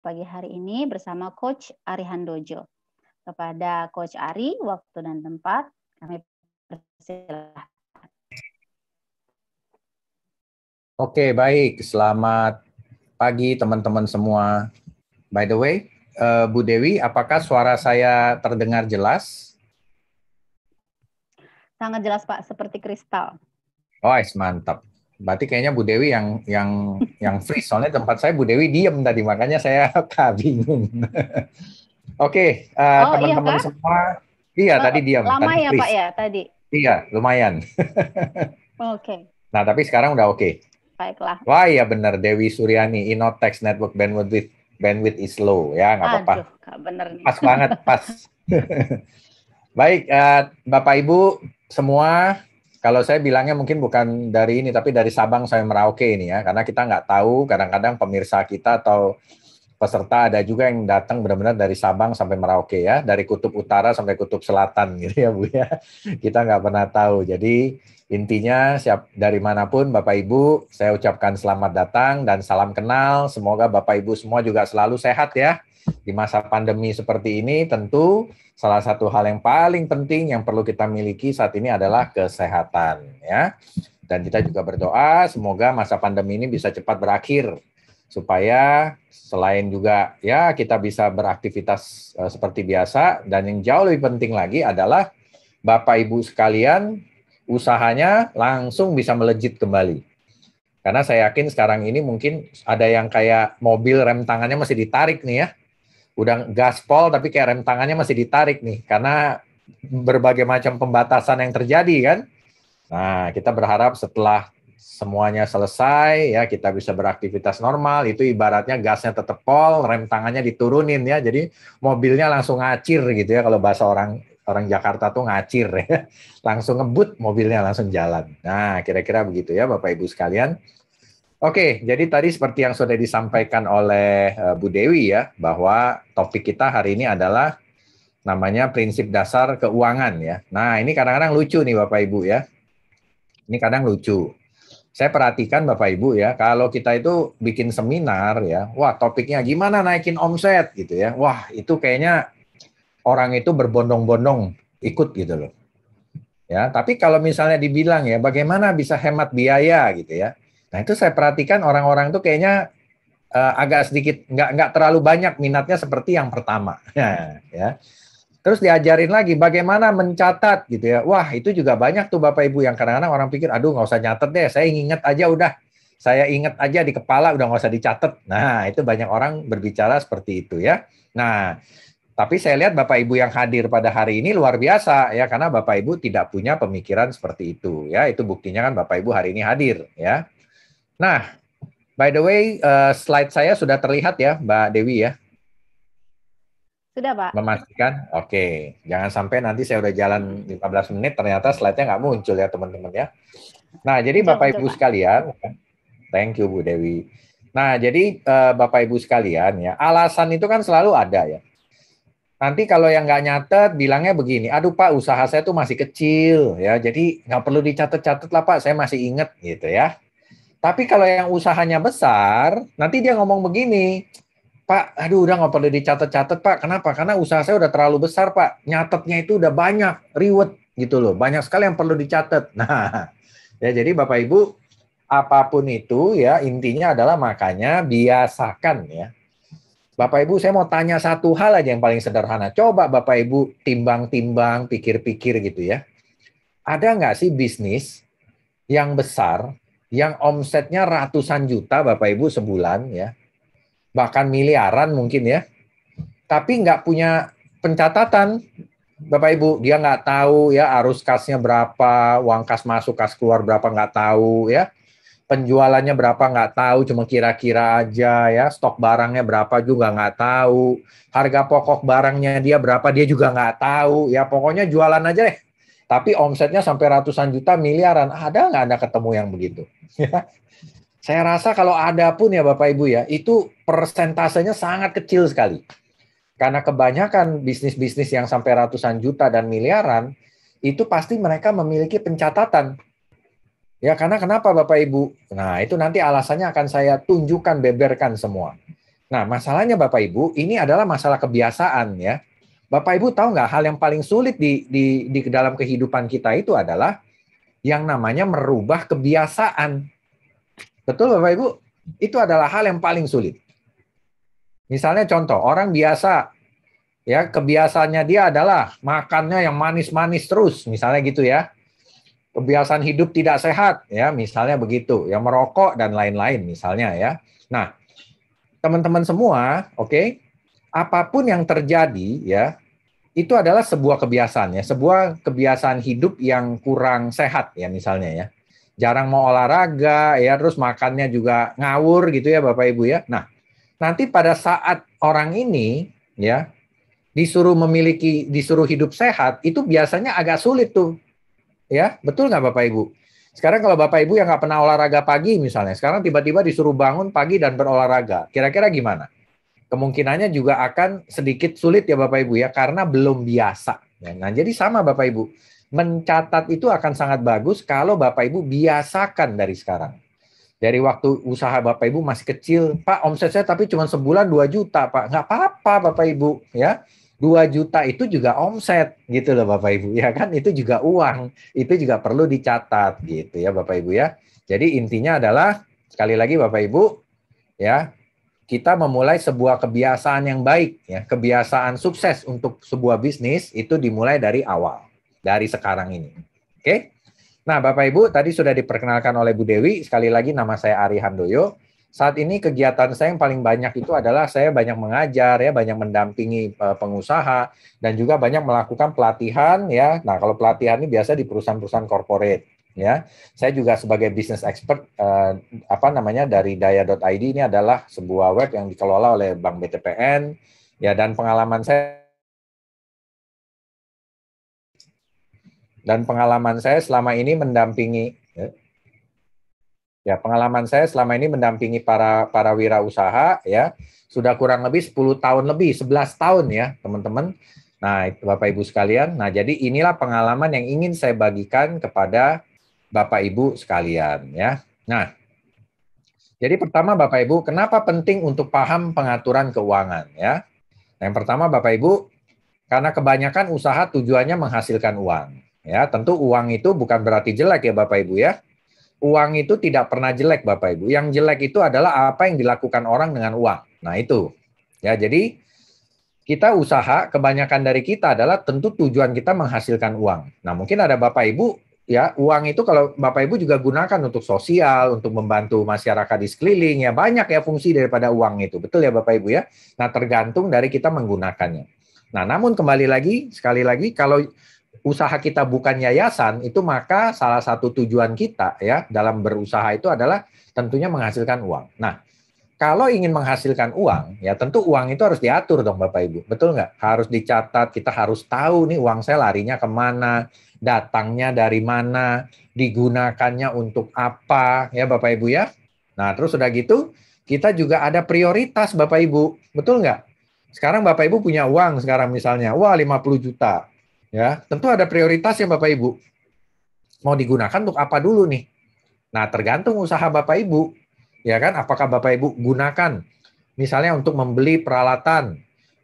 pagi hari ini bersama Coach Ari Handojo. Kepada Coach Ari, waktu dan tempat kami persilahkan. Oke, baik. Selamat pagi teman-teman semua. By the way, eh, Bu Dewi, apakah suara saya terdengar jelas? Sangat jelas, Pak. Seperti kristal. Oh, mantap. Berarti kayaknya Bu Dewi yang yang yang free. Soalnya tempat saya Bu Dewi diem tadi, makanya saya kak bingung. Oke, okay, uh, eh, oh, iya, teman-teman iya, semua, iya oh, tadi diem Lama tadi ya Pak ya tadi. Iya, lumayan. oke. Okay. Nah, tapi sekarang udah oke. Okay. Baiklah. Wah, ya benar Dewi Suryani, Inotex Network Bandwidth with bandwidth is low ya nggak apa-apa. Pas banget, pas. Baik, uh, Bapak Ibu semua kalau saya bilangnya mungkin bukan dari ini, tapi dari Sabang sampai Merauke ini ya, karena kita nggak tahu kadang-kadang pemirsa kita atau peserta ada juga yang datang benar-benar dari Sabang sampai Merauke ya, dari kutub utara sampai kutub selatan gitu ya Bu ya. Kita nggak pernah tahu. Jadi intinya siap dari manapun Bapak Ibu, saya ucapkan selamat datang dan salam kenal. Semoga Bapak Ibu semua juga selalu sehat ya di masa pandemi seperti ini tentu salah satu hal yang paling penting yang perlu kita miliki saat ini adalah kesehatan ya. Dan kita juga berdoa semoga masa pandemi ini bisa cepat berakhir supaya selain juga ya kita bisa beraktivitas uh, seperti biasa dan yang jauh lebih penting lagi adalah Bapak Ibu sekalian usahanya langsung bisa melejit kembali. Karena saya yakin sekarang ini mungkin ada yang kayak mobil rem tangannya masih ditarik nih ya udah gaspol tapi kayak rem tangannya masih ditarik nih karena berbagai macam pembatasan yang terjadi kan. Nah, kita berharap setelah semuanya selesai ya kita bisa beraktivitas normal itu ibaratnya gasnya tetap pol rem tangannya diturunin ya jadi mobilnya langsung ngacir gitu ya kalau bahasa orang orang Jakarta tuh ngacir ya langsung ngebut mobilnya langsung jalan nah kira-kira begitu ya Bapak Ibu sekalian Oke, jadi tadi seperti yang sudah disampaikan oleh eh, Bu Dewi ya, bahwa topik kita hari ini adalah namanya prinsip dasar keuangan ya. Nah, ini kadang-kadang lucu nih Bapak Ibu ya. Ini kadang lucu. Saya perhatikan Bapak Ibu ya, kalau kita itu bikin seminar ya, wah topiknya gimana naikin omset gitu ya. Wah, itu kayaknya orang itu berbondong-bondong ikut gitu loh. Ya, tapi kalau misalnya dibilang ya bagaimana bisa hemat biaya gitu ya. Nah itu saya perhatikan orang-orang itu kayaknya uh, agak sedikit nggak nggak terlalu banyak minatnya seperti yang pertama. Ya, ya. Terus diajarin lagi bagaimana mencatat gitu ya. Wah itu juga banyak tuh bapak ibu yang kadang-kadang orang pikir, aduh nggak usah nyatet deh, saya inget aja udah. Saya inget aja di kepala udah nggak usah dicatat. Nah itu banyak orang berbicara seperti itu ya. Nah tapi saya lihat Bapak Ibu yang hadir pada hari ini luar biasa ya karena Bapak Ibu tidak punya pemikiran seperti itu ya. Itu buktinya kan Bapak Ibu hari ini hadir ya. Nah, by the way, uh, slide saya sudah terlihat ya, Mbak Dewi ya. Sudah, Pak. Memastikan? Oke. Okay. Jangan sampai nanti saya udah jalan 15 menit, ternyata slide-nya nggak muncul ya, teman-teman ya. Nah, jadi Bapak-Ibu sekalian, thank you, Bu Dewi. Nah, jadi uh, eh, Bapak-Ibu sekalian ya, alasan itu kan selalu ada ya. Nanti kalau yang nggak nyatet, bilangnya begini, aduh Pak, usaha saya tuh masih kecil ya, jadi nggak perlu dicatat-catat lah Pak, saya masih ingat gitu ya. Tapi kalau yang usahanya besar, nanti dia ngomong begini, Pak, aduh udah nggak perlu dicatat-catat Pak. Kenapa? Karena usaha saya udah terlalu besar Pak. Nyatetnya itu udah banyak, riwet gitu loh. Banyak sekali yang perlu dicatat. Nah, ya jadi Bapak Ibu, apapun itu ya intinya adalah makanya biasakan ya. Bapak Ibu, saya mau tanya satu hal aja yang paling sederhana. Coba Bapak Ibu timbang-timbang, pikir-pikir gitu ya. Ada nggak sih bisnis yang besar yang omsetnya ratusan juta Bapak Ibu sebulan ya, bahkan miliaran mungkin ya, tapi nggak punya pencatatan Bapak Ibu, dia nggak tahu ya arus kasnya berapa, uang kas masuk, kas keluar berapa nggak tahu ya. Penjualannya berapa nggak tahu, cuma kira-kira aja ya. Stok barangnya berapa juga nggak tahu. Harga pokok barangnya dia berapa dia juga nggak tahu. Ya pokoknya jualan aja deh. Tapi omsetnya sampai ratusan juta miliaran. Ada nggak ada ketemu yang begitu? Ya. Saya rasa kalau ada pun ya Bapak Ibu ya, itu persentasenya sangat kecil sekali. Karena kebanyakan bisnis-bisnis yang sampai ratusan juta dan miliaran, itu pasti mereka memiliki pencatatan. Ya karena kenapa Bapak Ibu? Nah itu nanti alasannya akan saya tunjukkan, beberkan semua. Nah masalahnya Bapak Ibu, ini adalah masalah kebiasaan ya. Bapak Ibu tahu nggak hal yang paling sulit di, di, di dalam kehidupan kita itu adalah yang namanya merubah kebiasaan. Betul Bapak Ibu? Itu adalah hal yang paling sulit. Misalnya contoh, orang biasa ya kebiasaannya dia adalah makannya yang manis-manis terus, misalnya gitu ya. Kebiasaan hidup tidak sehat ya, misalnya begitu, ya merokok dan lain-lain misalnya ya. Nah, teman-teman semua, oke, okay, apapun yang terjadi ya, itu adalah sebuah kebiasaan ya, sebuah kebiasaan hidup yang kurang sehat ya misalnya ya. Jarang mau olahraga ya, terus makannya juga ngawur gitu ya Bapak Ibu ya. Nah, nanti pada saat orang ini ya disuruh memiliki disuruh hidup sehat itu biasanya agak sulit tuh. Ya, betul nggak Bapak Ibu? Sekarang kalau Bapak Ibu yang nggak pernah olahraga pagi misalnya, sekarang tiba-tiba disuruh bangun pagi dan berolahraga, kira-kira gimana? kemungkinannya juga akan sedikit sulit ya Bapak Ibu ya karena belum biasa. Ya, nah, jadi sama Bapak Ibu. Mencatat itu akan sangat bagus kalau Bapak Ibu biasakan dari sekarang. Dari waktu usaha Bapak Ibu masih kecil, Pak omset saya tapi cuma sebulan 2 juta, Pak. Nggak apa-apa Bapak Ibu ya. 2 juta itu juga omset gitu loh Bapak Ibu ya kan itu juga uang itu juga perlu dicatat gitu ya Bapak Ibu ya jadi intinya adalah sekali lagi Bapak Ibu ya kita memulai sebuah kebiasaan yang baik ya, kebiasaan sukses untuk sebuah bisnis itu dimulai dari awal, dari sekarang ini. Oke? Nah, Bapak Ibu tadi sudah diperkenalkan oleh Bu Dewi, sekali lagi nama saya Ari Handoyo. Saat ini kegiatan saya yang paling banyak itu adalah saya banyak mengajar ya, banyak mendampingi eh, pengusaha dan juga banyak melakukan pelatihan ya. Nah, kalau pelatihan ini biasa di perusahaan-perusahaan corporate ya. Saya juga sebagai business expert eh, apa namanya dari daya.id ini adalah sebuah web yang dikelola oleh Bank BTPN ya dan pengalaman saya dan pengalaman saya selama ini mendampingi ya, ya pengalaman saya selama ini mendampingi para para wirausaha ya sudah kurang lebih 10 tahun lebih 11 tahun ya teman-teman nah Bapak Ibu sekalian nah jadi inilah pengalaman yang ingin saya bagikan kepada Bapak Ibu sekalian ya. Nah, jadi pertama Bapak Ibu, kenapa penting untuk paham pengaturan keuangan ya? yang pertama Bapak Ibu, karena kebanyakan usaha tujuannya menghasilkan uang. Ya, tentu uang itu bukan berarti jelek ya Bapak Ibu ya. Uang itu tidak pernah jelek Bapak Ibu. Yang jelek itu adalah apa yang dilakukan orang dengan uang. Nah, itu. Ya, jadi kita usaha kebanyakan dari kita adalah tentu tujuan kita menghasilkan uang. Nah, mungkin ada Bapak Ibu ya uang itu kalau Bapak Ibu juga gunakan untuk sosial, untuk membantu masyarakat di sekeliling ya banyak ya fungsi daripada uang itu. Betul ya Bapak Ibu ya. Nah, tergantung dari kita menggunakannya. Nah, namun kembali lagi sekali lagi kalau usaha kita bukan yayasan itu maka salah satu tujuan kita ya dalam berusaha itu adalah tentunya menghasilkan uang. Nah, kalau ingin menghasilkan uang, ya tentu uang itu harus diatur dong Bapak Ibu. Betul nggak? Harus dicatat, kita harus tahu nih uang saya larinya kemana, datangnya dari mana, digunakannya untuk apa, ya Bapak Ibu ya. Nah terus sudah gitu, kita juga ada prioritas Bapak Ibu, betul nggak? Sekarang Bapak Ibu punya uang sekarang misalnya, wah 50 juta. Ya, tentu ada prioritas ya Bapak Ibu. Mau digunakan untuk apa dulu nih? Nah, tergantung usaha Bapak Ibu. Ya kan, apakah Bapak Ibu gunakan misalnya untuk membeli peralatan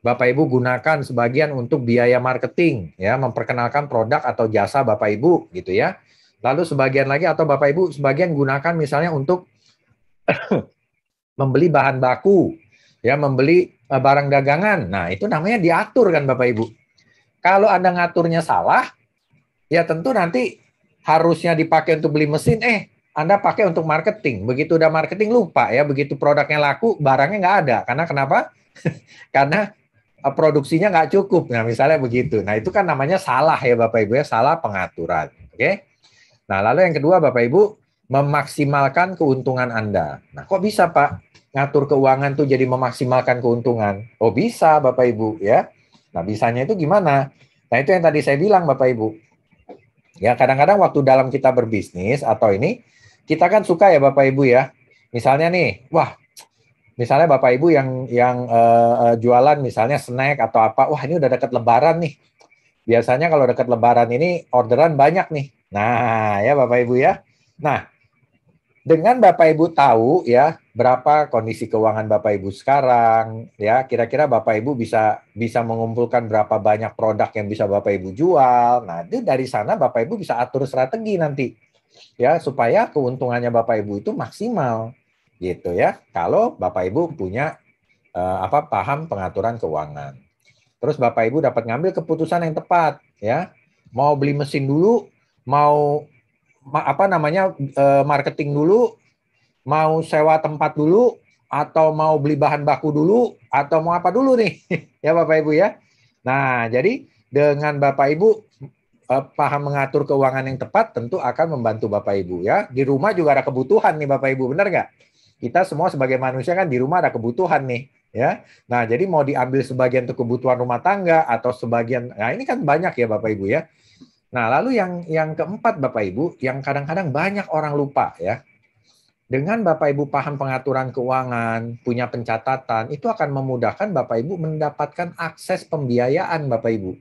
Bapak Ibu gunakan sebagian untuk biaya marketing ya, memperkenalkan produk atau jasa Bapak Ibu gitu ya. Lalu sebagian lagi atau Bapak Ibu sebagian gunakan misalnya untuk membeli bahan baku, ya membeli eh, barang dagangan. Nah, itu namanya diatur kan Bapak Ibu. Kalau Anda ngaturnya salah, ya tentu nanti harusnya dipakai untuk beli mesin, eh Anda pakai untuk marketing. Begitu udah marketing lupa ya, begitu produknya laku, barangnya nggak ada. Karena kenapa? Karena Eh, produksinya nggak cukup. Nah, misalnya begitu. Nah, itu kan namanya salah ya Bapak Ibu ya, salah pengaturan. Oke. Okay? Nah, lalu yang kedua Bapak Ibu memaksimalkan keuntungan Anda. Nah, kok bisa Pak ngatur keuangan tuh jadi memaksimalkan keuntungan? Oh, bisa Bapak Ibu ya. Nah, bisanya itu gimana? Nah, itu yang tadi saya bilang Bapak Ibu. Ya, kadang-kadang waktu dalam kita berbisnis atau ini kita kan suka ya Bapak Ibu ya. Misalnya nih, wah misalnya bapak ibu yang yang uh, jualan misalnya snack atau apa wah ini udah dekat lebaran nih biasanya kalau dekat lebaran ini orderan banyak nih nah ya bapak ibu ya nah dengan bapak ibu tahu ya berapa kondisi keuangan bapak ibu sekarang ya kira-kira bapak ibu bisa bisa mengumpulkan berapa banyak produk yang bisa bapak ibu jual nah itu dari sana bapak ibu bisa atur strategi nanti ya supaya keuntungannya bapak ibu itu maksimal gitu ya. Kalau Bapak Ibu punya eh, apa paham pengaturan keuangan. Terus Bapak Ibu dapat ngambil keputusan yang tepat ya. Mau beli mesin dulu, mau ma apa namanya eh, marketing dulu, mau sewa tempat dulu atau mau beli bahan baku dulu atau mau apa dulu nih. ya Bapak Ibu ya. Nah, jadi dengan Bapak Ibu eh, paham mengatur keuangan yang tepat tentu akan membantu Bapak Ibu ya. Di rumah juga ada kebutuhan nih Bapak Ibu, benar nggak? kita semua sebagai manusia kan di rumah ada kebutuhan nih ya. Nah, jadi mau diambil sebagian untuk kebutuhan rumah tangga atau sebagian nah ini kan banyak ya Bapak Ibu ya. Nah, lalu yang yang keempat Bapak Ibu yang kadang-kadang banyak orang lupa ya. Dengan Bapak Ibu paham pengaturan keuangan, punya pencatatan, itu akan memudahkan Bapak Ibu mendapatkan akses pembiayaan Bapak Ibu.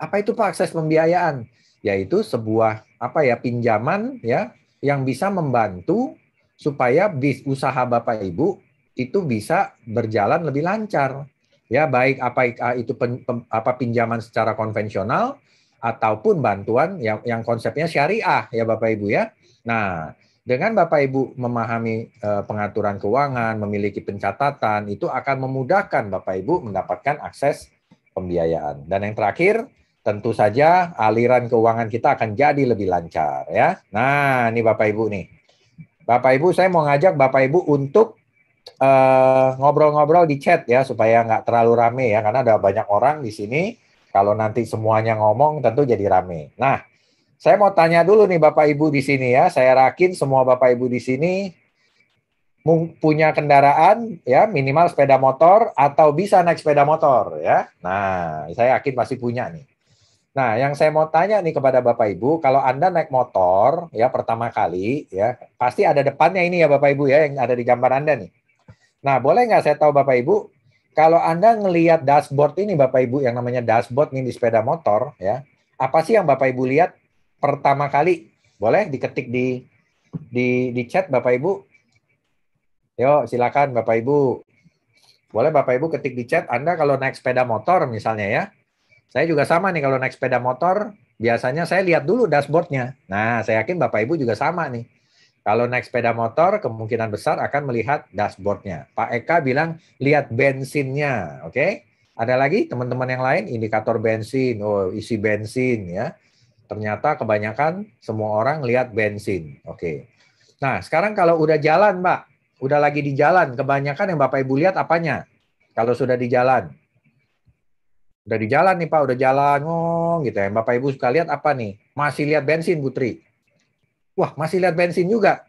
Apa itu Pak akses pembiayaan? Yaitu sebuah apa ya pinjaman ya yang bisa membantu supaya bis usaha Bapak Ibu itu bisa berjalan lebih lancar. Ya, baik apa itu pen, pen, apa pinjaman secara konvensional ataupun bantuan yang yang konsepnya syariah ya Bapak Ibu ya. Nah, dengan Bapak Ibu memahami e, pengaturan keuangan, memiliki pencatatan, itu akan memudahkan Bapak Ibu mendapatkan akses pembiayaan. Dan yang terakhir, tentu saja aliran keuangan kita akan jadi lebih lancar ya. Nah, ini Bapak Ibu nih. Bapak Ibu, saya mau ngajak Bapak Ibu untuk eh, ngobrol-ngobrol uh, di chat ya, supaya nggak terlalu rame ya, karena ada banyak orang di sini. Kalau nanti semuanya ngomong, tentu jadi rame. Nah, saya mau tanya dulu nih Bapak Ibu di sini ya. Saya yakin semua Bapak Ibu di sini punya kendaraan ya minimal sepeda motor atau bisa naik sepeda motor ya. Nah, saya yakin pasti punya nih. Nah, yang saya mau tanya nih kepada Bapak Ibu, kalau Anda naik motor ya pertama kali ya, pasti ada depannya ini ya Bapak Ibu ya yang ada di gambar Anda nih. Nah, boleh nggak saya tahu Bapak Ibu, kalau Anda ngelihat dashboard ini Bapak Ibu yang namanya dashboard nih di sepeda motor ya, apa sih yang Bapak Ibu lihat pertama kali? Boleh diketik di di di chat Bapak Ibu. Yuk, silakan Bapak Ibu. Boleh Bapak Ibu ketik di chat Anda kalau naik sepeda motor misalnya ya saya juga sama nih kalau naik sepeda motor, biasanya saya lihat dulu dashboardnya. Nah, saya yakin Bapak Ibu juga sama nih. Kalau naik sepeda motor, kemungkinan besar akan melihat dashboardnya. Pak Eka bilang, lihat bensinnya, oke? Okay? Ada lagi teman-teman yang lain, indikator bensin, oh isi bensin ya. Ternyata kebanyakan semua orang lihat bensin, oke. Okay. Nah, sekarang kalau udah jalan, pak, udah lagi di jalan, kebanyakan yang Bapak Ibu lihat apanya? Kalau sudah di jalan, udah di jalan nih Pak, udah jalan, ngong gitu ya. Bapak Ibu suka lihat apa nih? Masih lihat bensin Putri. Wah, masih lihat bensin juga.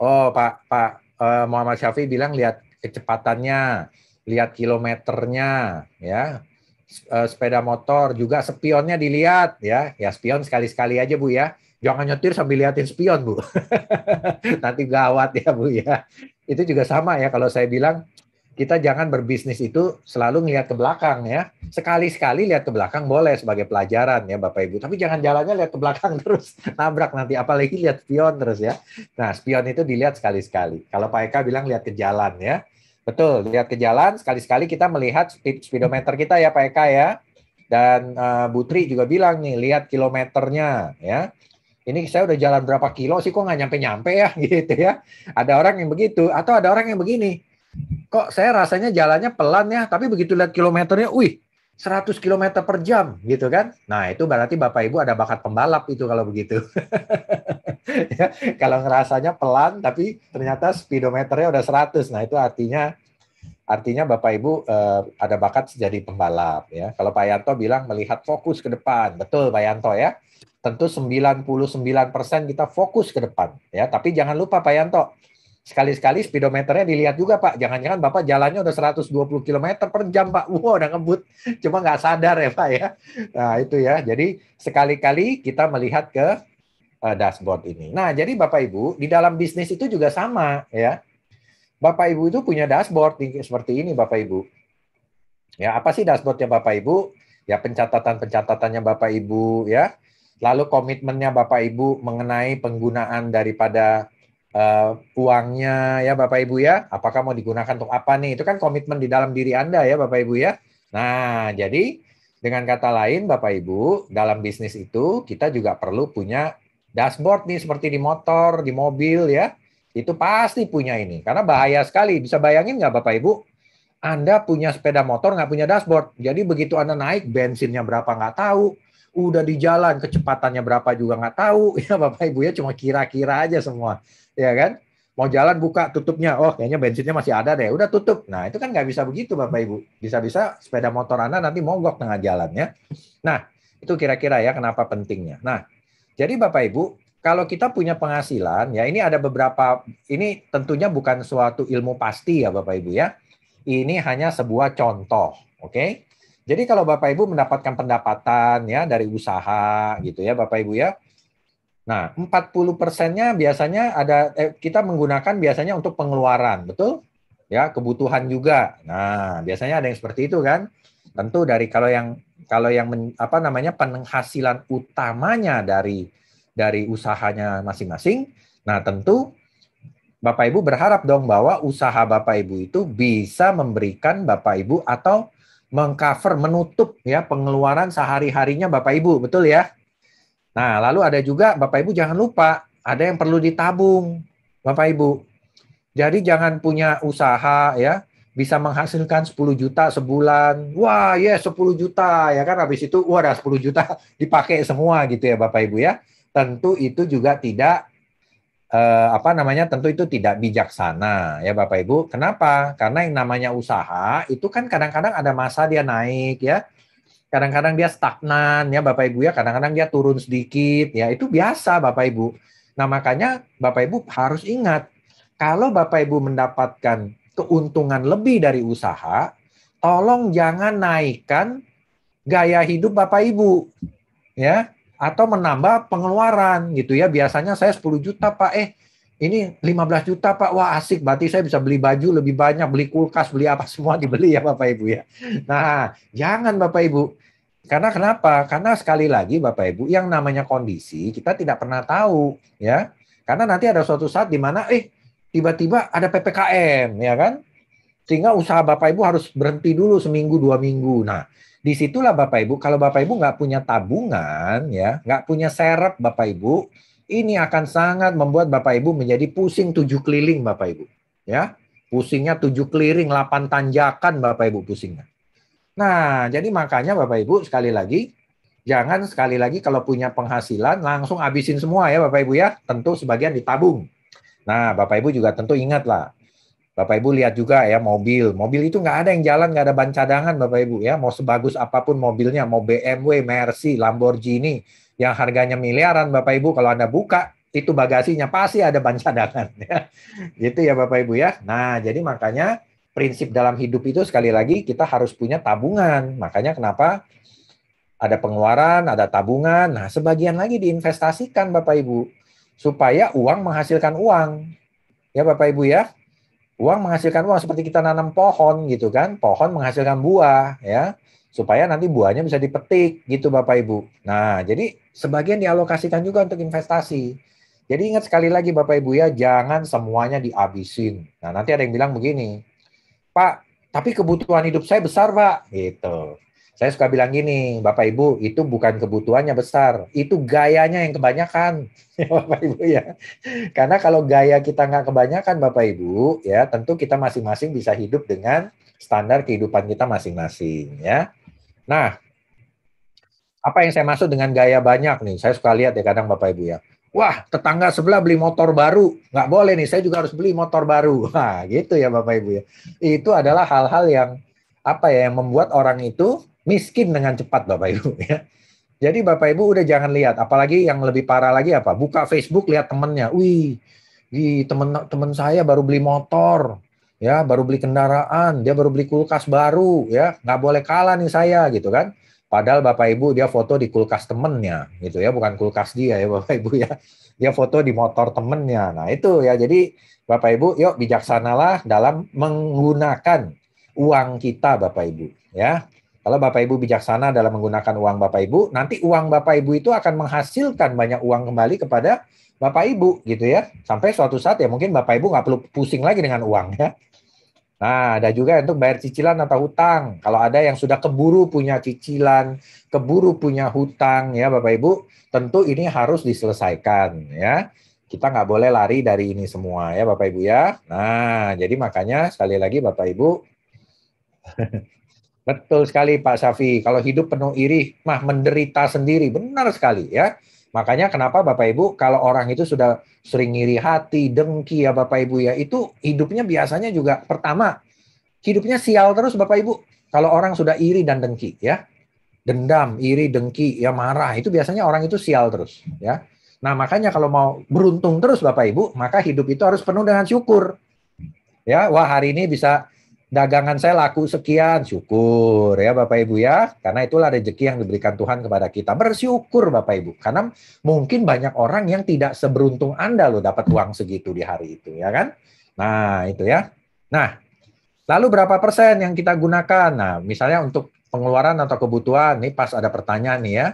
Oh, Pak Pak uh, Muhammad Syafi bilang lihat kecepatannya, lihat kilometernya, ya. Eh, sepeda motor juga spionnya dilihat ya. Ya spion sekali-sekali aja Bu ya. Jangan nyetir sambil liatin spion Bu. Nanti gawat ya Bu ya. Itu juga sama ya kalau saya bilang kita jangan berbisnis itu selalu ngelihat ke belakang ya. Sekali-sekali lihat ke belakang boleh sebagai pelajaran ya Bapak Ibu. Tapi jangan jalannya lihat ke belakang terus nabrak nanti apalagi lihat spion terus ya. Nah, spion itu dilihat sekali-sekali. Kalau Pak Eka bilang lihat ke jalan ya. Betul, lihat ke jalan sekali-sekali kita melihat speed speedometer kita ya Pak Eka ya. Dan uh, Butri juga bilang nih lihat kilometernya ya ini saya udah jalan berapa kilo sih kok nggak nyampe-nyampe ya gitu ya. Ada orang yang begitu atau ada orang yang begini kok saya rasanya jalannya pelan ya, tapi begitu lihat kilometernya, wih, 100 km per jam gitu kan. Nah itu berarti Bapak Ibu ada bakat pembalap itu kalau begitu. ya, kalau ngerasanya pelan tapi ternyata speedometernya udah 100. Nah itu artinya artinya Bapak Ibu eh, ada bakat jadi pembalap ya. Kalau Pak Yanto bilang melihat fokus ke depan. Betul Pak Yanto ya. Tentu 99% kita fokus ke depan ya. Tapi jangan lupa Pak Yanto, sekali-sekali speedometernya dilihat juga Pak. Jangan-jangan Bapak jalannya udah 120 km per jam Pak. Wah wow, udah ngebut. Cuma nggak sadar ya Pak ya. Nah itu ya. Jadi sekali-kali kita melihat ke uh, dashboard ini. Nah jadi Bapak Ibu di dalam bisnis itu juga sama ya. Bapak Ibu itu punya dashboard seperti ini Bapak Ibu. Ya apa sih dashboardnya Bapak Ibu? Ya pencatatan-pencatatannya Bapak Ibu ya. Lalu komitmennya Bapak Ibu mengenai penggunaan daripada uh, uangnya ya Bapak Ibu ya, apakah mau digunakan untuk apa nih? Itu kan komitmen di dalam diri Anda ya Bapak Ibu ya. Nah, jadi dengan kata lain Bapak Ibu, dalam bisnis itu kita juga perlu punya dashboard nih seperti di motor, di mobil ya. Itu pasti punya ini. Karena bahaya sekali. Bisa bayangin nggak Bapak Ibu? Anda punya sepeda motor nggak punya dashboard. Jadi begitu Anda naik bensinnya berapa nggak tahu, udah di jalan kecepatannya berapa juga nggak tahu ya bapak ibu ya cuma kira-kira aja semua ya kan mau jalan buka tutupnya oh kayaknya bensinnya masih ada deh udah tutup nah itu kan nggak bisa begitu bapak ibu bisa-bisa sepeda motor anda nanti mogok tengah jalan ya nah itu kira-kira ya kenapa pentingnya nah jadi bapak ibu kalau kita punya penghasilan ya ini ada beberapa ini tentunya bukan suatu ilmu pasti ya bapak ibu ya ini hanya sebuah contoh oke okay? Jadi kalau Bapak Ibu mendapatkan pendapatan ya dari usaha gitu ya Bapak Ibu ya. Nah, 40 persennya biasanya ada eh, kita menggunakan biasanya untuk pengeluaran, betul? Ya, kebutuhan juga. Nah, biasanya ada yang seperti itu kan? Tentu dari kalau yang kalau yang men, apa namanya penghasilan utamanya dari dari usahanya masing-masing. Nah, tentu Bapak Ibu berharap dong bahwa usaha Bapak Ibu itu bisa memberikan Bapak Ibu atau mengcover menutup ya pengeluaran sehari-harinya Bapak Ibu, betul ya? Nah, lalu ada juga Bapak Ibu jangan lupa ada yang perlu ditabung, Bapak Ibu. Jadi jangan punya usaha ya, bisa menghasilkan 10 juta sebulan. Wah, ya yes, 10 juta ya kan habis itu wah ada 10 juta dipakai semua gitu ya Bapak Ibu ya. Tentu itu juga tidak eh, apa namanya tentu itu tidak bijaksana ya Bapak Ibu. Kenapa? Karena yang namanya usaha itu kan kadang-kadang ada masa dia naik ya. Kadang-kadang dia stagnan ya Bapak Ibu ya, kadang-kadang dia turun sedikit ya. Itu biasa Bapak Ibu. Nah, makanya Bapak Ibu harus ingat kalau Bapak Ibu mendapatkan keuntungan lebih dari usaha, tolong jangan naikkan gaya hidup Bapak Ibu. Ya, atau menambah pengeluaran gitu ya. Biasanya saya 10 juta, Pak. Eh, ini 15 juta Pak, wah asik, berarti saya bisa beli baju lebih banyak, beli kulkas, beli apa semua dibeli ya Bapak Ibu ya. Nah, jangan Bapak Ibu. Karena kenapa? Karena sekali lagi Bapak Ibu, yang namanya kondisi kita tidak pernah tahu ya. Karena nanti ada suatu saat di mana eh tiba-tiba ada PPKM ya kan? Sehingga usaha Bapak Ibu harus berhenti dulu seminggu dua minggu. Nah, Disitulah Bapak Ibu, kalau Bapak Ibu nggak punya tabungan, ya nggak punya serep Bapak Ibu, ini akan sangat membuat Bapak Ibu menjadi pusing tujuh keliling Bapak Ibu. Ya, pusingnya tujuh keliling, delapan tanjakan Bapak Ibu pusingnya. Nah, jadi makanya Bapak Ibu sekali lagi jangan sekali lagi kalau punya penghasilan langsung habisin semua ya Bapak Ibu ya. Tentu sebagian ditabung. Nah, Bapak Ibu juga tentu ingatlah Bapak Ibu lihat juga ya mobil. Mobil itu nggak ada yang jalan, nggak ada ban cadangan Bapak Ibu ya. Mau sebagus apapun mobilnya, mau BMW, Mercy, Lamborghini yang harganya miliaran Bapak Ibu kalau Anda buka itu bagasinya pasti ada ban cadangan ya. Gitu ya Bapak Ibu ya. Nah, jadi makanya prinsip dalam hidup itu sekali lagi kita harus punya tabungan. Makanya kenapa ada pengeluaran, ada tabungan. Nah, sebagian lagi diinvestasikan Bapak Ibu supaya uang menghasilkan uang. Ya Bapak Ibu ya uang menghasilkan uang seperti kita nanam pohon gitu kan pohon menghasilkan buah ya supaya nanti buahnya bisa dipetik gitu Bapak Ibu nah jadi sebagian dialokasikan juga untuk investasi jadi ingat sekali lagi Bapak Ibu ya jangan semuanya dihabisin nah nanti ada yang bilang begini Pak tapi kebutuhan hidup saya besar Pak gitu saya suka bilang gini, Bapak Ibu, itu bukan kebutuhannya besar, itu gayanya yang kebanyakan, ya, Bapak Ibu ya. Karena kalau gaya kita nggak kebanyakan, Bapak Ibu, ya tentu kita masing-masing bisa hidup dengan standar kehidupan kita masing-masing, ya. Nah, apa yang saya maksud dengan gaya banyak nih? Saya suka lihat ya kadang Bapak Ibu ya. Wah, tetangga sebelah beli motor baru. Nggak boleh nih, saya juga harus beli motor baru. Nah, gitu ya Bapak Ibu ya. Itu adalah hal-hal yang apa ya yang membuat orang itu miskin dengan cepat Bapak Ibu ya. Jadi Bapak Ibu udah jangan lihat, apalagi yang lebih parah lagi apa? Buka Facebook lihat temennya, wih, di temen-temen saya baru beli motor, ya baru beli kendaraan, dia baru beli kulkas baru, ya nggak boleh kalah nih saya gitu kan. Padahal Bapak Ibu dia foto di kulkas temennya, gitu ya, bukan kulkas dia ya Bapak Ibu ya. Dia foto di motor temennya. Nah itu ya, jadi Bapak Ibu yuk bijaksanalah dalam menggunakan uang kita Bapak Ibu ya. Kalau Bapak Ibu bijaksana dalam menggunakan uang Bapak Ibu, nanti uang Bapak Ibu itu akan menghasilkan banyak uang kembali kepada Bapak Ibu gitu ya. Sampai suatu saat ya mungkin Bapak Ibu nggak perlu pusing lagi dengan uang ya. Nah, ada juga untuk bayar cicilan atau hutang. Kalau ada yang sudah keburu punya cicilan, keburu punya hutang ya Bapak Ibu, tentu ini harus diselesaikan ya. Kita nggak boleh lari dari ini semua ya Bapak Ibu ya. Nah, jadi makanya sekali lagi Bapak Ibu Betul sekali Pak Safi. Kalau hidup penuh iri, mah menderita sendiri. Benar sekali ya. Makanya kenapa Bapak Ibu kalau orang itu sudah sering iri hati, dengki ya Bapak Ibu ya, itu hidupnya biasanya juga pertama hidupnya sial terus Bapak Ibu. Kalau orang sudah iri dan dengki ya. Dendam, iri, dengki, ya marah, itu biasanya orang itu sial terus ya. Nah, makanya kalau mau beruntung terus Bapak Ibu, maka hidup itu harus penuh dengan syukur. Ya, wah hari ini bisa dagangan saya laku sekian, syukur ya Bapak Ibu ya, karena itulah rezeki yang diberikan Tuhan kepada kita. Bersyukur Bapak Ibu, karena mungkin banyak orang yang tidak seberuntung Anda loh dapat uang segitu di hari itu ya kan. Nah itu ya. Nah lalu berapa persen yang kita gunakan? Nah misalnya untuk pengeluaran atau kebutuhan, nih pas ada pertanyaan nih ya.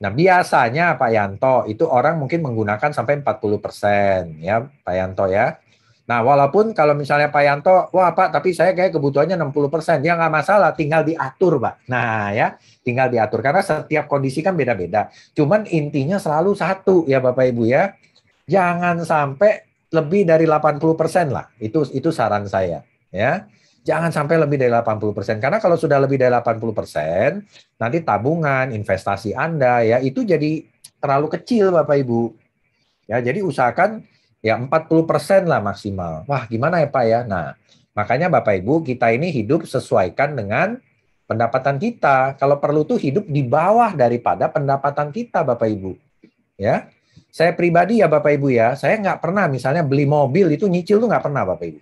Nah biasanya Pak Yanto itu orang mungkin menggunakan sampai 40 persen ya Pak Yanto ya. Nah, walaupun kalau misalnya Pak Yanto, wah Pak, tapi saya kayak kebutuhannya 60%, ya nggak masalah, tinggal diatur Pak. Nah ya, tinggal diatur, karena setiap kondisi kan beda-beda. Cuman intinya selalu satu ya Bapak Ibu ya, jangan sampai lebih dari 80% lah, itu itu saran saya ya. Jangan sampai lebih dari 80%. Karena kalau sudah lebih dari 80%, nanti tabungan, investasi Anda ya itu jadi terlalu kecil Bapak Ibu. Ya, jadi usahakan ya 40% lah maksimal. Wah, gimana ya Pak ya? Nah, makanya Bapak Ibu, kita ini hidup sesuaikan dengan pendapatan kita. Kalau perlu tuh hidup di bawah daripada pendapatan kita Bapak Ibu. Ya. Saya pribadi ya Bapak Ibu ya, saya nggak pernah misalnya beli mobil itu nyicil tuh nggak pernah Bapak Ibu.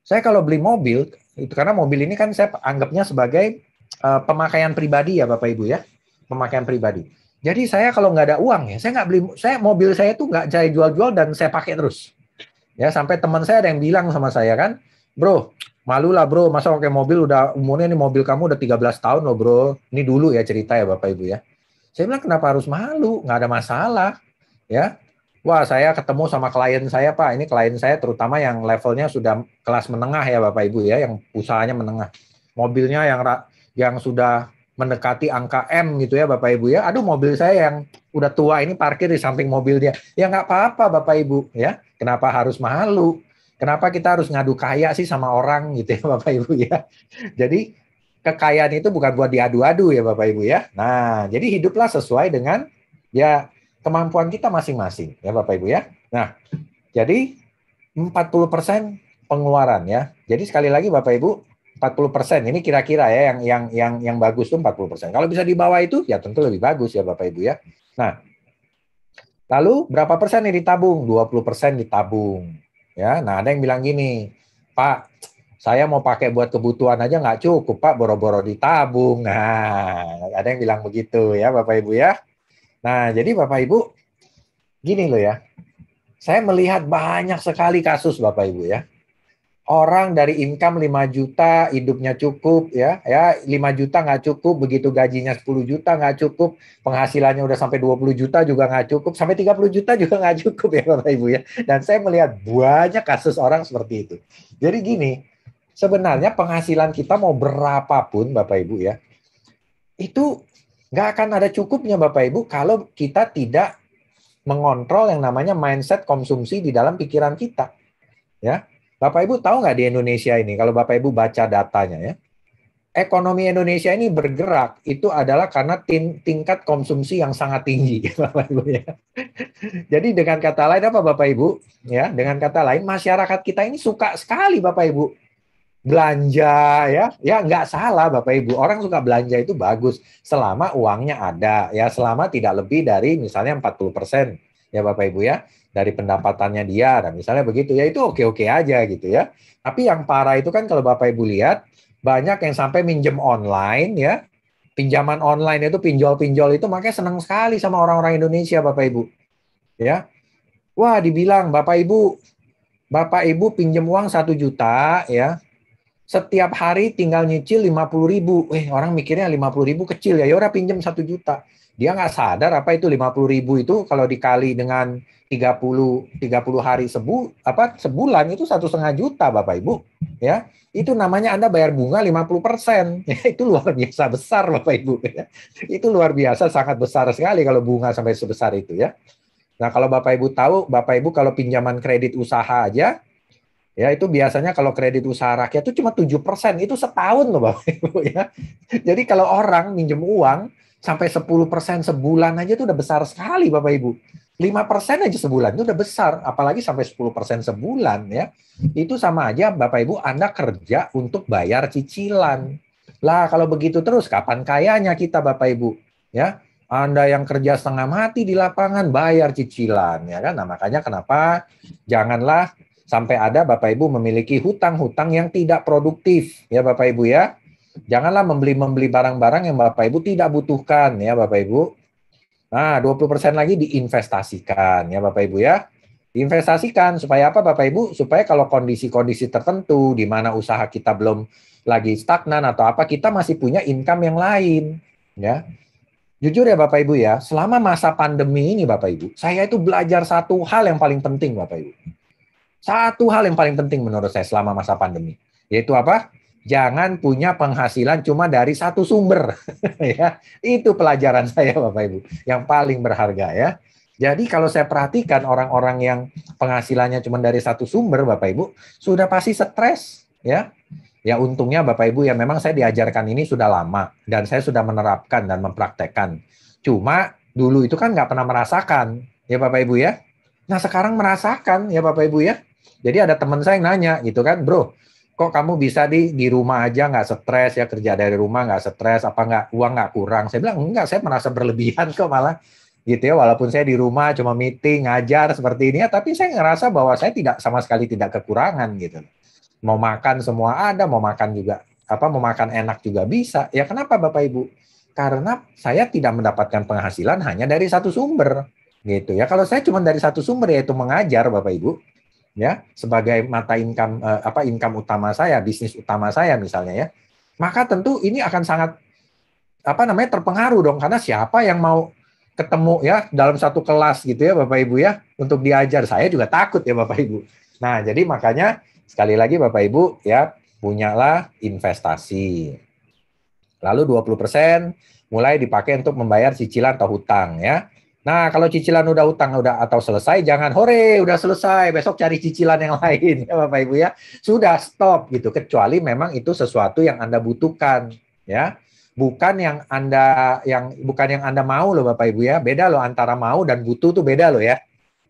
Saya kalau beli mobil, itu karena mobil ini kan saya anggapnya sebagai uh, pemakaian pribadi ya Bapak Ibu ya. Pemakaian pribadi. Jadi saya kalau nggak ada uang ya, saya nggak beli, saya mobil saya tuh nggak saya jual-jual dan saya pakai terus. Ya sampai teman saya ada yang bilang sama saya kan, bro, malu lah bro, masa pakai mobil udah umurnya ini mobil kamu udah 13 tahun loh bro. Ini dulu ya cerita ya bapak ibu ya. Saya bilang kenapa harus malu, nggak ada masalah. Ya, Wah, saya ketemu sama klien saya, Pak. Ini klien saya terutama yang levelnya sudah kelas menengah ya, Bapak Ibu ya, yang usahanya menengah. Mobilnya yang yang sudah mendekati angka M gitu ya Bapak Ibu ya. Aduh mobil saya yang udah tua ini parkir di samping mobil dia. Ya nggak apa-apa Bapak Ibu ya. Kenapa harus malu? Kenapa kita harus ngadu kaya sih sama orang gitu ya Bapak Ibu ya. Jadi kekayaan itu bukan buat diadu-adu ya Bapak Ibu ya. Nah jadi hiduplah sesuai dengan ya kemampuan kita masing-masing ya Bapak Ibu ya. Nah jadi 40% pengeluaran ya. Jadi sekali lagi Bapak Ibu 40%. Ini kira-kira ya yang yang yang yang bagus tuh 40%. Kalau bisa di bawah itu ya tentu lebih bagus ya Bapak Ibu ya. Nah, lalu berapa persen yang ditabung? 20% ditabung. Ya, nah ada yang bilang gini, "Pak, saya mau pakai buat kebutuhan aja nggak cukup, Pak, boro-boro ditabung." Nah, ada yang bilang begitu ya Bapak Ibu ya. Nah, jadi Bapak Ibu gini loh ya. Saya melihat banyak sekali kasus Bapak Ibu ya orang dari income 5 juta hidupnya cukup ya ya 5 juta nggak cukup begitu gajinya 10 juta nggak cukup penghasilannya udah sampai 20 juta juga nggak cukup sampai 30 juta juga nggak cukup ya Bapak Ibu ya dan saya melihat banyak kasus orang seperti itu jadi gini sebenarnya penghasilan kita mau berapapun Bapak Ibu ya itu nggak akan ada cukupnya Bapak Ibu kalau kita tidak mengontrol yang namanya mindset konsumsi di dalam pikiran kita ya Bapak Ibu tahu nggak di Indonesia ini, kalau Bapak Ibu baca datanya ya, ekonomi Indonesia ini bergerak itu adalah karena tingkat konsumsi yang sangat tinggi, Bapak Ibu ya. Jadi dengan kata lain apa Bapak Ibu? Ya, dengan kata lain masyarakat kita ini suka sekali Bapak Ibu belanja ya ya nggak salah bapak ibu orang suka belanja itu bagus selama uangnya ada ya selama tidak lebih dari misalnya 40 persen ya bapak ibu ya dari pendapatannya dia. dan nah, misalnya begitu ya itu oke-oke aja gitu ya. Tapi yang parah itu kan kalau Bapak Ibu lihat banyak yang sampai minjem online ya. Pinjaman online itu pinjol-pinjol itu makanya senang sekali sama orang-orang Indonesia Bapak Ibu. Ya. Wah, dibilang Bapak Ibu Bapak Ibu pinjem uang satu juta ya. Setiap hari tinggal nyicil puluh ribu. Eh, orang mikirnya puluh ribu kecil ya. Ya udah pinjem satu juta dia nggak sadar apa itu 50 ribu itu kalau dikali dengan 30 30 hari sebu apa sebulan itu satu setengah juta bapak ibu ya itu namanya anda bayar bunga 50 persen ya, itu luar biasa besar bapak ibu ya. itu luar biasa sangat besar sekali kalau bunga sampai sebesar itu ya nah kalau bapak ibu tahu bapak ibu kalau pinjaman kredit usaha aja Ya, itu biasanya kalau kredit usaha rakyat itu cuma 7%, itu setahun loh Bapak Ibu ya. Jadi kalau orang minjem uang, sampai 10% sebulan aja itu udah besar sekali Bapak Ibu. 5% aja sebulan itu udah besar, apalagi sampai 10% sebulan ya. Itu sama aja Bapak Ibu Anda kerja untuk bayar cicilan. Lah kalau begitu terus kapan kayanya kita Bapak Ibu? Ya. Anda yang kerja setengah mati di lapangan bayar cicilan ya kan. Nah, makanya kenapa janganlah sampai ada Bapak Ibu memiliki hutang-hutang yang tidak produktif ya Bapak Ibu ya janganlah membeli-membeli barang-barang yang Bapak Ibu tidak butuhkan ya Bapak Ibu. Nah, 20% lagi diinvestasikan ya Bapak Ibu ya. Diinvestasikan supaya apa Bapak Ibu? Supaya kalau kondisi-kondisi tertentu di mana usaha kita belum lagi stagnan atau apa, kita masih punya income yang lain ya. Jujur ya Bapak Ibu ya, selama masa pandemi ini Bapak Ibu, saya itu belajar satu hal yang paling penting Bapak Ibu. Satu hal yang paling penting menurut saya selama masa pandemi, yaitu apa? jangan punya penghasilan cuma dari satu sumber ya itu pelajaran saya Bapak Ibu yang paling berharga ya jadi kalau saya perhatikan orang-orang yang penghasilannya cuma dari satu sumber Bapak Ibu sudah pasti stres ya ya untungnya Bapak Ibu ya memang saya diajarkan ini sudah lama dan saya sudah menerapkan dan mempraktekkan cuma dulu itu kan nggak pernah merasakan ya Bapak Ibu ya nah sekarang merasakan ya Bapak Ibu ya jadi ada teman saya yang nanya gitu kan bro kok kamu bisa di di rumah aja nggak stres ya kerja dari rumah nggak stres apa nggak uang nggak kurang saya bilang enggak saya merasa berlebihan kok malah gitu ya walaupun saya di rumah cuma meeting ngajar seperti ini ya tapi saya ngerasa bahwa saya tidak sama sekali tidak kekurangan gitu mau makan semua ada mau makan juga apa mau makan enak juga bisa ya kenapa bapak ibu karena saya tidak mendapatkan penghasilan hanya dari satu sumber gitu ya kalau saya cuma dari satu sumber yaitu mengajar bapak ibu ya sebagai mata income uh, apa income utama saya, bisnis utama saya misalnya ya. Maka tentu ini akan sangat apa namanya terpengaruh dong karena siapa yang mau ketemu ya dalam satu kelas gitu ya Bapak Ibu ya untuk diajar. Saya juga takut ya Bapak Ibu. Nah, jadi makanya sekali lagi Bapak Ibu ya punyalah investasi. Lalu 20% mulai dipakai untuk membayar cicilan atau hutang ya. Nah, kalau cicilan udah utang udah atau selesai, jangan hore udah selesai, besok cari cicilan yang lain ya Bapak Ibu ya. Sudah stop gitu, kecuali memang itu sesuatu yang Anda butuhkan ya. Bukan yang Anda yang bukan yang Anda mau loh Bapak Ibu ya. Beda loh antara mau dan butuh tuh beda loh ya.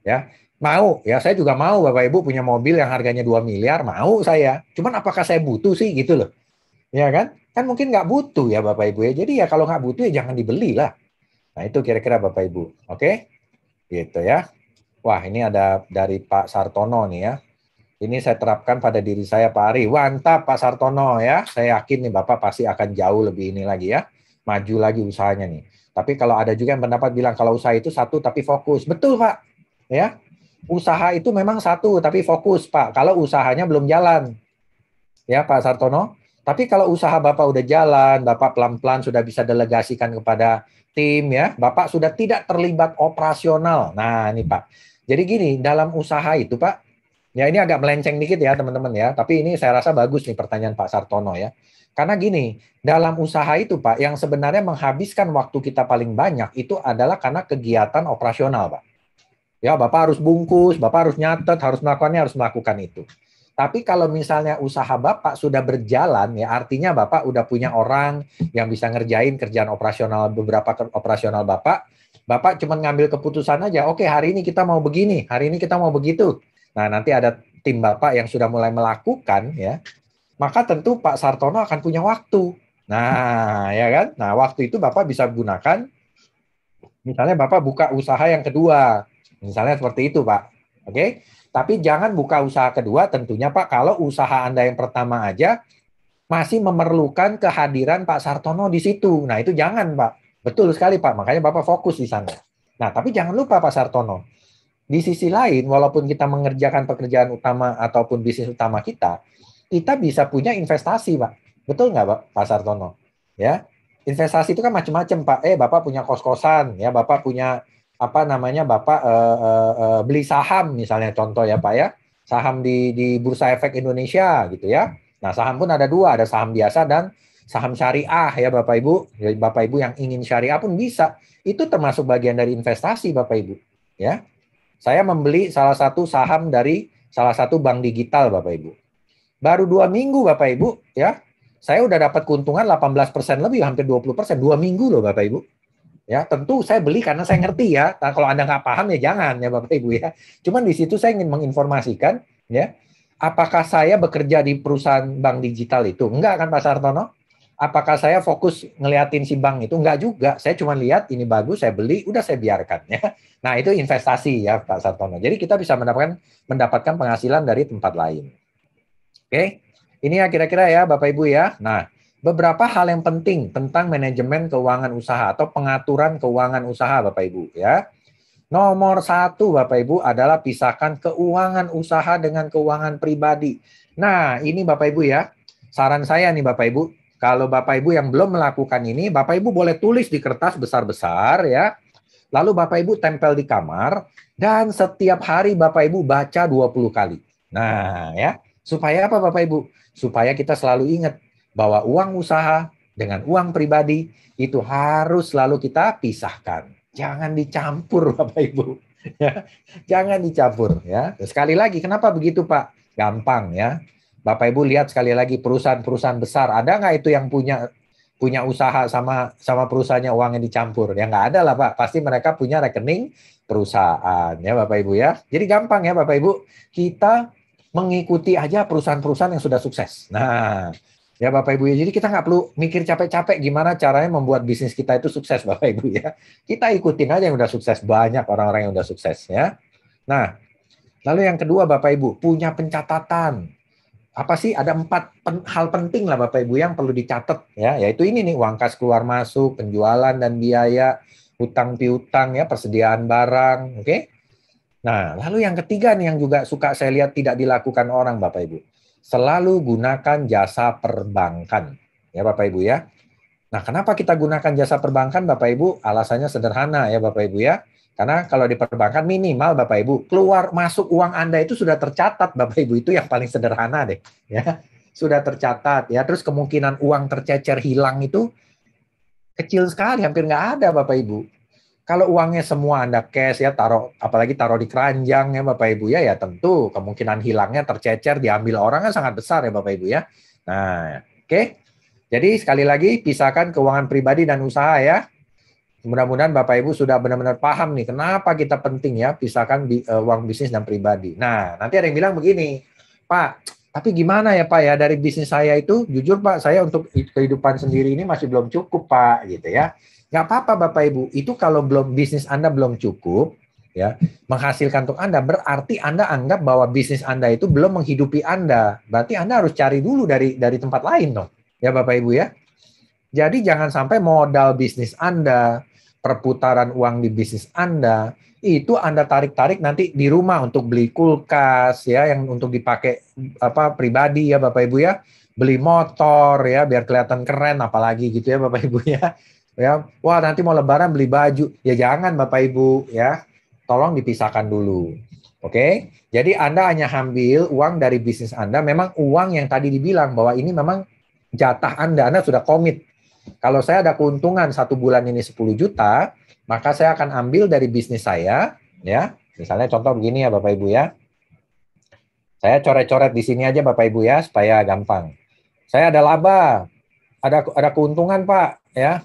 Ya. Mau, ya saya juga mau Bapak Ibu punya mobil yang harganya 2 miliar, mau saya. Cuman apakah saya butuh sih gitu loh. Ya kan? Kan mungkin nggak butuh ya Bapak Ibu ya. Jadi ya kalau nggak butuh ya jangan dibeli lah Nah, itu kira-kira Bapak Ibu. Oke? Okay? Gitu ya. Wah, ini ada dari Pak Sartono nih ya. Ini saya terapkan pada diri saya Pak Ari. Mantap Pak Sartono ya. Saya yakin nih Bapak pasti akan jauh lebih ini lagi ya. Maju lagi usahanya nih. Tapi kalau ada juga yang pendapat bilang kalau usaha itu satu tapi fokus. Betul Pak. Ya. Usaha itu memang satu tapi fokus Pak. Kalau usahanya belum jalan. Ya Pak Sartono. Tapi kalau usaha Bapak udah jalan, Bapak pelan-pelan sudah bisa delegasikan kepada tim ya. Bapak sudah tidak terlibat operasional. Nah, ini Pak. Jadi gini, dalam usaha itu Pak, ya ini agak melenceng dikit ya teman-teman ya, tapi ini saya rasa bagus nih pertanyaan Pak Sartono ya. Karena gini, dalam usaha itu Pak, yang sebenarnya menghabiskan waktu kita paling banyak itu adalah karena kegiatan operasional Pak. Ya, Bapak harus bungkus, Bapak harus nyatet, harus melakukannya, harus melakukan itu. Tapi kalau misalnya usaha Bapak sudah berjalan ya artinya Bapak udah punya orang yang bisa ngerjain kerjaan operasional beberapa operasional Bapak, Bapak cuma ngambil keputusan aja, oke okay, hari ini kita mau begini, hari ini kita mau begitu. Nah, nanti ada tim Bapak yang sudah mulai melakukan ya, maka tentu Pak Sartono akan punya waktu. Nah, ya kan? Nah, waktu itu Bapak bisa gunakan misalnya Bapak buka usaha yang kedua. Misalnya seperti itu, Pak. Oke. Okay? Tapi jangan buka usaha kedua tentunya Pak kalau usaha Anda yang pertama aja masih memerlukan kehadiran Pak Sartono di situ. Nah, itu jangan, Pak. Betul sekali, Pak. Makanya Bapak fokus di sana. Nah, tapi jangan lupa Pak Sartono. Di sisi lain, walaupun kita mengerjakan pekerjaan utama ataupun bisnis utama kita, kita bisa punya investasi, Pak. Betul nggak, Pak, Pak Sartono? Ya, investasi itu kan macam-macam, Pak. Eh, Bapak punya kos-kosan, ya, Bapak punya apa namanya Bapak uh, uh, uh, beli saham misalnya contoh ya Pak ya. Saham di di Bursa Efek Indonesia gitu ya. Nah, saham pun ada dua, ada saham biasa dan saham syariah ya Bapak Ibu. Jadi Bapak Ibu yang ingin syariah pun bisa. Itu termasuk bagian dari investasi Bapak Ibu, ya. Saya membeli salah satu saham dari salah satu bank digital Bapak Ibu. Baru dua minggu Bapak Ibu, ya. Saya udah dapat keuntungan 18% lebih, hampir 20%. Dua minggu loh Bapak Ibu ya tentu saya beli karena saya ngerti ya nah, kalau anda nggak paham ya jangan ya bapak ibu ya cuman di situ saya ingin menginformasikan ya apakah saya bekerja di perusahaan bank digital itu enggak kan Pak Sartono apakah saya fokus ngeliatin si bank itu enggak juga saya cuma lihat ini bagus saya beli udah saya biarkan ya nah itu investasi ya Pak Sartono jadi kita bisa mendapatkan mendapatkan penghasilan dari tempat lain oke ini ya kira-kira ya Bapak Ibu ya nah beberapa hal yang penting tentang manajemen keuangan usaha atau pengaturan keuangan usaha Bapak Ibu ya. Nomor satu Bapak Ibu adalah pisahkan keuangan usaha dengan keuangan pribadi. Nah ini Bapak Ibu ya, saran saya nih Bapak Ibu, kalau Bapak Ibu yang belum melakukan ini, Bapak Ibu boleh tulis di kertas besar-besar ya. Lalu Bapak Ibu tempel di kamar dan setiap hari Bapak Ibu baca 20 kali. Nah, ya. Supaya apa Bapak Ibu? Supaya kita selalu ingat bahwa uang usaha dengan uang pribadi itu harus selalu kita pisahkan. Jangan dicampur Bapak Ibu. Ya, jangan dicampur ya. Sekali lagi kenapa begitu Pak? Gampang ya. Bapak Ibu lihat sekali lagi perusahaan-perusahaan besar ada nggak itu yang punya punya usaha sama sama perusahaannya yang dicampur ya nggak ada lah pak pasti mereka punya rekening perusahaan ya bapak ibu ya jadi gampang ya bapak ibu kita mengikuti aja perusahaan-perusahaan yang sudah sukses nah Ya Bapak Ibu ya, jadi kita nggak perlu mikir capek-capek gimana caranya membuat bisnis kita itu sukses Bapak Ibu ya. Kita ikutin aja yang udah sukses, banyak orang-orang yang udah sukses ya. Nah, lalu yang kedua Bapak Ibu, punya pencatatan. Apa sih? Ada empat pen, hal penting lah Bapak Ibu yang perlu dicatat ya, yaitu ini nih, uang kas keluar masuk, penjualan dan biaya, hutang piutang ya, persediaan barang, oke? Okay? Nah, lalu yang ketiga nih yang juga suka saya lihat tidak dilakukan orang Bapak Ibu selalu gunakan jasa perbankan. Ya Bapak Ibu ya. Nah, kenapa kita gunakan jasa perbankan Bapak Ibu? Alasannya sederhana ya Bapak Ibu ya. Karena kalau di perbankan minimal Bapak Ibu keluar masuk uang Anda itu sudah tercatat Bapak Ibu itu yang paling sederhana deh ya. Sudah tercatat ya. Terus kemungkinan uang tercecer hilang itu kecil sekali, hampir nggak ada Bapak Ibu kalau uangnya semua Anda cash ya taruh apalagi taruh di keranjang ya Bapak Ibu ya ya tentu kemungkinan hilangnya tercecer diambil orang kan sangat besar ya Bapak Ibu ya. Nah, oke. Okay. Jadi sekali lagi pisahkan keuangan pribadi dan usaha ya. Mudah-mudahan Bapak Ibu sudah benar-benar paham nih kenapa kita penting ya pisahkan uh, uang bisnis dan pribadi. Nah, nanti ada yang bilang begini, "Pak, tapi gimana ya Pak ya dari bisnis saya itu jujur Pak saya untuk kehidupan sendiri ini masih belum cukup Pak gitu ya. Nggak apa-apa Bapak Ibu, itu kalau belum bisnis Anda belum cukup, ya menghasilkan untuk Anda berarti Anda anggap bahwa bisnis Anda itu belum menghidupi Anda. Berarti Anda harus cari dulu dari dari tempat lain dong. Ya Bapak Ibu ya. Jadi jangan sampai modal bisnis Anda, perputaran uang di bisnis Anda itu Anda tarik-tarik nanti di rumah untuk beli kulkas ya yang untuk dipakai apa pribadi ya Bapak Ibu ya, beli motor ya biar kelihatan keren apalagi gitu ya Bapak Ibu ya ya wah nanti mau lebaran beli baju ya jangan bapak ibu ya tolong dipisahkan dulu oke jadi anda hanya ambil uang dari bisnis anda memang uang yang tadi dibilang bahwa ini memang jatah anda anda sudah komit kalau saya ada keuntungan satu bulan ini 10 juta maka saya akan ambil dari bisnis saya ya misalnya contoh begini ya bapak ibu ya saya coret-coret di sini aja bapak ibu ya supaya gampang saya ada laba ada ada keuntungan pak ya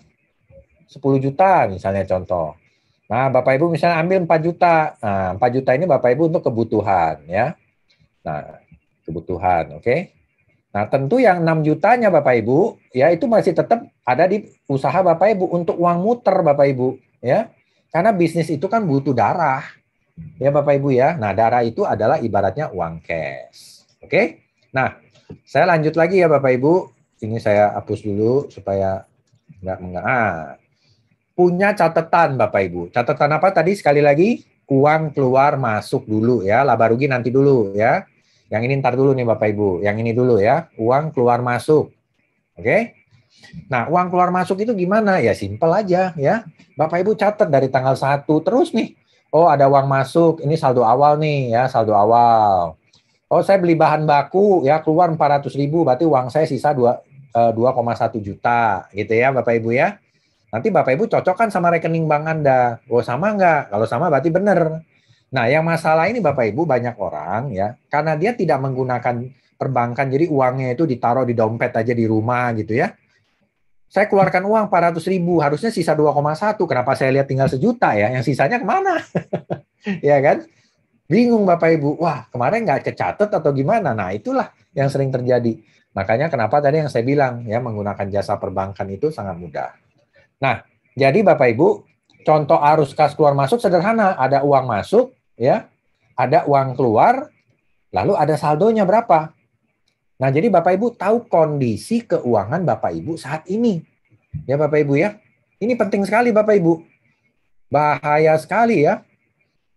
10 juta misalnya contoh. Nah, Bapak Ibu misalnya ambil 4 juta. Nah, 4 juta ini Bapak Ibu untuk kebutuhan ya. Nah, kebutuhan, oke. Okay? Nah, tentu yang 6 jutanya Bapak Ibu ya itu masih tetap ada di usaha Bapak Ibu untuk uang muter Bapak Ibu ya. Karena bisnis itu kan butuh darah. Ya Bapak Ibu ya. Nah, darah itu adalah ibaratnya uang cash. Oke? Okay? Nah, saya lanjut lagi ya Bapak Ibu. Ini saya hapus dulu supaya nggak mengenal punya catatan Bapak Ibu. Catatan apa tadi sekali lagi? Uang keluar masuk dulu ya, laba rugi nanti dulu ya. Yang ini ntar dulu nih Bapak Ibu, yang ini dulu ya. Uang keluar masuk. Oke? Okay? Nah, uang keluar masuk itu gimana? Ya simpel aja ya. Bapak Ibu catat dari tanggal 1 terus nih. Oh, ada uang masuk, ini saldo awal nih ya, saldo awal. Oh, saya beli bahan baku ya keluar 400 ribu, berarti uang saya sisa 2,1 eh, juta gitu ya Bapak Ibu ya. Nanti Bapak Ibu cocokkan sama rekening bank Anda. Oh sama nggak? Kalau sama berarti benar. Nah yang masalah ini Bapak Ibu banyak orang ya, karena dia tidak menggunakan perbankan, jadi uangnya itu ditaruh di dompet aja di rumah gitu ya. Saya keluarkan uang 400 ribu, harusnya sisa 2,1. Kenapa saya lihat tinggal sejuta ya? Yang sisanya kemana? ya kan? Bingung Bapak Ibu. Wah kemarin nggak kecatet atau gimana? Nah itulah yang sering terjadi. Makanya kenapa tadi yang saya bilang ya menggunakan jasa perbankan itu sangat mudah. Nah, jadi Bapak Ibu, contoh arus kas keluar masuk sederhana, ada uang masuk, ya, ada uang keluar, lalu ada saldonya berapa. Nah, jadi Bapak Ibu tahu kondisi keuangan Bapak Ibu saat ini. Ya Bapak Ibu ya. Ini penting sekali Bapak Ibu. Bahaya sekali ya.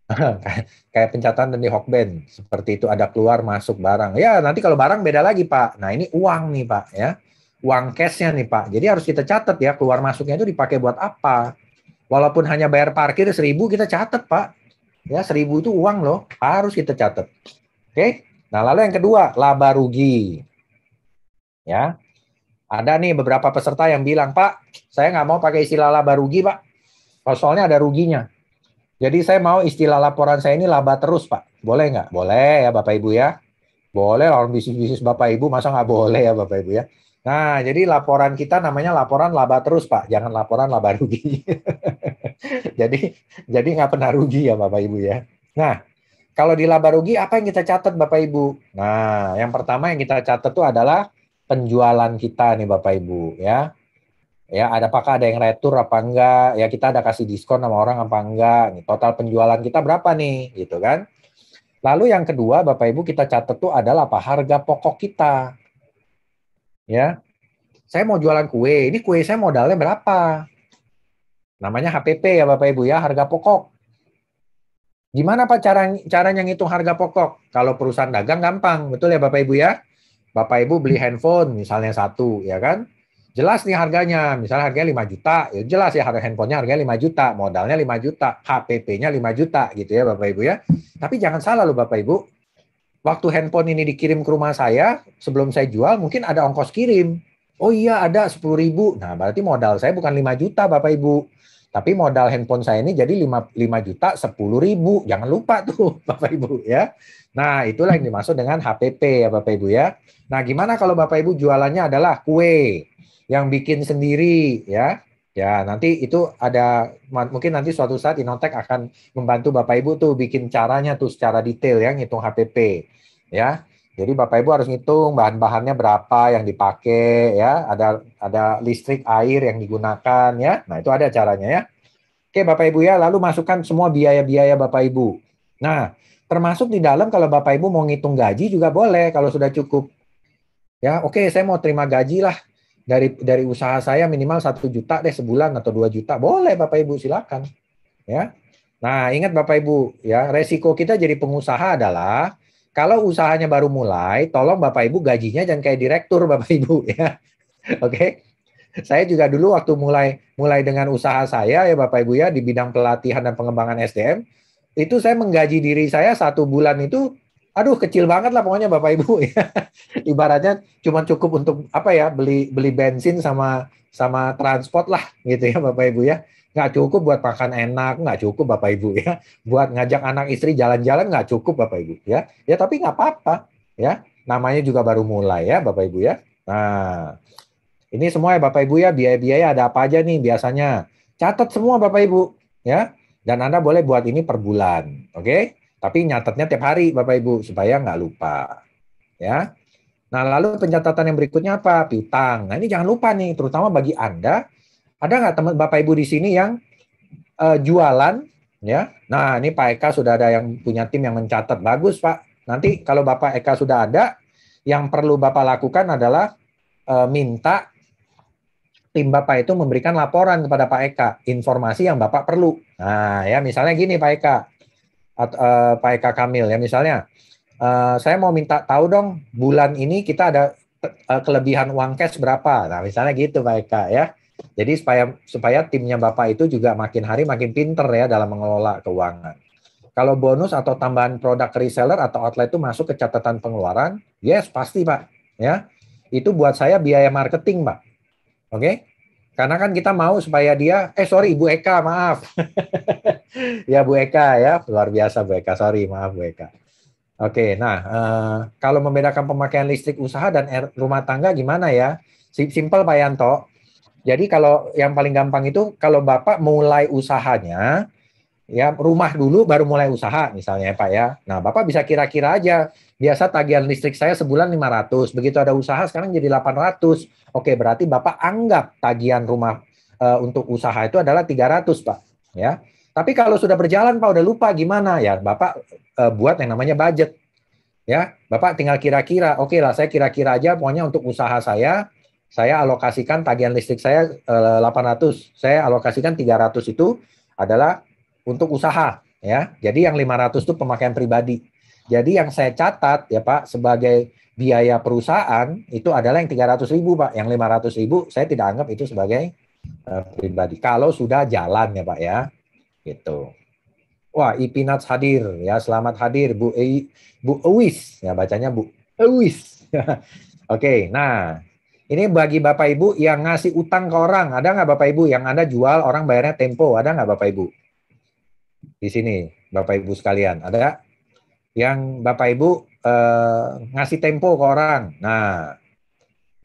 kayak pencatatan di Hokben seperti itu ada keluar masuk barang ya nanti kalau barang beda lagi pak nah ini uang nih pak ya uang cashnya nih Pak. Jadi harus kita catat ya keluar masuknya itu dipakai buat apa. Walaupun hanya bayar parkir seribu kita catat Pak. Ya seribu itu uang loh harus kita catat. Oke. Nah lalu yang kedua laba rugi. Ya. Ada nih beberapa peserta yang bilang Pak saya nggak mau pakai istilah laba rugi Pak. Oh, soalnya ada ruginya. Jadi saya mau istilah laporan saya ini laba terus Pak. Boleh nggak? Boleh ya Bapak Ibu ya. Boleh orang bisnis-bisnis Bapak Ibu masa nggak boleh ya Bapak Ibu ya. Nah, jadi laporan kita namanya laporan laba terus, Pak. Jangan laporan laba rugi. jadi jadi nggak pernah rugi ya, Bapak Ibu ya. Nah, kalau di laba rugi apa yang kita catat, Bapak Ibu? Nah, yang pertama yang kita catat itu adalah penjualan kita nih, Bapak Ibu ya. Ya, ada apakah ada yang retur apa enggak? Ya, kita ada kasih diskon sama orang apa enggak? Nih, total penjualan kita berapa nih, gitu kan? Lalu yang kedua, Bapak Ibu kita catat tuh adalah apa harga pokok kita ya saya mau jualan kue ini kue saya modalnya berapa namanya HPP ya Bapak Ibu ya harga pokok Gimana Pak cara caranya ngitung harga pokok? Kalau perusahaan dagang gampang, betul ya Bapak Ibu ya? Bapak Ibu beli handphone misalnya satu, ya kan? Jelas nih harganya, misalnya harganya 5 juta, ya jelas ya harga handphonenya harganya 5 juta, modalnya 5 juta, HPP-nya 5 juta gitu ya Bapak Ibu ya. Tapi jangan salah loh Bapak Ibu, waktu handphone ini dikirim ke rumah saya, sebelum saya jual mungkin ada ongkos kirim. Oh iya ada 10 ribu. Nah berarti modal saya bukan 5 juta Bapak Ibu. Tapi modal handphone saya ini jadi 5, 5 juta 10 ribu. Jangan lupa tuh Bapak Ibu ya. Nah itulah yang dimaksud dengan HPP ya Bapak Ibu ya. Nah gimana kalau Bapak Ibu jualannya adalah kue yang bikin sendiri ya. Ya, nanti itu ada mungkin nanti suatu saat Inotech akan membantu Bapak Ibu tuh bikin caranya tuh secara detail ya ngitung HPP. Ya. Jadi Bapak Ibu harus ngitung bahan-bahannya berapa yang dipakai ya, ada ada listrik, air yang digunakan ya. Nah, itu ada caranya ya. Oke, Bapak Ibu ya, lalu masukkan semua biaya-biaya Bapak Ibu. Nah, termasuk di dalam kalau Bapak Ibu mau ngitung gaji juga boleh kalau sudah cukup. Ya, oke, saya mau terima gaji lah dari dari usaha saya minimal satu juta deh sebulan atau dua juta boleh bapak ibu silakan ya nah ingat bapak ibu ya resiko kita jadi pengusaha adalah kalau usahanya baru mulai tolong bapak ibu gajinya jangan kayak direktur bapak ibu ya oke saya juga dulu waktu mulai mulai dengan usaha saya ya bapak ibu ya di bidang pelatihan dan pengembangan SDM itu saya menggaji diri saya satu bulan itu aduh kecil banget lah pokoknya bapak ibu ya ibaratnya cuma cukup untuk apa ya beli beli bensin sama sama transport lah gitu ya bapak ibu ya nggak cukup buat makan enak nggak cukup bapak ibu ya buat ngajak anak istri jalan-jalan nggak cukup bapak ibu ya ya tapi nggak apa-apa ya namanya juga baru mulai ya bapak ibu ya nah ini semua ya bapak ibu ya biaya-biaya ada apa aja nih biasanya catat semua bapak ibu ya dan anda boleh buat ini per bulan oke okay? Tapi nyatatnya tiap hari Bapak Ibu supaya nggak lupa. Ya. Nah, lalu pencatatan yang berikutnya apa? Piutang. Nah, ini jangan lupa nih, terutama bagi Anda. Ada nggak teman Bapak Ibu di sini yang uh, jualan? ya? Nah, ini Pak Eka sudah ada yang punya tim yang mencatat. Bagus, Pak. Nanti kalau Bapak Eka sudah ada, yang perlu Bapak lakukan adalah uh, minta tim Bapak itu memberikan laporan kepada Pak Eka, informasi yang Bapak perlu. Nah, ya misalnya gini Pak Eka, uh, Pak Eka Kamil ya misalnya uh, saya mau minta tahu dong bulan ini kita ada uh, kelebihan uang cash berapa nah misalnya gitu Pak Eka ya jadi supaya supaya timnya Bapak itu juga makin hari makin pinter ya dalam mengelola keuangan kalau bonus atau tambahan produk reseller atau outlet itu masuk ke catatan pengeluaran yes pasti Pak ya itu buat saya biaya marketing Pak oke okay? karena kan kita mau supaya dia eh sorry Ibu Eka maaf ya Bu Eka ya, luar biasa Bu Eka. Sorry, maaf Bu Eka. Oke, nah uh, kalau membedakan pemakaian listrik usaha dan er, rumah tangga gimana ya? Simpel Pak Yanto. Jadi kalau yang paling gampang itu kalau Bapak mulai usahanya, ya rumah dulu baru mulai usaha misalnya ya, Pak ya. Nah, Bapak bisa kira-kira aja. Biasa tagihan listrik saya sebulan 500, begitu ada usaha sekarang jadi 800. Oke, berarti Bapak anggap tagihan rumah e, untuk usaha itu adalah 300, Pak, ya. Tapi kalau sudah berjalan Pak udah lupa gimana ya Bapak e, buat yang namanya budget. Ya, Bapak tinggal kira-kira. Oke okay lah, saya kira-kira aja pokoknya untuk usaha saya saya alokasikan tagihan listrik saya e, eh, 800, saya alokasikan 300 itu adalah untuk usaha ya. Jadi yang 500 itu pemakaian pribadi. Jadi yang saya catat ya Pak sebagai biaya perusahaan itu adalah yang 300 ribu Pak. Yang 500 ribu saya tidak anggap itu sebagai eh, pribadi. Kalau sudah jalan ya Pak ya gitu. Wah, Ipinats hadir ya, selamat hadir Bu e, Bu Ewis ya bacanya Bu Ewis. Oke, nah ini bagi Bapak Ibu yang ngasih utang ke orang, ada nggak Bapak Ibu yang Anda jual orang bayarnya tempo, ada nggak Bapak Ibu? Di sini Bapak Ibu sekalian, ada yang Bapak Ibu eh, ngasih tempo ke orang. Nah,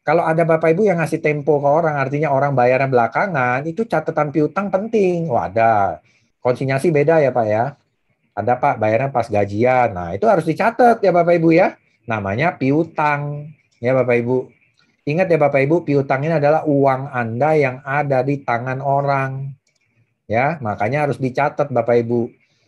kalau ada Bapak Ibu yang ngasih tempo ke orang, artinya orang bayarnya belakangan, itu catatan piutang penting. Wah, ada konsinyasi beda ya Pak ya. Ada Pak bayarnya pas gajian. Nah, itu harus dicatat ya Bapak Ibu ya. Namanya piutang ya Bapak Ibu. Ingat ya Bapak Ibu, piutang ini adalah uang Anda yang ada di tangan orang. Ya, makanya harus dicatat Bapak Ibu.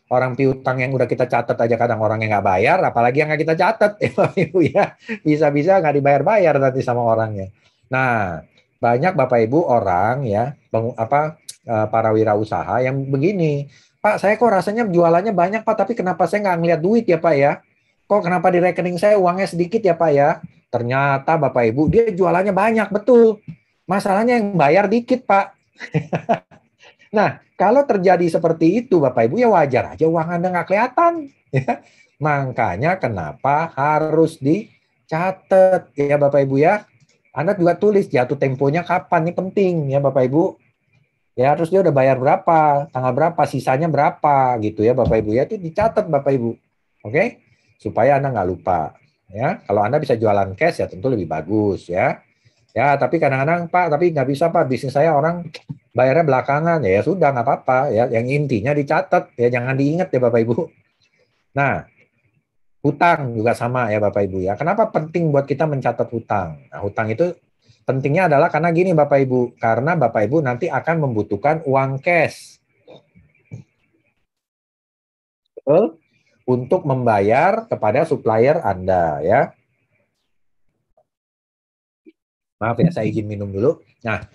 Orang piutang yang udah kita catat aja kadang orang yang nggak bayar, apalagi yang nggak kita catat ya Bapak Ibu ya. Bisa-bisa nggak dibayar-bayar nanti sama orangnya. Nah, banyak Bapak Ibu orang ya, apa Eh, para wirausaha yang begini, Pak saya kok rasanya jualannya banyak Pak, tapi kenapa saya nggak ngeliat duit ya Pak ya? Kok kenapa di rekening saya uangnya sedikit ya Pak ya? Ternyata Bapak Ibu dia jualannya banyak betul, masalahnya yang bayar dikit Pak. nah kalau terjadi seperti itu Bapak Ibu ya wajar aja uang Anda nggak kelihatan. Ya. Makanya kenapa harus dicatat ya Bapak Ibu ya. Anda juga tulis jatuh temponya kapan ini penting ya Bapak Ibu ya harus dia udah bayar berapa, tanggal berapa, sisanya berapa gitu ya Bapak Ibu ya itu dicatat Bapak Ibu. Oke? Supaya Anda nggak lupa ya. Kalau Anda bisa jualan cash ya tentu lebih bagus ya. Ya, tapi kadang-kadang Pak, tapi nggak bisa Pak bisnis saya orang bayarnya belakangan ya, ya sudah nggak apa-apa ya. Yang intinya dicatat ya, jangan diingat ya Bapak Ibu. Nah, hutang juga sama ya Bapak Ibu ya. Kenapa penting buat kita mencatat hutang? Nah, hutang itu Pentingnya adalah karena gini Bapak Ibu, karena Bapak Ibu nanti akan membutuhkan uang cash. Betul? Untuk membayar kepada supplier Anda ya. Maaf ya, saya izin minum dulu. Nah,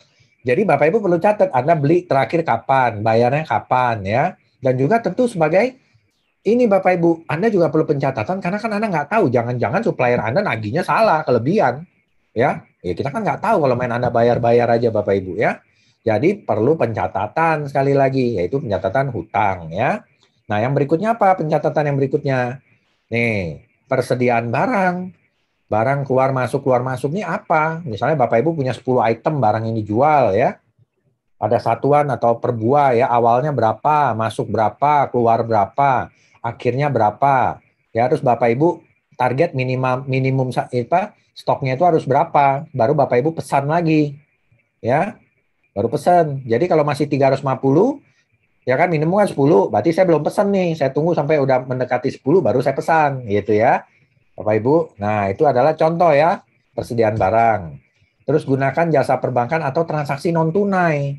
jadi Bapak Ibu perlu catat Anda beli terakhir kapan, bayarnya kapan ya. Dan juga tentu sebagai ini Bapak Ibu, Anda juga perlu pencatatan karena kan Anda nggak tahu, jangan-jangan supplier Anda naginya salah, kelebihan, ya. Ya kita kan nggak tahu kalau main Anda bayar-bayar aja Bapak Ibu ya. Jadi perlu pencatatan sekali lagi, yaitu pencatatan hutang ya. Nah yang berikutnya apa pencatatan yang berikutnya? Nih, persediaan barang. Barang keluar masuk, keluar masuk ini apa? Misalnya Bapak Ibu punya 10 item barang ini jual ya. Ada satuan atau per buah ya, awalnya berapa, masuk berapa, keluar berapa, akhirnya berapa. Ya harus Bapak Ibu target minimal minimum apa stoknya itu harus berapa, baru Bapak Ibu pesan lagi. Ya. Baru pesan. Jadi kalau masih 350 ya kan minimum kan 10, berarti saya belum pesan nih. Saya tunggu sampai udah mendekati 10 baru saya pesan gitu ya. Bapak Ibu. Nah, itu adalah contoh ya persediaan barang. Terus gunakan jasa perbankan atau transaksi non tunai.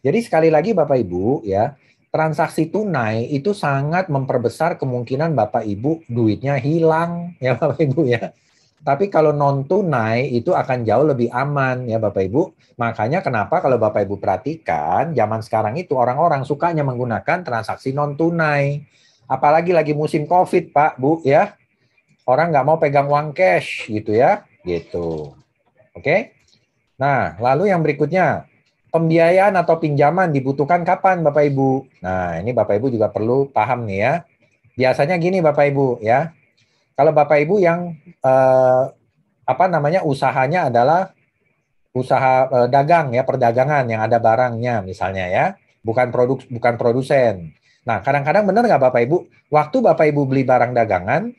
Jadi sekali lagi Bapak Ibu ya, transaksi tunai itu sangat memperbesar kemungkinan Bapak Ibu duitnya hilang ya Bapak Ibu ya. Tapi kalau non tunai itu akan jauh lebih aman ya Bapak Ibu. Makanya kenapa kalau Bapak Ibu perhatikan zaman sekarang itu orang-orang sukanya menggunakan transaksi non tunai. Apalagi lagi musim Covid, Pak, Bu ya. Orang nggak mau pegang uang cash gitu ya, gitu. Oke. Nah, lalu yang berikutnya, pembiayaan atau pinjaman dibutuhkan kapan Bapak Ibu? Nah, ini Bapak Ibu juga perlu paham nih ya. Biasanya gini Bapak Ibu ya. Kalau Bapak Ibu yang eh, apa namanya usahanya adalah usaha eh, dagang ya, perdagangan yang ada barangnya misalnya ya, bukan produk bukan produsen. Nah, kadang-kadang benar nggak Bapak Ibu, waktu Bapak Ibu beli barang dagangan,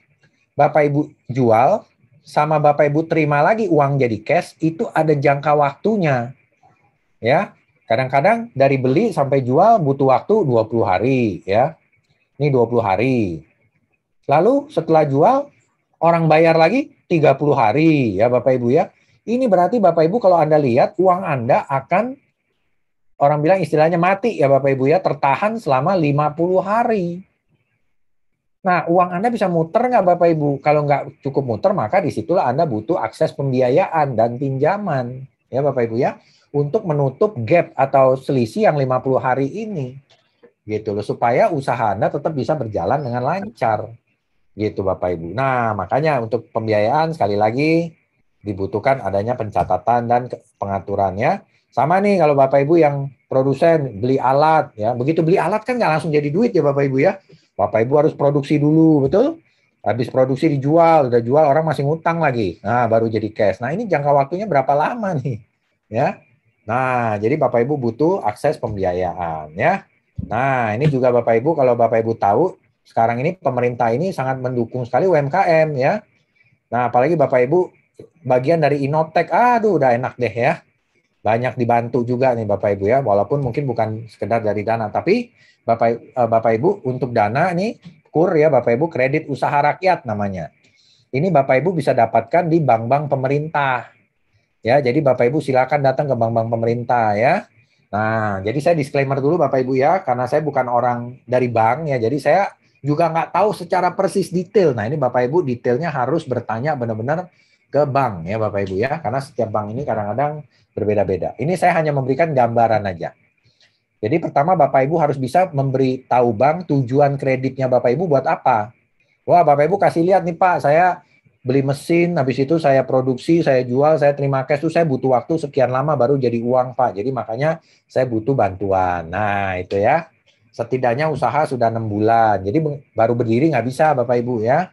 Bapak Ibu jual sama Bapak Ibu terima lagi uang jadi cash itu ada jangka waktunya. Ya, kadang-kadang dari beli sampai jual butuh waktu 20 hari ya. Ini 20 hari. Lalu setelah jual, orang bayar lagi 30 hari ya Bapak Ibu ya. Ini berarti Bapak Ibu kalau Anda lihat uang Anda akan orang bilang istilahnya mati ya Bapak Ibu ya, tertahan selama 50 hari. Nah, uang Anda bisa muter nggak Bapak Ibu? Kalau nggak cukup muter, maka disitulah Anda butuh akses pembiayaan dan pinjaman. Ya Bapak Ibu ya, untuk menutup gap atau selisih yang 50 hari ini. Gitu loh, supaya usaha Anda tetap bisa berjalan dengan lancar. Gitu Bapak Ibu. Nah, makanya untuk pembiayaan sekali lagi dibutuhkan adanya pencatatan dan pengaturannya. Sama nih kalau Bapak Ibu yang produsen beli alat ya. Begitu beli alat kan nggak langsung jadi duit ya Bapak Ibu ya. Bapak Ibu harus produksi dulu, betul? Habis produksi dijual, udah jual orang masih ngutang lagi. Nah, baru jadi cash. Nah, ini jangka waktunya berapa lama nih? Ya. Nah, jadi Bapak Ibu butuh akses pembiayaan ya. Nah, ini juga Bapak Ibu kalau Bapak Ibu tahu sekarang ini pemerintah ini sangat mendukung sekali UMKM ya. Nah, apalagi Bapak Ibu bagian dari Inotech, aduh udah enak deh ya. Banyak dibantu juga nih Bapak Ibu ya, walaupun mungkin bukan sekedar dari dana, tapi Bapak eh, Bapak Ibu untuk dana nih KUR ya Bapak Ibu kredit usaha rakyat namanya. Ini Bapak Ibu bisa dapatkan di bank-bank pemerintah. Ya, jadi Bapak Ibu silakan datang ke bank-bank pemerintah ya. Nah, jadi saya disclaimer dulu Bapak Ibu ya, karena saya bukan orang dari bank ya, jadi saya juga nggak tahu secara persis detail. Nah ini Bapak Ibu detailnya harus bertanya benar-benar ke bank ya Bapak Ibu ya, karena setiap bank ini kadang-kadang berbeda-beda. Ini saya hanya memberikan gambaran aja. Jadi pertama Bapak Ibu harus bisa memberi tahu bank tujuan kreditnya Bapak Ibu buat apa. Wah Bapak Ibu kasih lihat nih Pak, saya beli mesin, habis itu saya produksi, saya jual, saya terima cash tuh saya butuh waktu sekian lama baru jadi uang Pak. Jadi makanya saya butuh bantuan. Nah itu ya. Setidaknya usaha sudah enam bulan. Jadi baru berdiri nggak bisa Bapak Ibu ya.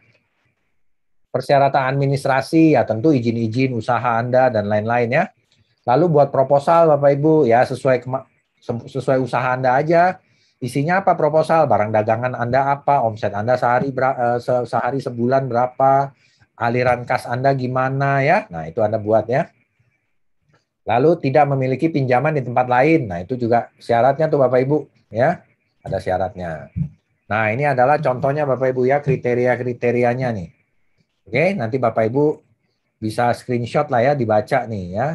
Persyaratan administrasi ya tentu izin-izin usaha Anda dan lain-lain ya. Lalu buat proposal Bapak Ibu ya sesuai sesuai usaha Anda aja. Isinya apa proposal? Barang dagangan Anda apa? Omset Anda sehari eh, sehari sebulan berapa? Aliran kas Anda gimana ya? Nah, itu Anda buat ya. Lalu tidak memiliki pinjaman di tempat lain. Nah, itu juga syaratnya tuh Bapak Ibu ya. Ada syaratnya. Nah, ini adalah contohnya Bapak Ibu ya kriteria-kriterianya nih. Oke, nanti Bapak Ibu bisa screenshot lah ya dibaca nih ya.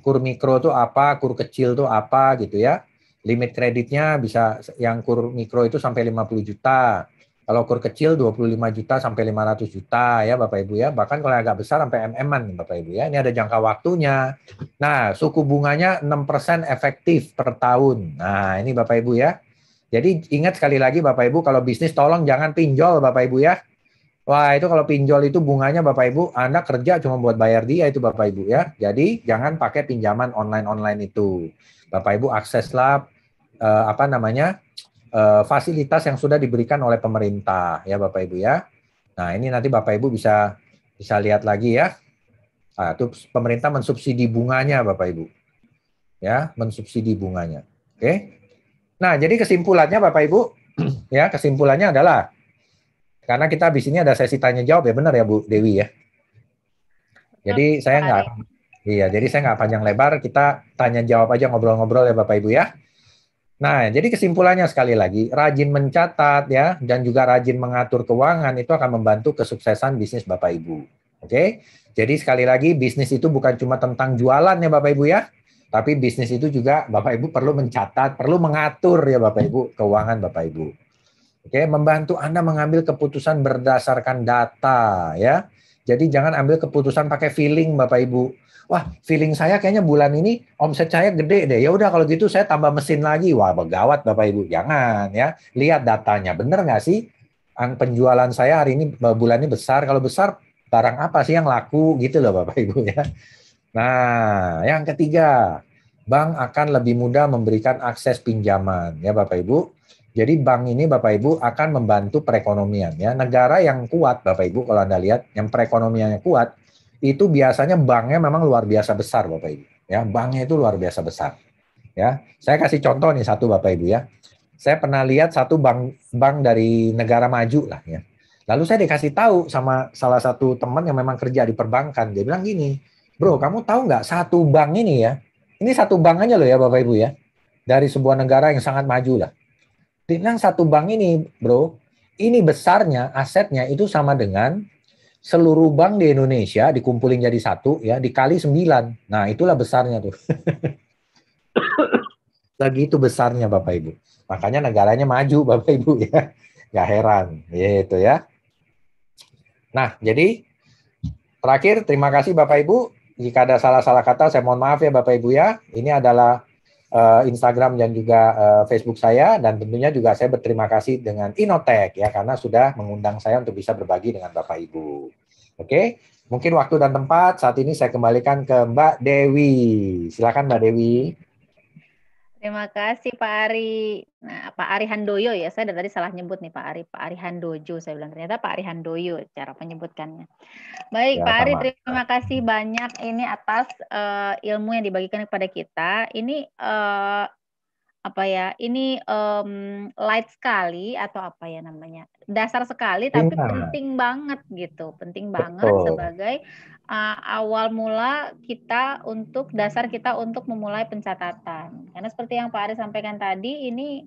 Kur mikro itu apa, kur kecil itu apa gitu ya. Limit kreditnya bisa yang kur mikro itu sampai 50 juta. Kalau kur kecil 25 juta sampai 500 juta ya Bapak Ibu ya. Bahkan kalau agak besar sampai MM-an Bapak Ibu ya. Ini ada jangka waktunya. Nah, suku bunganya 6% efektif per tahun. Nah, ini Bapak Ibu ya. Jadi ingat sekali lagi Bapak Ibu kalau bisnis tolong jangan pinjol Bapak Ibu ya. Wah itu kalau pinjol itu bunganya Bapak Ibu, Anda kerja cuma buat bayar dia itu Bapak Ibu ya. Jadi jangan pakai pinjaman online-online itu. Bapak Ibu akseslah eh, apa namanya eh, fasilitas yang sudah diberikan oleh pemerintah ya Bapak Ibu ya. Nah ini nanti Bapak Ibu bisa bisa lihat lagi ya. Nah, itu pemerintah mensubsidi bunganya Bapak Ibu. Ya, mensubsidi bunganya. Oke. Okay? Nah, jadi kesimpulannya Bapak Ibu, ya kesimpulannya adalah karena kita di sini ada sesi tanya jawab ya benar ya Bu Dewi ya. Jadi saya nggak iya, jadi saya nggak panjang lebar, kita tanya jawab aja ngobrol-ngobrol ya Bapak Ibu ya. Nah, jadi kesimpulannya sekali lagi, rajin mencatat ya dan juga rajin mengatur keuangan itu akan membantu kesuksesan bisnis Bapak Ibu. Oke. Jadi sekali lagi bisnis itu bukan cuma tentang jualan ya Bapak Ibu ya, tapi bisnis itu juga Bapak Ibu perlu mencatat, perlu mengatur ya Bapak Ibu keuangan Bapak Ibu. Oke, membantu Anda mengambil keputusan berdasarkan data ya. Jadi jangan ambil keputusan pakai feeling Bapak Ibu. Wah, feeling saya kayaknya bulan ini omset saya gede deh. Ya udah kalau gitu saya tambah mesin lagi. Wah, begawat Bapak Ibu. Jangan ya. Lihat datanya. Bener nggak sih? Penjualan saya hari ini eh, bulan ini besar. Kalau besar barang apa sih yang laku gitu loh Bapak Ibu ya. Nah, yang ketiga, bank akan lebih mudah memberikan akses pinjaman ya Bapak Ibu. Jadi bank ini Bapak Ibu akan membantu perekonomian ya. Negara yang kuat Bapak Ibu kalau Anda lihat yang perekonomiannya kuat itu biasanya banknya memang luar biasa besar Bapak Ibu ya. Banknya itu luar biasa besar. Ya. Saya kasih contoh nih satu Bapak Ibu ya. Saya pernah lihat satu bank bank dari negara maju lah ya. Lalu saya dikasih tahu sama salah satu teman yang memang kerja di perbankan, dia bilang gini, Bro, hmm. kamu tahu nggak satu bank ini ya? Ini satu bank aja loh ya Bapak Ibu ya. Dari sebuah negara yang sangat maju lah. Dia satu bank ini, bro, ini besarnya asetnya itu sama dengan seluruh bank di Indonesia dikumpulin jadi satu ya dikali sembilan. Nah itulah besarnya tuh. Lagi itu besarnya Bapak Ibu. Makanya negaranya maju Bapak Ibu ya. ya heran Itu ya. Nah jadi Terakhir, terima kasih Bapak Ibu jika ada salah-salah kata, saya mohon maaf ya Bapak Ibu ya. Ini adalah uh, Instagram dan juga uh, Facebook saya dan tentunya juga saya berterima kasih dengan Inotech ya karena sudah mengundang saya untuk bisa berbagi dengan Bapak Ibu. Oke, okay? mungkin waktu dan tempat saat ini saya kembalikan ke Mbak Dewi. Silakan Mbak Dewi. Terima kasih Pak Ari. Nah, Pak Ari Handoyo ya, saya dari tadi salah nyebut nih Pak Ari. Pak Ari Handojo saya bilang ternyata Pak Ari Handoyo cara penyebutkannya. Baik ya, Pak sama. Ari, terima kasih banyak ini atas uh, ilmu yang dibagikan kepada kita. Ini uh, apa ya? Ini um, light sekali atau apa ya namanya? Dasar sekali tapi ya. penting banget gitu, penting banget sebagai uh, awal mula kita untuk dasar kita untuk memulai pencatatan. Karena seperti yang Pak Ari sampaikan tadi, ini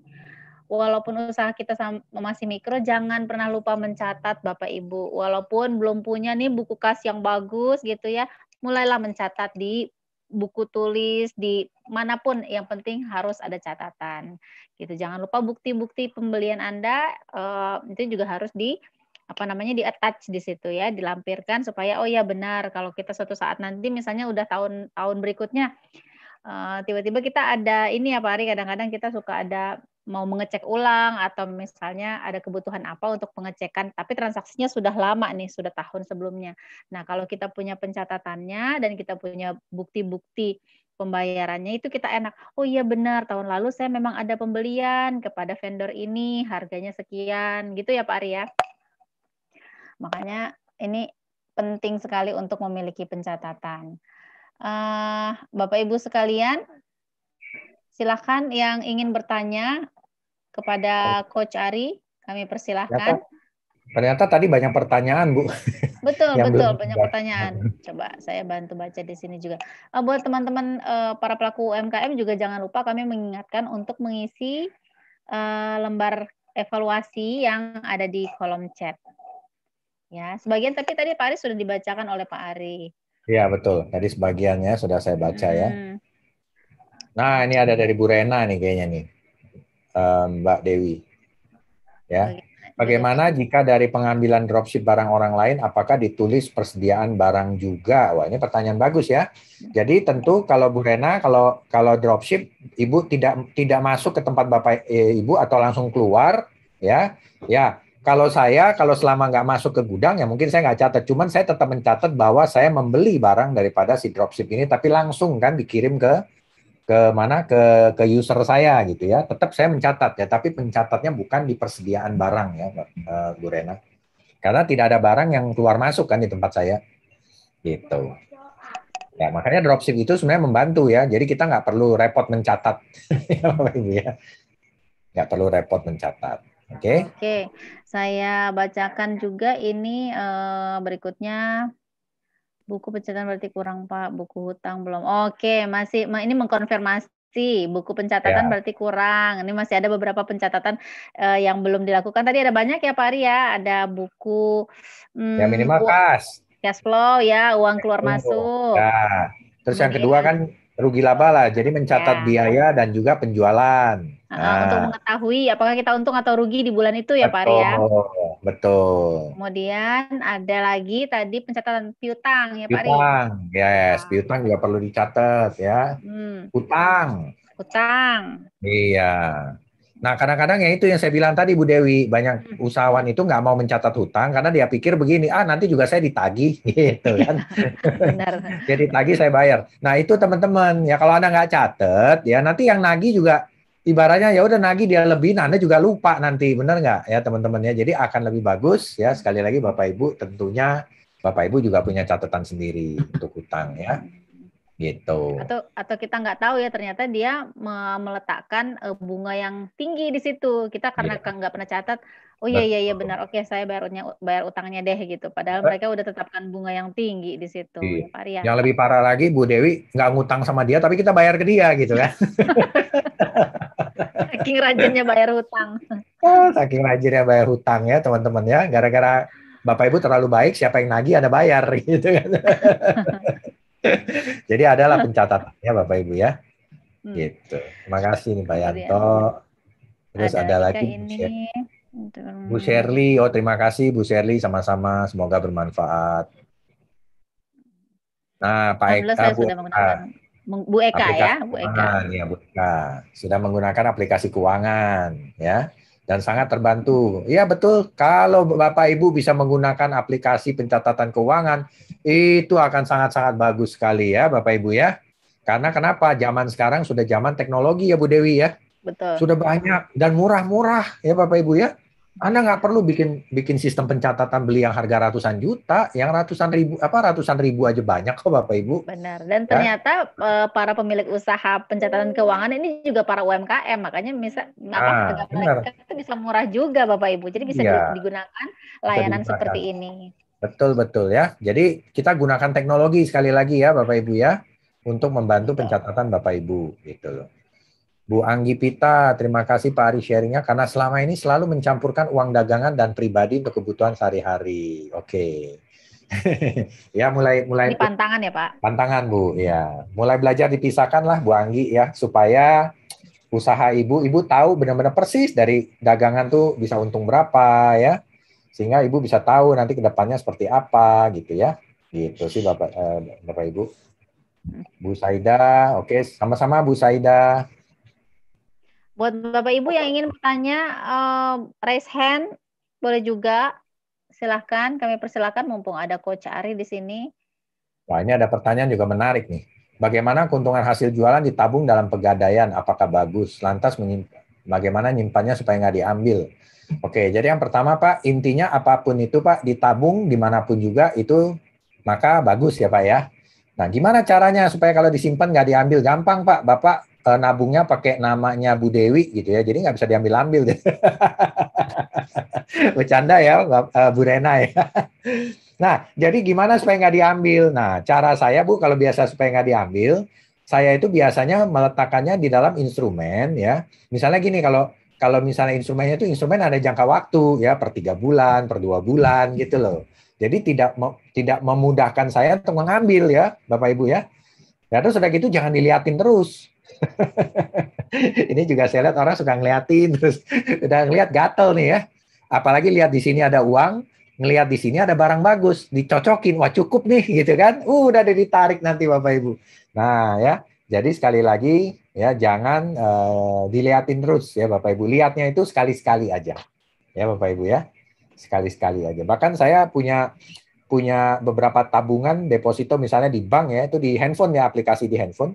walaupun usaha kita masih mikro, jangan pernah lupa mencatat Bapak Ibu. Walaupun belum punya nih buku kas yang bagus gitu ya, mulailah mencatat di buku tulis di manapun yang penting harus ada catatan gitu jangan lupa bukti-bukti pembelian anda uh, itu juga harus di apa namanya di attach di situ ya dilampirkan supaya oh ya benar kalau kita suatu saat nanti misalnya udah tahun tahun berikutnya eh, tiba-tiba uh, kita ada ini ya Pak Ari kadang-kadang kita suka ada mau mengecek ulang atau misalnya ada kebutuhan apa untuk pengecekan tapi transaksinya sudah lama nih sudah tahun sebelumnya nah kalau kita punya pencatatannya dan kita punya bukti-bukti pembayarannya itu kita enak. Oh iya benar, tahun lalu saya memang ada pembelian kepada vendor ini harganya sekian gitu ya Pak Ari ya. Makanya ini penting sekali untuk memiliki pencatatan. Uh, Bapak Ibu sekalian, silakan yang ingin bertanya kepada Coach Ari, kami persilahkan. Ternyata, ternyata tadi banyak pertanyaan, Bu. Betul, betul, banyak pertanyaan. Coba saya bantu baca di sini juga. Uh, buat teman-teman uh, para pelaku UMKM juga jangan lupa kami mengingatkan untuk mengisi uh, lembar evaluasi yang ada di kolom chat. Ya, sebagian tapi tadi Pak Ari sudah dibacakan oleh Pak Ari. Iya, betul. Tadi sebagiannya sudah saya baca hmm. ya. Mm-hmm. Nah, ini ada dari Bu Rena nih kayaknya nih. Mbak Dewi. Ya. Oh, iya. Bagaimana jika dari pengambilan dropship barang orang lain, apakah ditulis persediaan barang juga? Wah, ini pertanyaan bagus ya. Jadi tentu kalau Bu Rena, kalau kalau dropship, Ibu tidak tidak masuk ke tempat Bapak eh, Ibu atau langsung keluar, ya, ya. Kalau saya, kalau selama nggak masuk ke gudang ya mungkin saya nggak catat. Cuman saya tetap mencatat bahwa saya membeli barang daripada si dropship ini, tapi langsung kan dikirim ke ke mana ke ke user saya gitu ya. Tetap saya mencatat ya, tapi pencatatnya bukan di persediaan barang ya, eh, Bu Rena. Karena tidak ada barang yang keluar masuk kan di tempat saya, gitu. Ya makanya dropship itu sebenarnya membantu ya. Jadi kita nggak perlu repot mencatat, ya, ya, nggak perlu repot mencatat. Oke. Okay. Oke. Okay. Saya bacakan juga ini uh, berikutnya buku pencatatan berarti kurang Pak, buku hutang belum. Oke, okay. masih ini mengkonfirmasi buku pencatatan ya. berarti kurang. Ini masih ada beberapa pencatatan uh, yang belum dilakukan. Tadi ada banyak ya Pak Ari ya, ada buku hmm, yang minimal kas. Cash flow ya, uang keluar Tunggu. masuk. Ya. Terus yang kedua kan rugi laba lah, jadi mencatat ya. biaya dan juga penjualan untuk ah. mengetahui apakah kita untung atau rugi di bulan itu ya Pak Arya. Betul. Kemudian ada lagi tadi pencatatan piutang ya Pak Arya. Piutang, yes, ah. piutang juga perlu dicatat ya. Hmm. Utang. Iya. Nah, kadang-kadang ya itu yang saya bilang tadi Bu Dewi, banyak hmm. usahawan itu nggak mau mencatat hutang karena dia pikir begini, ah nanti juga saya ditagih, gitu kan. Iya, benar. Jadi tagih saya bayar. Nah, itu teman-teman, ya kalau Anda nggak catat, ya nanti yang nagih juga ibaratnya ya udah nagih dia lebih, Anda juga lupa nanti, benar nggak ya teman temannya Jadi akan lebih bagus ya sekali lagi Bapak Ibu tentunya Bapak Ibu juga punya catatan sendiri untuk hutang ya gitu. Atau atau kita nggak tahu ya ternyata dia meletakkan eh, bunga yang tinggi di situ. Kita karena iya. nggak pernah catat, oh iya nah, iya iya oh. benar oke saya bayar bayar utangnya deh gitu padahal eh mereka udah tetapkan bunga yang tinggi di situ iya. Ya, yang lebih parah lagi Bu Dewi nggak ngutang sama dia tapi kita bayar ke dia gitu kan saking rajinnya bayar hutang Oh, saking rajinnya bayar hutang ya teman-teman ya gara-gara Bapak Ibu terlalu baik siapa yang nagih ada bayar gitu kan jadi adalah pencatatannya Bapak Ibu ya hmm. gitu terima kasih nih Pak Yanto terus ada, ada lagi ini. Ya. Bu Sherly, oh terima kasih Bu Sherly sama-sama, semoga bermanfaat. Nah, Pak Eka, Bu, menggunakan, Bu Eka ya, Bu Eka. Ya, Bu Eka sudah menggunakan aplikasi keuangan ya dan sangat terbantu. Iya betul, kalau Bapak Ibu bisa menggunakan aplikasi pencatatan keuangan itu akan sangat-sangat bagus sekali ya Bapak Ibu ya. Karena kenapa? Zaman sekarang sudah zaman teknologi ya Bu Dewi ya. Betul. Sudah banyak dan murah-murah ya Bapak Ibu ya. Anda nggak perlu bikin bikin sistem pencatatan beli yang harga ratusan juta, yang ratusan ribu apa ratusan ribu aja banyak kok Bapak Ibu. Benar. Dan ya. ternyata ya? para pemilik usaha pencatatan keuangan ini juga para UMKM, makanya bisa nah, apa ah, mereka itu bisa murah juga Bapak Ibu. Jadi bisa ya. digunakan layanan seperti ini. Betul betul ya. Jadi kita gunakan teknologi sekali lagi ya Bapak Ibu ya untuk membantu pencatatan Bapak Ibu gitu loh. Bu Anggi Pita, terima kasih Pak Ari sharingnya karena selama ini selalu mencampurkan uang dagangan dan pribadi untuk kebutuhan sehari-hari. Oke. Okay. ya mulai mulai ini pantangan ya Pak. Pantangan Bu, ya. Mulai belajar dipisahkan lah Bu Anggi ya supaya usaha ibu ibu tahu benar-benar persis dari dagangan tuh bisa untung berapa ya sehingga ibu bisa tahu nanti kedepannya seperti apa gitu ya gitu sih bapak eh, bapak ibu Bu Saida oke okay. sama-sama Bu Saida Buat Bapak Ibu yang ingin bertanya, uh, raise hand boleh juga. Silahkan, kami persilahkan mumpung ada Coach Ari di sini. Wah ini ada pertanyaan juga menarik nih. Bagaimana keuntungan hasil jualan ditabung dalam pegadaian? Apakah bagus? Lantas bagaimana nyimpannya supaya nggak diambil? Oke, jadi yang pertama Pak, intinya apapun itu Pak, ditabung dimanapun juga itu maka bagus ya Pak ya. Nah, gimana caranya supaya kalau disimpan nggak diambil? Gampang Pak, Bapak uh, nabungnya pakai namanya Bu Dewi gitu ya, jadi nggak bisa diambil-ambil. Bercanda ya, uh, Bu Rena ya. nah, jadi gimana supaya nggak diambil? Nah, cara saya Bu, kalau biasa supaya nggak diambil, saya itu biasanya meletakkannya di dalam instrumen ya. Misalnya gini kalau kalau misalnya instrumennya itu instrumen ada jangka waktu ya per tiga bulan, per dua bulan gitu loh. Jadi tidak me, tidak memudahkan saya untuk mengambil ya Bapak Ibu ya. Ya terus sudah gitu jangan diliatin terus. ini juga saya lihat orang suka ngeliatin terus udah ngeliat gatel nih ya. Apalagi lihat di sini ada uang, ngeliat di sini ada barang bagus, dicocokin, wah cukup nih gitu kan. Uh, udah ada ditarik nanti Bapak Ibu. Nah, ya. Jadi sekali lagi ya jangan uh, diliatin terus ya Bapak Ibu. Lihatnya itu sekali-sekali aja. Ya Bapak Ibu ya. Sekali-sekali aja. Bahkan saya punya punya beberapa tabungan deposito misalnya di bank ya, itu di handphone ya aplikasi di handphone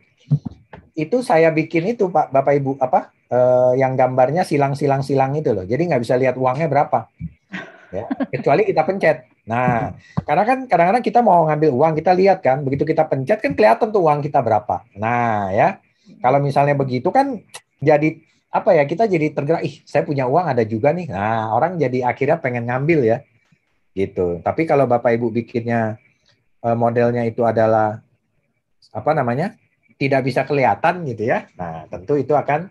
itu saya bikin itu Pak Bapak Ibu apa eh, yang gambarnya silang-silang-silang itu loh. Jadi nggak bisa lihat uangnya berapa. Ya, kecuali kita pencet. Nah, karena kan kadang-kadang kita mau ngambil uang, kita lihat kan, begitu kita pencet kan kelihatan tuh uang kita berapa. Nah, ya. Kalau misalnya begitu kan jadi apa ya kita jadi tergerak ih saya punya uang ada juga nih nah orang jadi akhirnya pengen ngambil ya gitu tapi kalau bapak ibu bikinnya eh, modelnya itu adalah apa namanya tidak bisa kelihatan gitu ya. Nah, tentu itu akan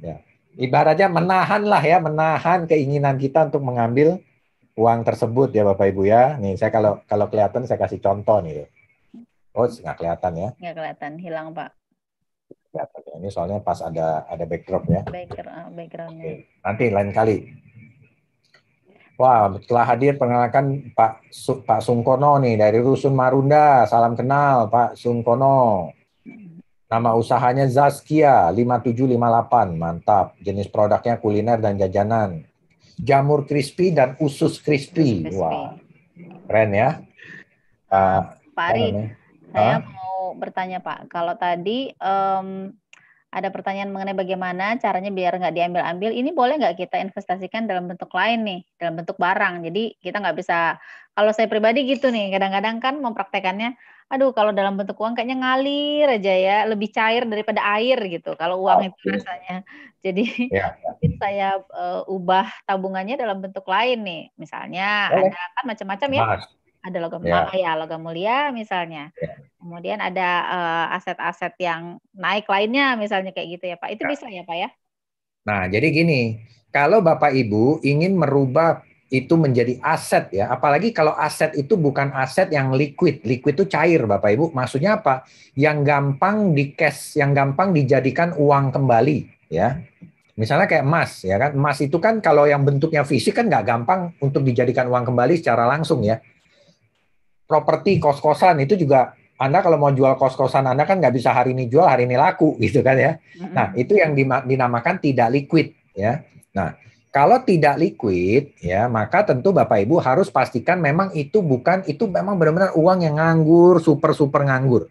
ya, ibaratnya menahan lah ya, menahan keinginan kita untuk mengambil uang tersebut ya Bapak Ibu ya. Nih saya kalau kalau kelihatan saya kasih contoh nih. Oh, nggak kelihatan ya? Nggak kelihatan, hilang Pak. Ya, Ini soalnya pas ada ada backdrop ya. Background, ah, backgroundnya. Oke. Nanti lain kali. Wah, telah hadir pengalaman Pak Su, Pak Sungkono nih dari Rusun Marunda. Salam kenal Pak Sungkono. Nama usahanya Zaskia 5758, mantap. Jenis produknya kuliner dan jajanan. Jamur crispy dan usus crispy. crispy. Wah, keren ya. Uh, Pak Ari, ya. saya huh? mau bertanya Pak, kalau tadi um, ada pertanyaan mengenai bagaimana caranya biar nggak diambil-ambil. Ini boleh nggak kita investasikan dalam bentuk lain nih, dalam bentuk barang. Jadi kita nggak bisa. Kalau saya pribadi gitu nih, kadang-kadang kan mempraktekannya aduh kalau dalam bentuk uang kayaknya ngalir aja ya, lebih cair daripada air gitu. Kalau uang oh, itu okay. rasanya. Jadi ya. ya. mungkin saya uh, ubah tabungannya dalam bentuk lain nih. Misalnya Boleh. ada kan macam-macam ya. Ada logam ya. ya, logam mulia misalnya. Ya. Kemudian ada eh, aset-aset uh, yang naik lainnya misalnya kayak gitu ya, Pak. Itu ya. bisa ya, Pak ya? Nah, jadi gini, kalau Bapak Ibu ingin merubah itu menjadi aset ya. Apalagi kalau aset itu bukan aset yang liquid. Liquid itu cair Bapak Ibu. Maksudnya apa? Yang gampang di cash, yang gampang dijadikan uang kembali ya. Misalnya kayak emas ya kan. Emas itu kan kalau yang bentuknya fisik kan nggak gampang untuk dijadikan uang kembali secara langsung ya. Properti kos-kosan itu juga anda kalau mau jual kos-kosan Anda kan nggak bisa hari ini jual, hari ini laku gitu kan ya. Nah, itu yang dinamakan tidak liquid ya. Nah, kalau tidak liquid ya, maka tentu Bapak Ibu harus pastikan memang itu bukan itu memang benar-benar uang yang nganggur, super-super nganggur.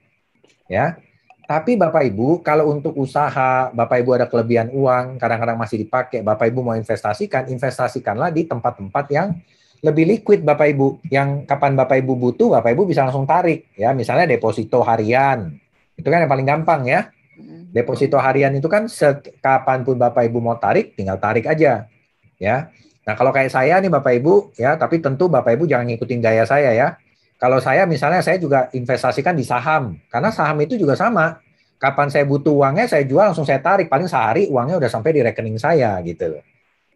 Ya. Tapi Bapak Ibu, kalau untuk usaha, Bapak Ibu ada kelebihan uang, kadang-kadang masih dipakai, Bapak Ibu mau investasikan, investasikanlah di tempat-tempat yang lebih liquid Bapak Ibu. Yang kapan Bapak Ibu butuh, Bapak Ibu bisa langsung tarik ya, misalnya deposito harian. Itu kan yang paling gampang ya. Mm-hmm. Deposito harian itu kan kapanpun Bapak Ibu mau tarik, tinggal tarik aja ya. Nah, kalau kayak saya nih Bapak Ibu ya, tapi tentu Bapak Ibu jangan ngikutin gaya saya ya. Kalau saya misalnya saya juga investasikan di saham karena saham itu juga sama. Kapan saya butuh uangnya saya jual langsung saya tarik paling sehari uangnya udah sampai di rekening saya gitu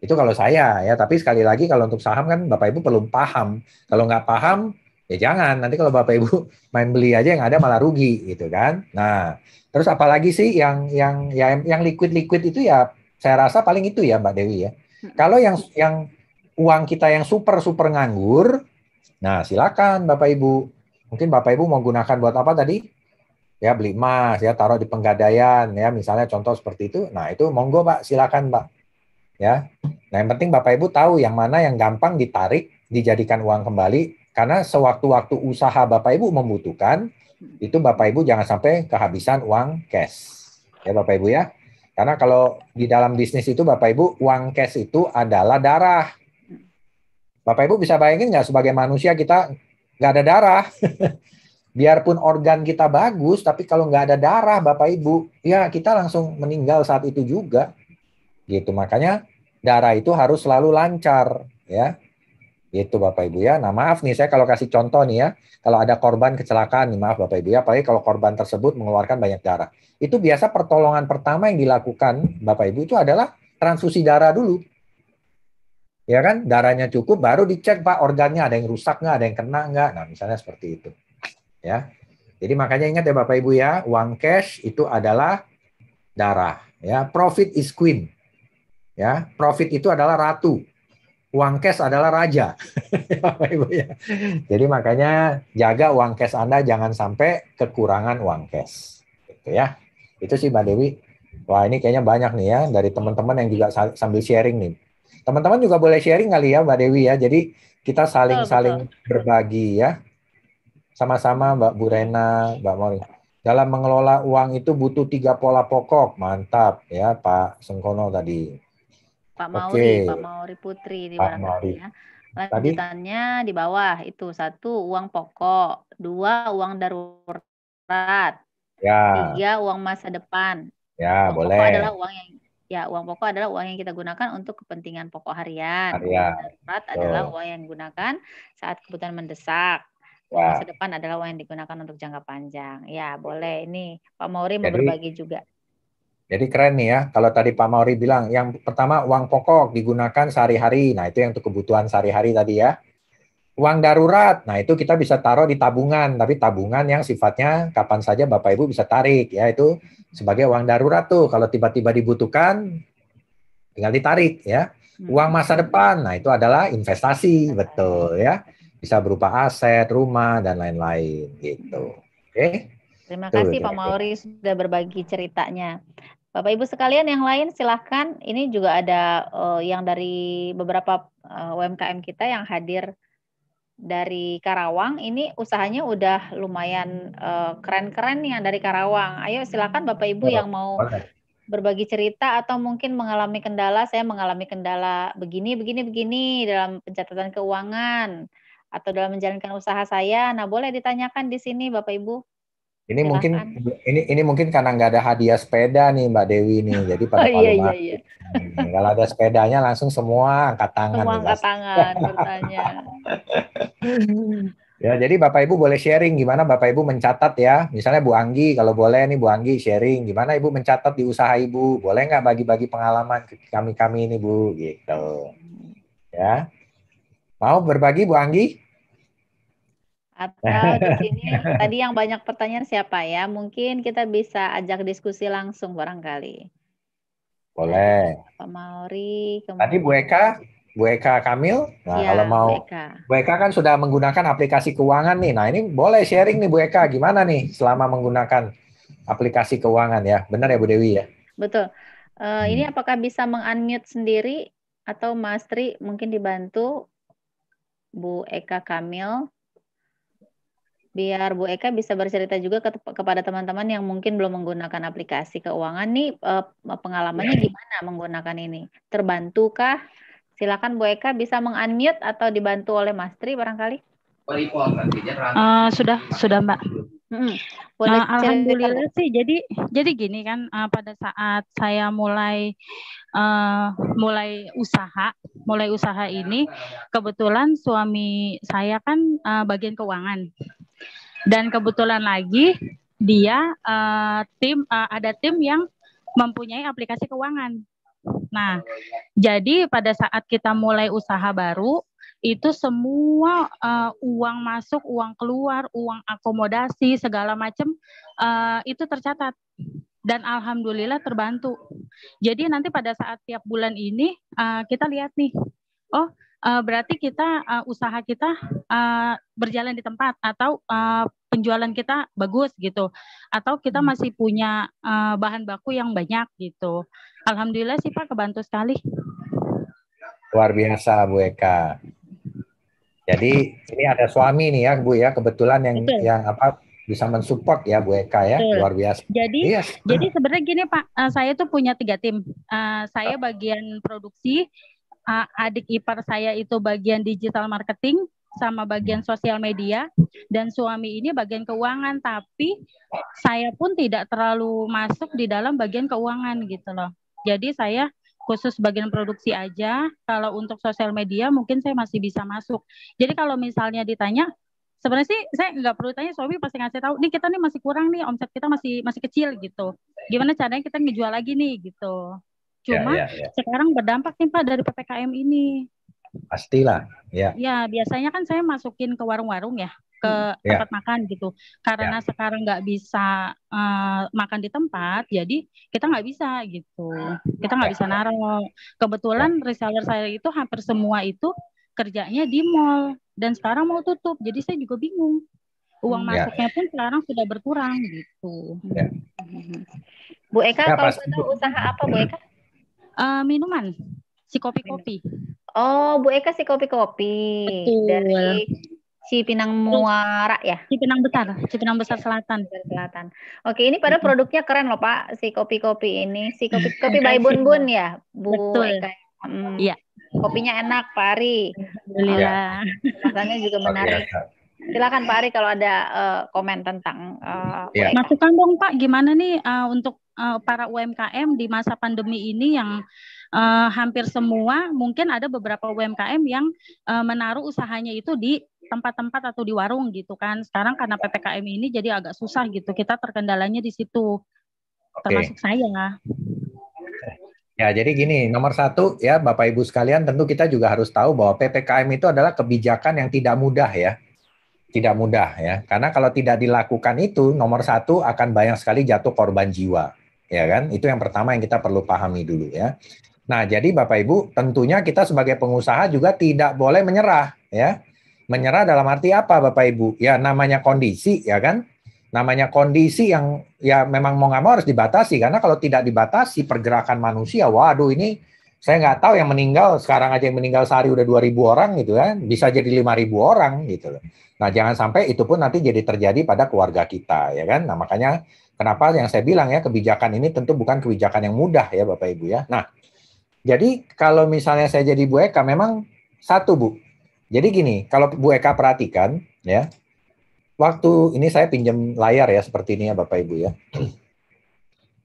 Itu kalau saya ya, tapi sekali lagi kalau untuk saham kan Bapak Ibu perlu paham. Kalau nggak paham ya jangan. Nanti kalau Bapak Ibu main beli aja yang ada malah rugi gitu kan. Nah, terus apalagi sih yang yang ya yang liquid-liquid itu ya saya rasa paling itu ya Mbak Dewi ya. Kalau yang yang uang kita yang super super nganggur, nah silakan Bapak Ibu. Mungkin Bapak Ibu mau gunakan buat apa tadi? Ya beli emas, ya taruh di penggadaian, ya misalnya contoh seperti itu. Nah itu monggo Pak, silakan Pak. Ya, nah yang penting Bapak Ibu tahu yang mana yang gampang ditarik dijadikan uang kembali karena sewaktu-waktu usaha Bapak Ibu membutuhkan itu Bapak Ibu jangan sampai kehabisan uang cash. Ya Bapak Ibu ya. Karena kalau di dalam bisnis itu Bapak Ibu, uang cash itu adalah darah. Bapak Ibu bisa bayangin nggak sebagai manusia kita nggak ada darah. Biarpun organ kita bagus, tapi kalau nggak ada darah Bapak Ibu, ya kita langsung meninggal saat itu juga. Gitu, makanya darah itu harus selalu lancar. ya itu Bapak Ibu ya. Nah maaf nih saya kalau kasih contoh nih ya, kalau ada korban kecelakaan nih maaf Bapak Ibu ya, apalagi kalau korban tersebut mengeluarkan banyak darah. Itu biasa pertolongan pertama yang dilakukan Bapak Ibu itu adalah transfusi darah dulu. Ya kan, darahnya cukup baru dicek Pak organnya ada yang rusak nggak, ada yang kena nggak. Nah misalnya seperti itu. Ya, jadi makanya ingat ya Bapak Ibu ya, uang cash itu adalah darah. Ya, profit is queen. Ya, profit itu adalah ratu uang cash adalah raja. Ya, ya. Jadi makanya jaga uang cash Anda jangan sampai kekurangan uang cash. Gitu ya. Itu sih Mbak Dewi. Wah ini kayaknya banyak nih ya dari teman-teman yang juga sambil sharing nih. Teman-teman juga boleh sharing kali ya Mbak Dewi ya. Jadi kita saling-saling berbagi ya. Sama-sama Mbak Burena, Mbak Mori. Dalam mengelola uang itu butuh tiga pola pokok. Mantap ya Pak Sengkono tadi Pak Mauri, okay. Pak Mauri Putri di Pak Mauri. Ya. Lanjutannya Tadi, di bawah itu satu uang pokok, dua uang darurat, ya. tiga uang masa depan. Ya uang boleh. Pokok adalah uang yang ya uang pokok adalah uang yang kita gunakan untuk kepentingan pokok harian. harian. Darurat so. adalah uang yang digunakan saat kebutuhan mendesak. ya. masa depan adalah uang yang digunakan untuk jangka panjang. Ya boleh ini Pak Mauri mau berbagi juga. Jadi keren nih ya, kalau tadi Pak Mauri bilang, yang pertama uang pokok digunakan sehari-hari, nah itu yang untuk kebutuhan sehari-hari tadi ya. Uang darurat, nah itu kita bisa taruh di tabungan, tapi tabungan yang sifatnya kapan saja Bapak Ibu bisa tarik, ya itu sebagai uang darurat tuh, kalau tiba-tiba dibutuhkan, tinggal ditarik ya. Hmm. Uang masa depan, nah itu adalah investasi, betul ya. Bisa berupa aset, rumah, dan lain-lain gitu. Oke? Okay? Terima kasih Pak gitu. Mauri sudah berbagi ceritanya. Bapak Ibu sekalian yang lain silahkan. Ini juga ada uh, yang dari beberapa uh, eh, UMKM kita yang hadir dari Karawang. Ini usahanya udah lumayan keren eh, keren-keren nih yang dari Karawang. Ayo silakan Bapak Ibu yang mau berbagi cerita atau mungkin mengalami kendala. Saya mengalami kendala begini, begini, begini dalam pencatatan keuangan atau dalam menjalankan usaha saya. Nah boleh ditanyakan di sini Bapak Ibu. Ini mungkin ini ini mungkin karena nggak ada hadiah sepeda nih Mbak Dewi nih. Jadi oh, pada oh, iya, iya, iya. Eh, kalau ada sepedanya langsung semua angkat tangan. Semua angkat tangan bertanya. ya, jadi Bapak Ibu boleh sharing gimana Bapak Ibu mencatat ya. Misalnya Bu Anggi kalau boleh nih Bu Anggi sharing gimana Ibu mencatat di usaha Ibu. Boleh nggak bagi-bagi pengalaman ke kami-kami ini Bu gitu. Ya. Mau berbagi Bu Anggi? Atau di sini tadi yang banyak pertanyaan siapa ya? Mungkin kita bisa ajak diskusi langsung barangkali. Boleh. Pak Mauri. Kemudian... Tadi Bu Eka, Bu Eka Kamil. Nah, ya, kalau mau Bu Eka. Bu Eka kan sudah menggunakan aplikasi keuangan nih. Nah, ini boleh sharing nih Bu Eka, gimana nih selama menggunakan aplikasi keuangan ya? Benar ya Bu Dewi ya? Betul. Uh, hmm. Ini apakah bisa mengunmute sendiri atau Mas Tri mungkin dibantu Bu Eka Kamil? biar Bu Eka bisa bercerita juga ke, kepada teman-teman yang mungkin belum menggunakan aplikasi keuangan nih eh, pengalamannya iya. gimana menggunakan ini terbantukah silakan Bu Eka bisa mengunmute atau dibantu oleh Mas Tri barangkali uh, sudah sudah Mbak hmm. uh, alhamdulillah sih jadi jadi gini kan uh, pada saat saya mulai uh, mulai usaha mulai usaha ini kebetulan suami saya kan uh, bagian keuangan dan kebetulan lagi dia uh, tim uh, ada tim yang mempunyai aplikasi keuangan. Nah, jadi pada saat kita mulai usaha baru itu semua uh, uang masuk, uang keluar, uang akomodasi segala macam uh, itu tercatat dan alhamdulillah terbantu. Jadi nanti pada saat tiap bulan ini uh, kita lihat nih, oh uh, berarti kita uh, usaha kita uh, berjalan di tempat atau uh, penjualan kita bagus gitu atau kita hmm. masih punya uh, bahan baku yang banyak gitu alhamdulillah sih pak kebantu sekali luar biasa Bu Eka jadi ini ada suami nih ya Bu ya kebetulan yang Betul. yang apa bisa mensupport ya Bu Eka ya Betul. luar biasa. Jadi yes. Iya, jadi sebenarnya gini Pak, uh, saya tuh punya tiga tim. Uh, saya ah. bagian produksi, adik ipar saya itu bagian digital marketing, sama bagian sosial media dan suami ini bagian keuangan tapi saya pun tidak terlalu masuk di dalam bagian keuangan gitu loh. Jadi saya khusus bagian produksi aja. Kalau untuk sosial media mungkin saya masih bisa masuk. Jadi kalau misalnya ditanya, sebenarnya sih saya nggak perlu tanya suami pasti ngasih tahu. Nih kita nih masih kurang nih omset kita masih masih kecil gitu. Gimana caranya kita ngejual lagi nih gitu. Ya, Cuma ya, ya, ya. sekarang berdampak nih Pak dari PPKM ini. Pastilah, ya. Ya, biasanya kan saya masukin ke warung-warung ya, ke hmm, ya. tempat makan gitu. Karena ya. sekarang nggak bisa uh, makan di tempat, jadi kita nggak bisa gitu. Kita nggak ya. bisa naruh. Kebetulan ya. reseller saya itu hampir semua itu kerjanya di mall dan sekarang mau tutup. Jadi saya juga bingung. Uang hmm, ya. masuknya pun sekarang sudah berkurang gitu. Ya. Hmm. Bu Eka, ya, kalau tahu usaha apa Bu Eka? Uh, minuman, si kopi-kopi. Oh, Bu Eka si kopi-kopi dari Cipinang Muara ya? Cipinang Besar, Cipinang Besar Selatan. Selatan. Oke, ini pada produknya keren loh Pak, si kopi-kopi ini, si kopi-kopi by Bun Bun ya, Bu Betul. Eka. Iya. Kopinya enak, Pak Ari. Alhamdulillah. Makanya iya. juga menarik. Silakan Pak Ari kalau ada uh, komen tentang uh, eh, ya. Iya. masukan dong Pak, gimana nih uh, untuk uh, para UMKM di masa pandemi ini yang uh, hampir semua mungkin ada beberapa UMKM yang uh, menaruh usahanya itu di tempat-tempat atau di warung gitu kan. Sekarang karena PPKM ini jadi agak susah gitu. Kita terkendalanya di situ. Termasuk okay. saya. Ya, jadi gini, nomor satu ya Bapak Ibu sekalian tentu kita juga harus tahu bahwa PPKM itu adalah kebijakan yang tidak mudah ya. Tidak mudah ya. Karena kalau tidak dilakukan itu, nomor satu akan banyak sekali jatuh korban jiwa. Ya kan? Itu yang pertama yang kita perlu pahami dulu ya. Nah, jadi Bapak Ibu, tentunya kita sebagai pengusaha juga tidak boleh menyerah, ya. Menyerah dalam arti apa, Bapak Ibu? Ya, namanya kondisi, ya kan? Namanya kondisi yang ya memang mau nggak mau harus dibatasi, karena kalau tidak dibatasi pergerakan manusia, waduh ini saya nggak tahu yang meninggal sekarang aja yang meninggal sehari udah dua ribu orang gitu kan bisa jadi lima ribu orang gitu Nah, jangan sampai itu pun nanti jadi terjadi pada keluarga kita ya kan. Nah, makanya kenapa yang saya bilang ya kebijakan ini tentu bukan kebijakan yang mudah ya Bapak Ibu ya. Nah, jadi kalau misalnya saya jadi Bu Eka, memang satu Bu. Jadi gini, kalau Bu Eka perhatikan ya, waktu ini saya pinjam layar ya seperti ini ya Bapak Ibu ya.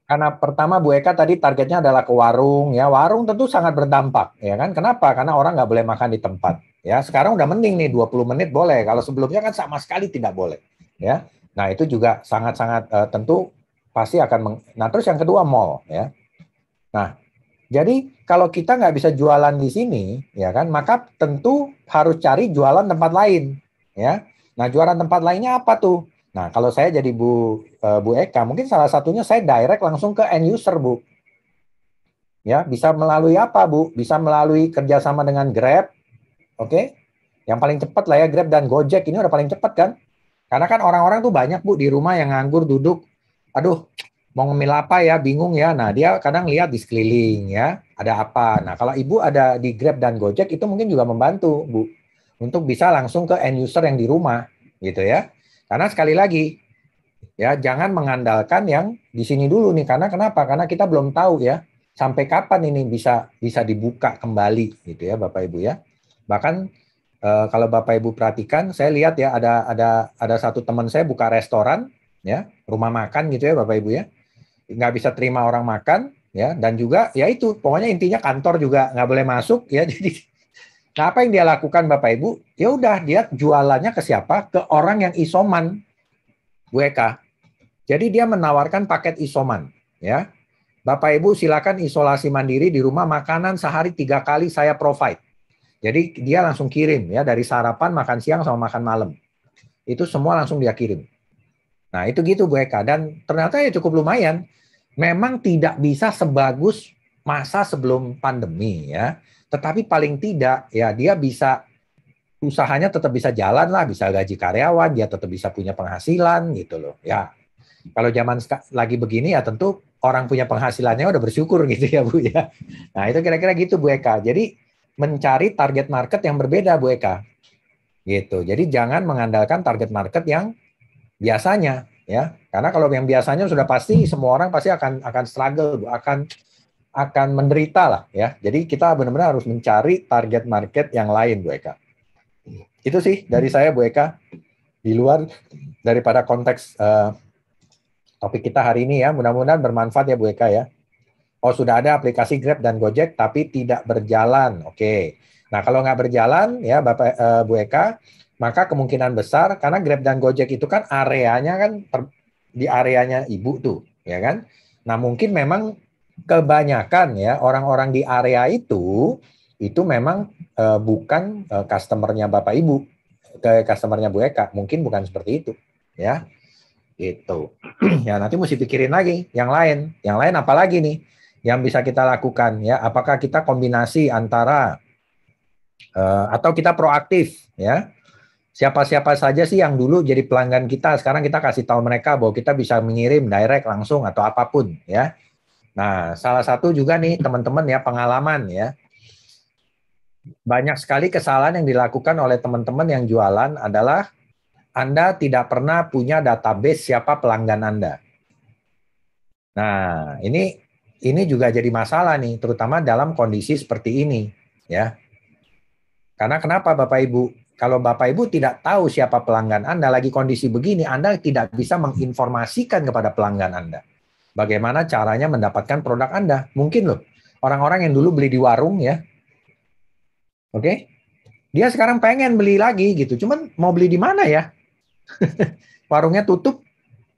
Karena pertama Bu Eka tadi targetnya adalah ke warung ya, warung tentu sangat berdampak ya kan. Kenapa? Karena orang nggak boleh makan di tempat ya. Sekarang udah mending nih 20 menit boleh, kalau sebelumnya kan sama sekali tidak boleh ya. Nah itu juga sangat-sangat uh, tentu pasti akan meng... nah terus yang kedua mall ya. Nah jadi kalau kita nggak bisa jualan di sini, ya kan, maka tentu harus cari jualan tempat lain, ya. Nah, jualan tempat lainnya apa tuh? Nah, kalau saya jadi Bu eh, Bu Eka, mungkin salah satunya saya direct langsung ke end user, Bu. Ya, bisa melalui apa, Bu? Bisa melalui kerjasama dengan Grab, oke? Okay? Yang paling cepat lah ya Grab dan Gojek ini udah paling cepat kan? Karena kan orang-orang tuh banyak Bu di rumah yang nganggur duduk. Aduh, mau ngemil apa ya, bingung ya. Nah, dia kadang lihat di sekeliling ya, ada apa. Nah, kalau ibu ada di Grab dan Gojek itu mungkin juga membantu, Bu, untuk bisa langsung ke end user yang di rumah, gitu ya. Karena sekali lagi, ya jangan mengandalkan yang di sini dulu nih, karena kenapa? Karena kita belum tahu ya sampai kapan ini bisa bisa dibuka kembali, gitu ya, Bapak Ibu ya. Bahkan e, kalau Bapak Ibu perhatikan, saya lihat ya ada ada ada satu teman saya buka restoran, ya rumah makan gitu ya Bapak Ibu ya nggak bisa terima orang makan ya dan juga ya itu pokoknya intinya kantor juga nggak boleh masuk ya jadi nah apa yang dia lakukan bapak ibu ya udah dia jualannya ke siapa ke orang yang isoman Bu jadi dia menawarkan paket isoman ya bapak ibu silakan isolasi mandiri di rumah makanan sehari tiga kali saya provide jadi dia langsung kirim ya dari sarapan makan siang sama makan malam itu semua langsung dia kirim Nah, itu gitu Bu Eka. Dan ternyata ya cukup lumayan. Memang tidak bisa sebagus masa sebelum pandemi ya. Tetapi paling tidak ya dia bisa usahanya tetap bisa jalan lah, bisa gaji karyawan, dia tetap bisa punya penghasilan gitu loh. Ya. Kalau zaman lagi begini ya tentu orang punya penghasilannya udah bersyukur gitu ya Bu ya. Nah, itu kira-kira gitu Bu Eka. Jadi mencari target market yang berbeda Bu Eka. Gitu. Jadi jangan mengandalkan target market yang biasanya ya karena kalau yang biasanya sudah pasti semua orang pasti akan akan struggle akan akan menderita lah ya jadi kita benar-benar harus mencari target market yang lain Bu Eka itu sih dari saya Bu Eka di luar daripada konteks uh, topik kita hari ini ya mudah-mudahan bermanfaat ya Bu Eka ya oh sudah ada aplikasi Grab dan Gojek tapi tidak berjalan oke okay. nah kalau nggak berjalan ya Bapak uh, Bu Eka maka kemungkinan besar karena Grab dan Gojek itu kan areanya kan per, di areanya ibu tuh, ya kan? Nah, mungkin memang kebanyakan ya orang-orang di area itu itu memang uh, bukan uh, customernya Bapak Ibu, ke customernya Bu Eka, mungkin bukan seperti itu, ya. itu ya, nanti mesti pikirin lagi yang lain. Yang lain apa lagi nih yang bisa kita lakukan ya? Apakah kita kombinasi antara uh, atau kita proaktif ya? siapa-siapa saja sih yang dulu jadi pelanggan kita sekarang kita kasih tahu mereka bahwa kita bisa mengirim direct langsung atau apapun ya. Nah, salah satu juga nih teman-teman ya pengalaman ya. Banyak sekali kesalahan yang dilakukan oleh teman-teman yang jualan adalah Anda tidak pernah punya database siapa pelanggan Anda. Nah, ini ini juga jadi masalah nih terutama dalam kondisi seperti ini ya. Karena kenapa Bapak Ibu? Kalau Bapak Ibu tidak tahu siapa pelanggan Anda lagi kondisi begini, Anda tidak bisa menginformasikan kepada pelanggan Anda. Bagaimana caranya mendapatkan produk Anda? Mungkin loh, orang-orang yang dulu beli di warung ya. Oke. Okay? Dia sekarang pengen beli lagi gitu. Cuman mau beli di mana ya? Warungnya tutup,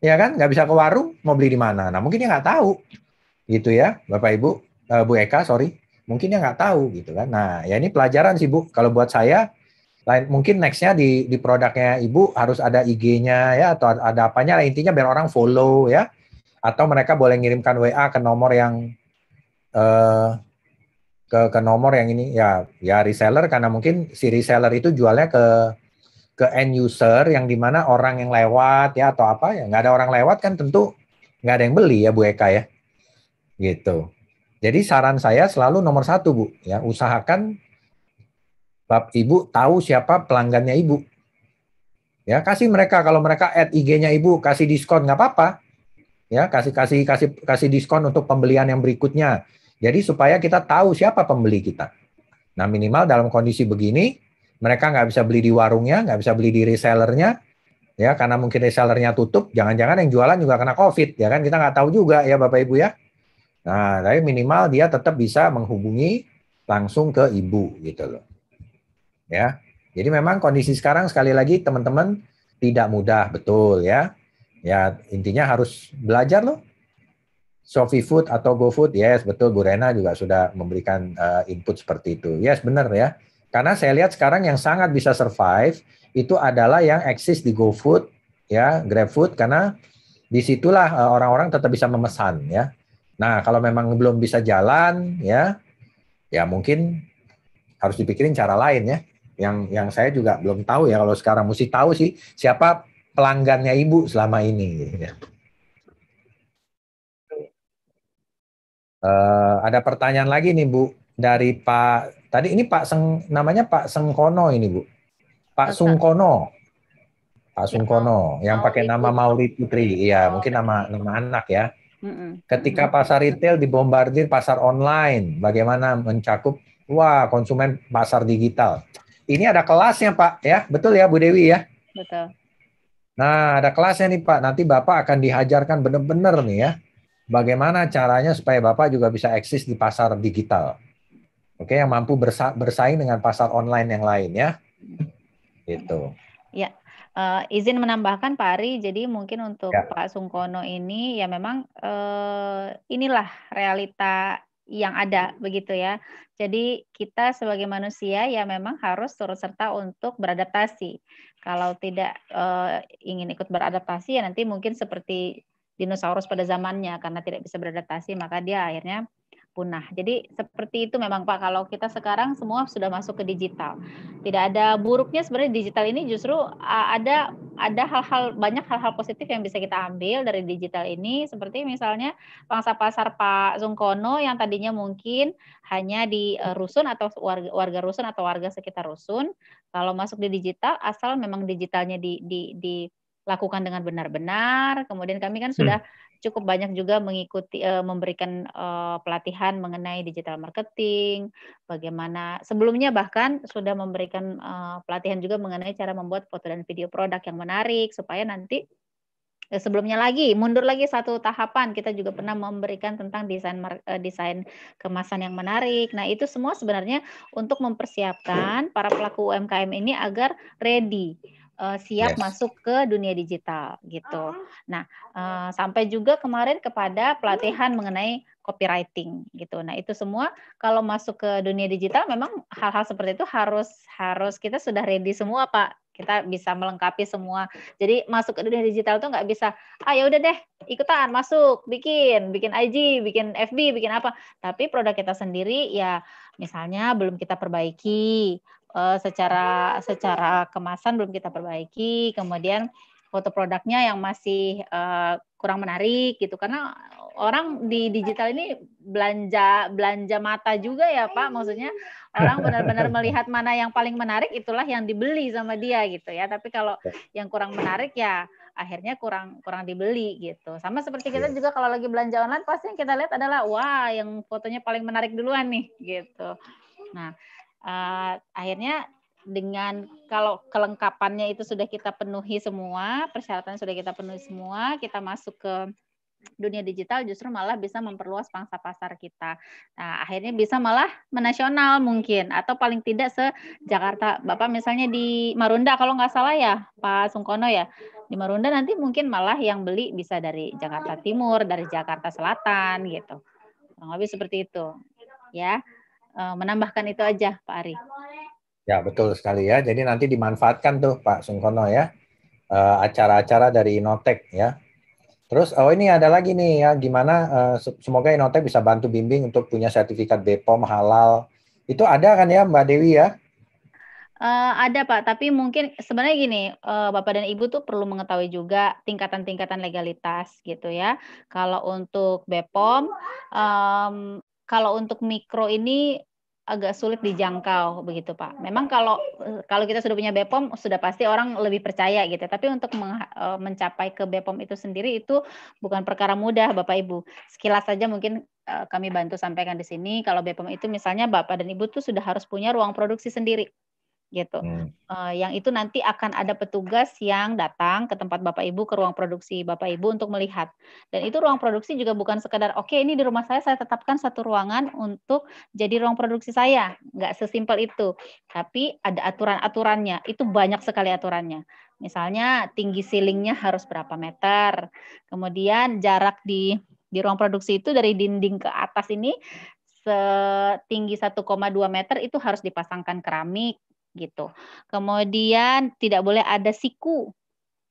ya kan? Nggak bisa ke warung, mau beli di mana? Nah, mungkin dia nggak tahu. Gitu ya, Bapak Ibu, eh, Bu Eka, sorry. Mungkin dia nggak tahu gitu kan. Nah, ya ini pelajaran sih Bu. Kalau buat saya, lain mungkin nextnya di di produknya ibu harus ada IG-nya ya atau ada apanya lah intinya biar orang follow ya atau mereka boleh ngirimkan WA ke nomor yang uh, ke ke nomor yang ini ya ya reseller karena mungkin si reseller itu jualnya ke ke end user yang dimana orang yang lewat ya atau apa ya nggak ada orang lewat kan tentu nggak ada yang beli ya Bu Eka ya gitu jadi saran saya selalu nomor satu Bu ya usahakan ibu tahu siapa pelanggannya ibu. Ya, kasih mereka kalau mereka add IG-nya ibu, kasih diskon nggak apa-apa. Ya, kasih kasih kasih kasih diskon untuk pembelian yang berikutnya. Jadi supaya kita tahu siapa pembeli kita. Nah, minimal dalam kondisi begini, mereka nggak bisa beli di warungnya, nggak bisa beli di resellernya, ya karena mungkin resellernya tutup, jangan-jangan yang jualan juga kena COVID, ya kan kita nggak tahu juga ya Bapak Ibu ya. Nah, tapi minimal dia tetap bisa menghubungi langsung ke ibu gitu loh ya. Jadi memang kondisi sekarang sekali lagi teman-teman tidak mudah betul ya. Ya intinya harus belajar loh. Sofi Food atau go food yes betul Bu Rena juga sudah memberikan uh, input seperti itu. Yes benar ya. Karena saya lihat sekarang yang sangat bisa survive itu adalah yang eksis di go food ya, GrabFood karena disitulah uh, orang-orang tetap bisa memesan ya. Nah kalau memang belum bisa jalan ya, ya mungkin harus dipikirin cara lain ya yang yang saya juga belum tahu ya kalau sekarang mesti tahu sih siapa pelanggannya ibu selama ini. Uh, ada pertanyaan lagi nih Bu dari Pak tadi ini Pak Seng namanya Pak Sengkono ini Bu. Pak Sungkono. Pak Sungkono yang pakai nama Mauri Putri. Iya, mungkin nama nama anak ya. Ketika pasar retail dibombardir pasar online, bagaimana mencakup wah konsumen pasar digital? ini ada kelasnya Pak ya, betul ya Bu Dewi ya? Betul. Nah ada kelasnya nih Pak, nanti Bapak akan dihajarkan benar-benar nih ya, bagaimana caranya supaya Bapak juga bisa eksis di pasar digital. Oke, yang mampu bersa bersaing dengan pasar online yang lain ya. Itu. Ya, Uh, izin menambahkan Pak Ari, jadi mungkin untuk ya. Pak Sungkono ini ya memang uh, inilah realita yang ada begitu ya. Jadi kita sebagai manusia ya memang harus turut serta untuk beradaptasi. Kalau tidak uh, ingin ikut beradaptasi ya nanti mungkin seperti dinosaurus pada zamannya karena tidak bisa beradaptasi maka dia akhirnya punah. Jadi seperti itu memang Pak kalau kita sekarang semua sudah masuk ke digital. Tidak ada buruknya sebenarnya digital ini justru ada ada hal-hal banyak hal-hal positif yang bisa kita ambil dari digital ini seperti misalnya pangsa pasar Pak Zungkono yang tadinya mungkin hanya di e, rusun atau warga, warga rusun atau warga sekitar rusun kalau masuk di digital asal memang digitalnya di di, di lakukan dengan benar-benar. Kemudian kami kan hmm. sudah hmm cukup banyak juga mengikuti uh, memberikan uh, pelatihan mengenai digital marketing, bagaimana sebelumnya bahkan sudah memberikan uh, pelatihan juga mengenai cara membuat foto dan video produk yang menarik supaya nanti sebelumnya lagi mundur lagi satu tahapan kita juga pernah memberikan tentang desain desain kemasan yang menarik. Nah, itu semua sebenarnya untuk mempersiapkan iya. para pelaku UMKM ini agar ready uh, siap yes. masuk ke dunia digital gitu. Uh-huh. Nah, uh, sampai juga kemarin kepada pelatihan hmm. mengenai copywriting gitu. Nah, itu semua kalau masuk ke dunia digital memang hal-hal seperti itu harus harus kita sudah ready semua, Pak. Kita bisa melengkapi semua. Jadi masuk ke dunia digital tuh nggak bisa, ah ya udah deh, ikutan masuk, bikin, bikin IG, bikin FB, bikin apa. Tapi produk kita sendiri ya misalnya belum kita perbaiki Eh, secara secara kemasan belum kita perbaiki, kemudian foto produknya yang masih eh, kurang menarik gitu karena orang di digital ini belanja belanja mata juga ya Pak maksudnya orang benar-benar melihat mana yang paling menarik itulah yang dibeli sama dia gitu ya tapi kalau ya. yang kurang menarik ya akhirnya kurang kurang dibeli gitu sama seperti kita ya. juga kalau lagi belanja online pasti yang kita lihat adalah wah yang fotonya paling menarik duluan nih gitu nah uh, akhirnya dengan kalau kelengkapannya itu sudah kita penuhi semua, persyaratan sudah kita penuhi semua, kita masuk ke dunia digital justru malah bisa memperluas pangsa pasar kita. Nah, akhirnya bisa malah menasional mungkin atau paling tidak se Jakarta. Bapak misalnya di Marunda kalau nggak salah ya, Pak Sungkono ya. Di Marunda nanti mungkin malah yang beli bisa dari Jakarta Timur, dari Jakarta Selatan gitu. Kurang lebih seperti itu. Ya. Eh, menambahkan itu aja Pak Ari. Ya betul sekali ya. Jadi nanti dimanfaatkan tuh Pak Sungkono ya eh, acara-acara dari Inotek ya. Terus oh ini ada lagi nih ya gimana eh, semoga Inotek bisa bantu bimbing untuk punya sertifikat BPOM halal. Itu ada kan ya Mbak Dewi ya? Uh, ada Pak, tapi mungkin sebenarnya gini, uh, Bapak dan Ibu tuh perlu mengetahui juga tingkatan-tingkatan legalitas gitu ya. Kalau untuk BPOM, um, kalau untuk mikro ini agak sulit dijangkau begitu Pak. Memang kalau kalau kita sudah punya BPOM sudah pasti orang lebih percaya gitu. Tapi untuk e, mencapai ke BPOM itu sendiri itu bukan perkara mudah Bapak Ibu. Sekilas saja mungkin e, kami bantu sampaikan di sini kalau BPOM itu misalnya Bapak dan Ibu tuh sudah harus punya ruang produksi sendiri gitu. Hmm. Uh, yang itu nanti akan ada petugas yang datang ke tempat Bapak Ibu ke ruang produksi Bapak Ibu untuk melihat. Dan itu ruang produksi juga bukan sekedar oke okay, ini di rumah saya saya tetapkan satu ruangan untuk jadi ruang produksi saya. Nggak sesimpel itu. Tapi ada aturan-aturannya. Itu banyak sekali aturannya. Misalnya tinggi ceilingnya harus berapa meter, kemudian jarak di di ruang produksi itu dari dinding ke atas ini setinggi 1,2 meter itu harus dipasangkan keramik gitu. Kemudian tidak boleh ada siku.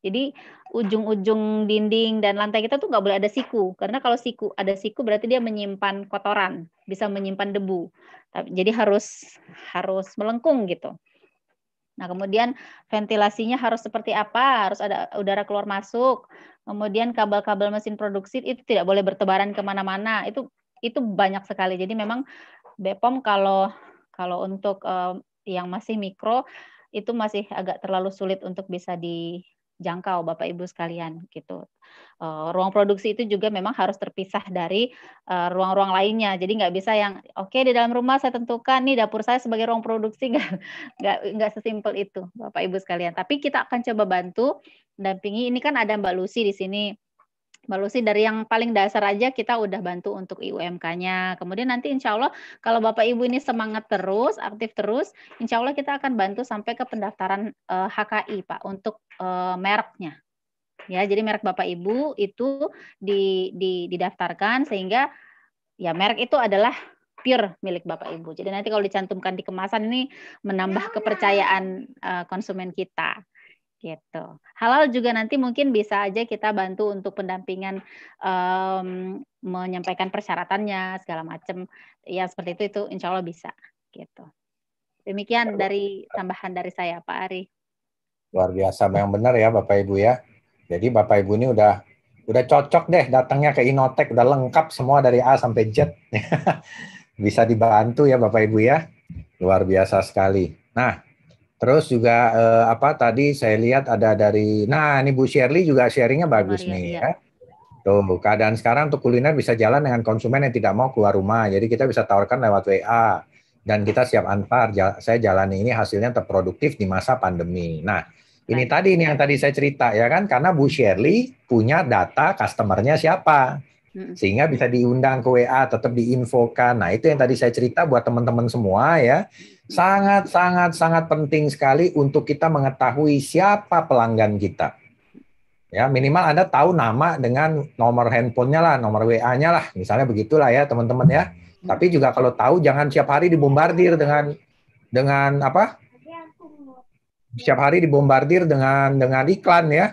Jadi ujung-ujung dinding dan lantai kita tuh nggak boleh ada siku karena kalau siku ada siku berarti dia menyimpan kotoran, bisa menyimpan debu. Jadi harus harus melengkung gitu. Nah, kemudian ventilasinya harus seperti apa? Harus ada udara keluar masuk. Kemudian kabel-kabel mesin produksi itu tidak boleh bertebaran kemana-mana. Itu itu banyak sekali. Jadi memang BPOM kalau kalau untuk eh, yang masih mikro itu masih agak terlalu sulit untuk bisa dijangkau Bapak Ibu sekalian gitu. Eh, ruang produksi itu juga memang harus terpisah dari eh, ruang-ruang lainnya. Jadi nggak bisa yang oke okay, di dalam rumah saya tentukan nih dapur saya sebagai ruang produksi nggak nggak nggak sesimpel itu Bapak Ibu sekalian. Tapi kita akan coba bantu dampingi. Ini kan ada Mbak Lucy di sini Mbak Lucy, dari yang paling dasar aja kita udah bantu untuk IUMK-nya. Kemudian nanti insya Allah kalau Bapak Ibu ini semangat terus, aktif terus, insya Allah kita akan bantu sampai ke pendaftaran uh, eh, HKI Pak untuk uh, mereknya. Ya, jadi merek Bapak Ibu itu di, di, didaftarkan sehingga ya merek itu adalah pure milik Bapak Ibu. Jadi nanti kalau dicantumkan di kemasan ini menambah ya, ya. kepercayaan uh, konsumen kita gitu. Halal juga nanti mungkin bisa aja kita bantu untuk pendampingan um, menyampaikan persyaratannya segala macam ya seperti itu itu insya Allah bisa gitu. Demikian dari tambahan dari saya Pak Ari. Luar biasa yang benar ya Bapak Ibu ya. Jadi Bapak Ibu ini udah udah cocok deh datangnya ke Inotek udah lengkap semua dari A sampai Z. bisa dibantu ya Bapak Ibu ya. Luar biasa sekali. Nah, Terus juga eh, apa tadi saya lihat ada dari nah ini Bu Shirley juga sharingnya bagus iya, nih iya. ya. Tuh keadaan sekarang untuk kuliner bisa jalan dengan konsumen yang tidak mau keluar rumah. Jadi kita bisa tawarkan lewat WA dan kita siap antar. Jala, saya jalani ini hasilnya terproduktif di masa pandemi. Nah ini Baik. tadi ini yang tadi saya cerita ya kan karena Bu Shirley punya data customernya siapa sehingga bisa diundang ke WA tetap diinfokan nah itu yang tadi saya cerita buat teman-teman semua ya sangat sangat sangat penting sekali untuk kita mengetahui siapa pelanggan kita ya minimal anda tahu nama dengan nomor handphonenya lah nomor WA-nya lah misalnya begitulah ya teman-teman ya tapi juga kalau tahu jangan setiap hari dibombardir dengan dengan apa setiap hari dibombardir dengan dengan iklan ya.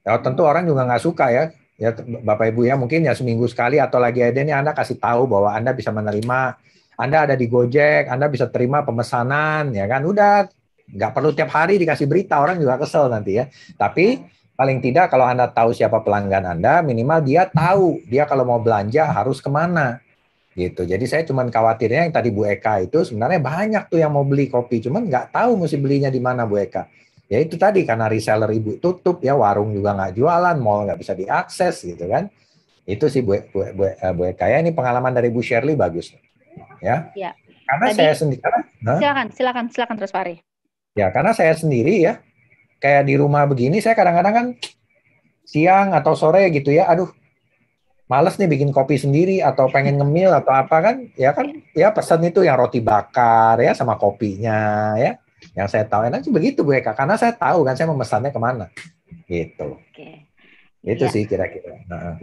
Ya tentu orang juga nggak suka ya ya Bapak Ibu ya mungkin ya seminggu sekali atau lagi ada ini Anda kasih tahu bahwa Anda bisa menerima Anda ada di Gojek, Anda bisa terima pemesanan ya kan udah nggak perlu tiap hari dikasih berita orang juga kesel nanti ya. Tapi iya. paling tidak kalau Anda tahu siapa pelanggan Anda minimal dia tahu dia kalau mau belanja harus kemana gitu. Jadi saya cuma khawatirnya yang tadi Bu Eka itu sebenarnya banyak tuh yang mau beli kopi, cuman nggak tahu mesti belinya di mana Bu Eka ya itu tadi karena reseller ibu tutup ya warung juga nggak jualan mall nggak bisa diakses gitu kan itu sih bu bu bu, eh, bu kayak ini pengalaman dari Bu Shirley bagus ya, ya. karena tadi, saya sendiri silakan silakan silakan silakan terus Ari. ya karena saya sendiri ya kayak di rumah begini saya kadang-kadang kan siang atau sore gitu ya aduh males nih bikin kopi sendiri atau pengen ngemil atau apa kan ya kan iya. ya pesan itu yang roti bakar ya sama kopinya ya yang saya tahu enak sih begitu Bu Eka karena saya tahu kan saya memesannya kemana gitu. Oke. Itu ya. sih kira-kira. Nah.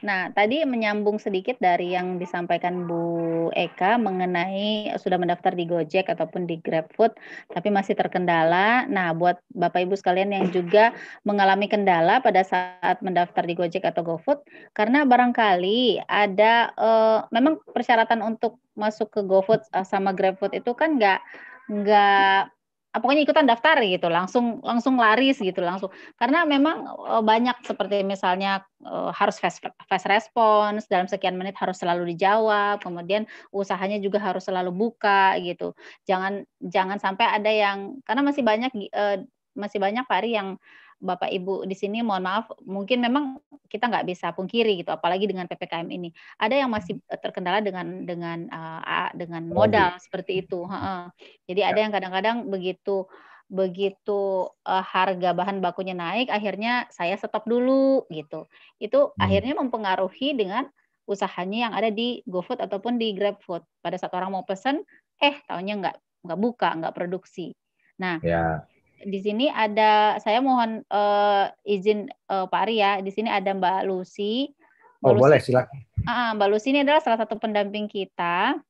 nah, tadi menyambung sedikit dari yang disampaikan Bu Eka mengenai sudah mendaftar di Gojek ataupun di GrabFood tapi masih terkendala. Nah, buat Bapak Ibu sekalian yang juga mengalami kendala pada saat mendaftar di Gojek atau GoFood karena barangkali ada eh, memang persyaratan untuk masuk ke GoFood eh, sama GrabFood itu kan nggak nggak pokoknya ikutan daftar gitu langsung langsung laris gitu langsung karena memang eh, banyak seperti misalnya eh, harus fast fast response dalam sekian menit harus selalu dijawab kemudian usahanya juga harus selalu buka gitu jangan jangan sampai ada yang karena masih banyak eh, masih banyak hari yang Bapak Ibu di sini mohon maaf mungkin memang kita nggak bisa pungkiri gitu apalagi dengan PPKM ini. Ada yang masih hmm. terkendala dengan dengan uh, dengan modal seperti itu. -ha. Hmm. jadi ya. ada yang kadang-kadang begitu begitu uh, harga bahan bakunya naik akhirnya saya stop dulu gitu. Itu hmm. akhirnya mempengaruhi dengan usahanya yang ada di GoFood ataupun di GrabFood. Pada saat orang mau pesan, eh tahunya nggak nggak buka, nggak produksi. Nah, ya di sini ada saya mohon uh, izin uh, Pak Ari ya. Di sini ada Mbak Lucy. Mbak oh Lucy, boleh silakan. Uh, Mbak Lucy ini adalah salah satu pendamping kita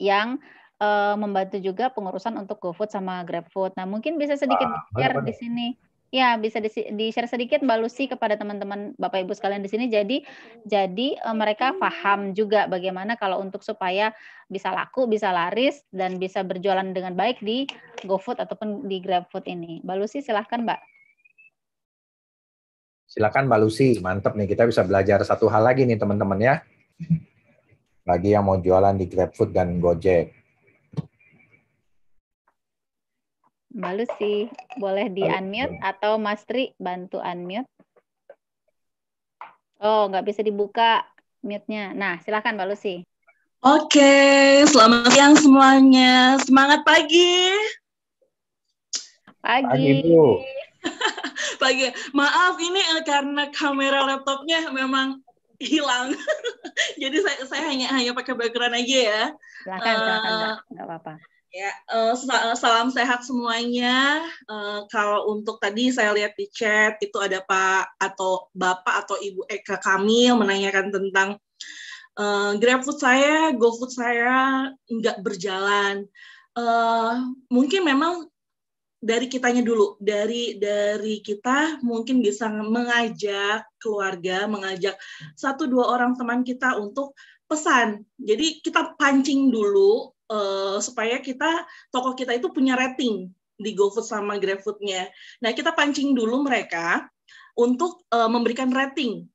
yang uh, membantu juga pengurusan untuk GoFood sama GrabFood. Nah mungkin bisa sedikit ah, share di sini Ya, bisa di, di share sedikit Mbak Lucy kepada teman-teman Bapak Ibu sekalian di sini. Jadi jadi eh, mereka paham juga bagaimana kalau untuk supaya bisa laku, bisa laris dan bisa berjualan dengan baik di GoFood ataupun di GrabFood ini. Mbak Lucy silahkan Mbak. Silakan Mbak Lucy, mantep nih kita bisa belajar satu hal lagi nih teman-teman ya. Lagi yang mau jualan di GrabFood dan Gojek. Mbak Lucy, boleh di-unmute atau Mas Tri bantu unmute. Oh, nggak bisa dibuka mute-nya. Nah, silakan Mbak Lucy. Oke, selamat siang semuanya. Semangat pagi. Pagi. Pagi, Bu. pagi. Maaf, ini eh, karena kamera laptopnya memang hilang. Jadi saya, saya hanya hanya pakai background aja ya. Silakan, uh, Nggak apa-apa. Ya, uh, salam sehat semuanya. Uh, kalau untuk tadi saya lihat di chat itu ada Pak atau Bapak atau Ibu Eka Kamil menanyakan tentang uh, GrabFood saya, GoFood saya nggak berjalan. Uh, mungkin memang dari kitanya dulu, dari dari kita mungkin bisa mengajak keluarga, mengajak satu dua orang teman kita untuk pesan. Jadi kita pancing dulu uh, supaya kita toko kita itu punya rating di GoFood sama GrabFoodnya. Nah, kita pancing dulu mereka untuk uh, memberikan rating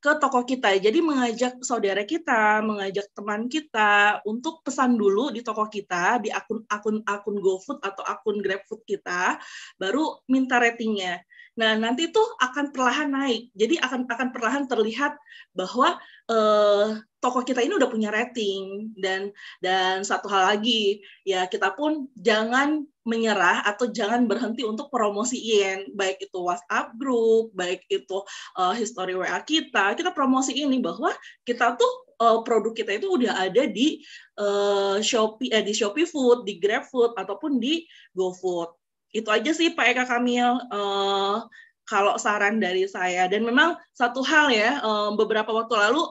ke toko kita. Jadi mengajak saudara kita, mengajak teman kita untuk pesan dulu di toko kita, di akun akun akun GoFood atau akun GrabFood kita, baru minta ratingnya. Nah, nanti itu akan perlahan naik. Jadi akan akan perlahan terlihat bahwa eh, tokoh kita ini udah punya rating dan dan satu hal lagi ya kita pun jangan menyerah atau jangan berhenti untuk promosiin baik itu WhatsApp group, baik itu uh, history WA kita. Kita promosi ini bahwa kita tuh uh, produk kita itu udah ada di uh, Shopee eh, di Shopee Food, di GrabFood ataupun di GoFood itu aja sih Pak Eka Kamil uh, kalau saran dari saya. Dan memang satu hal ya, uh, beberapa waktu lalu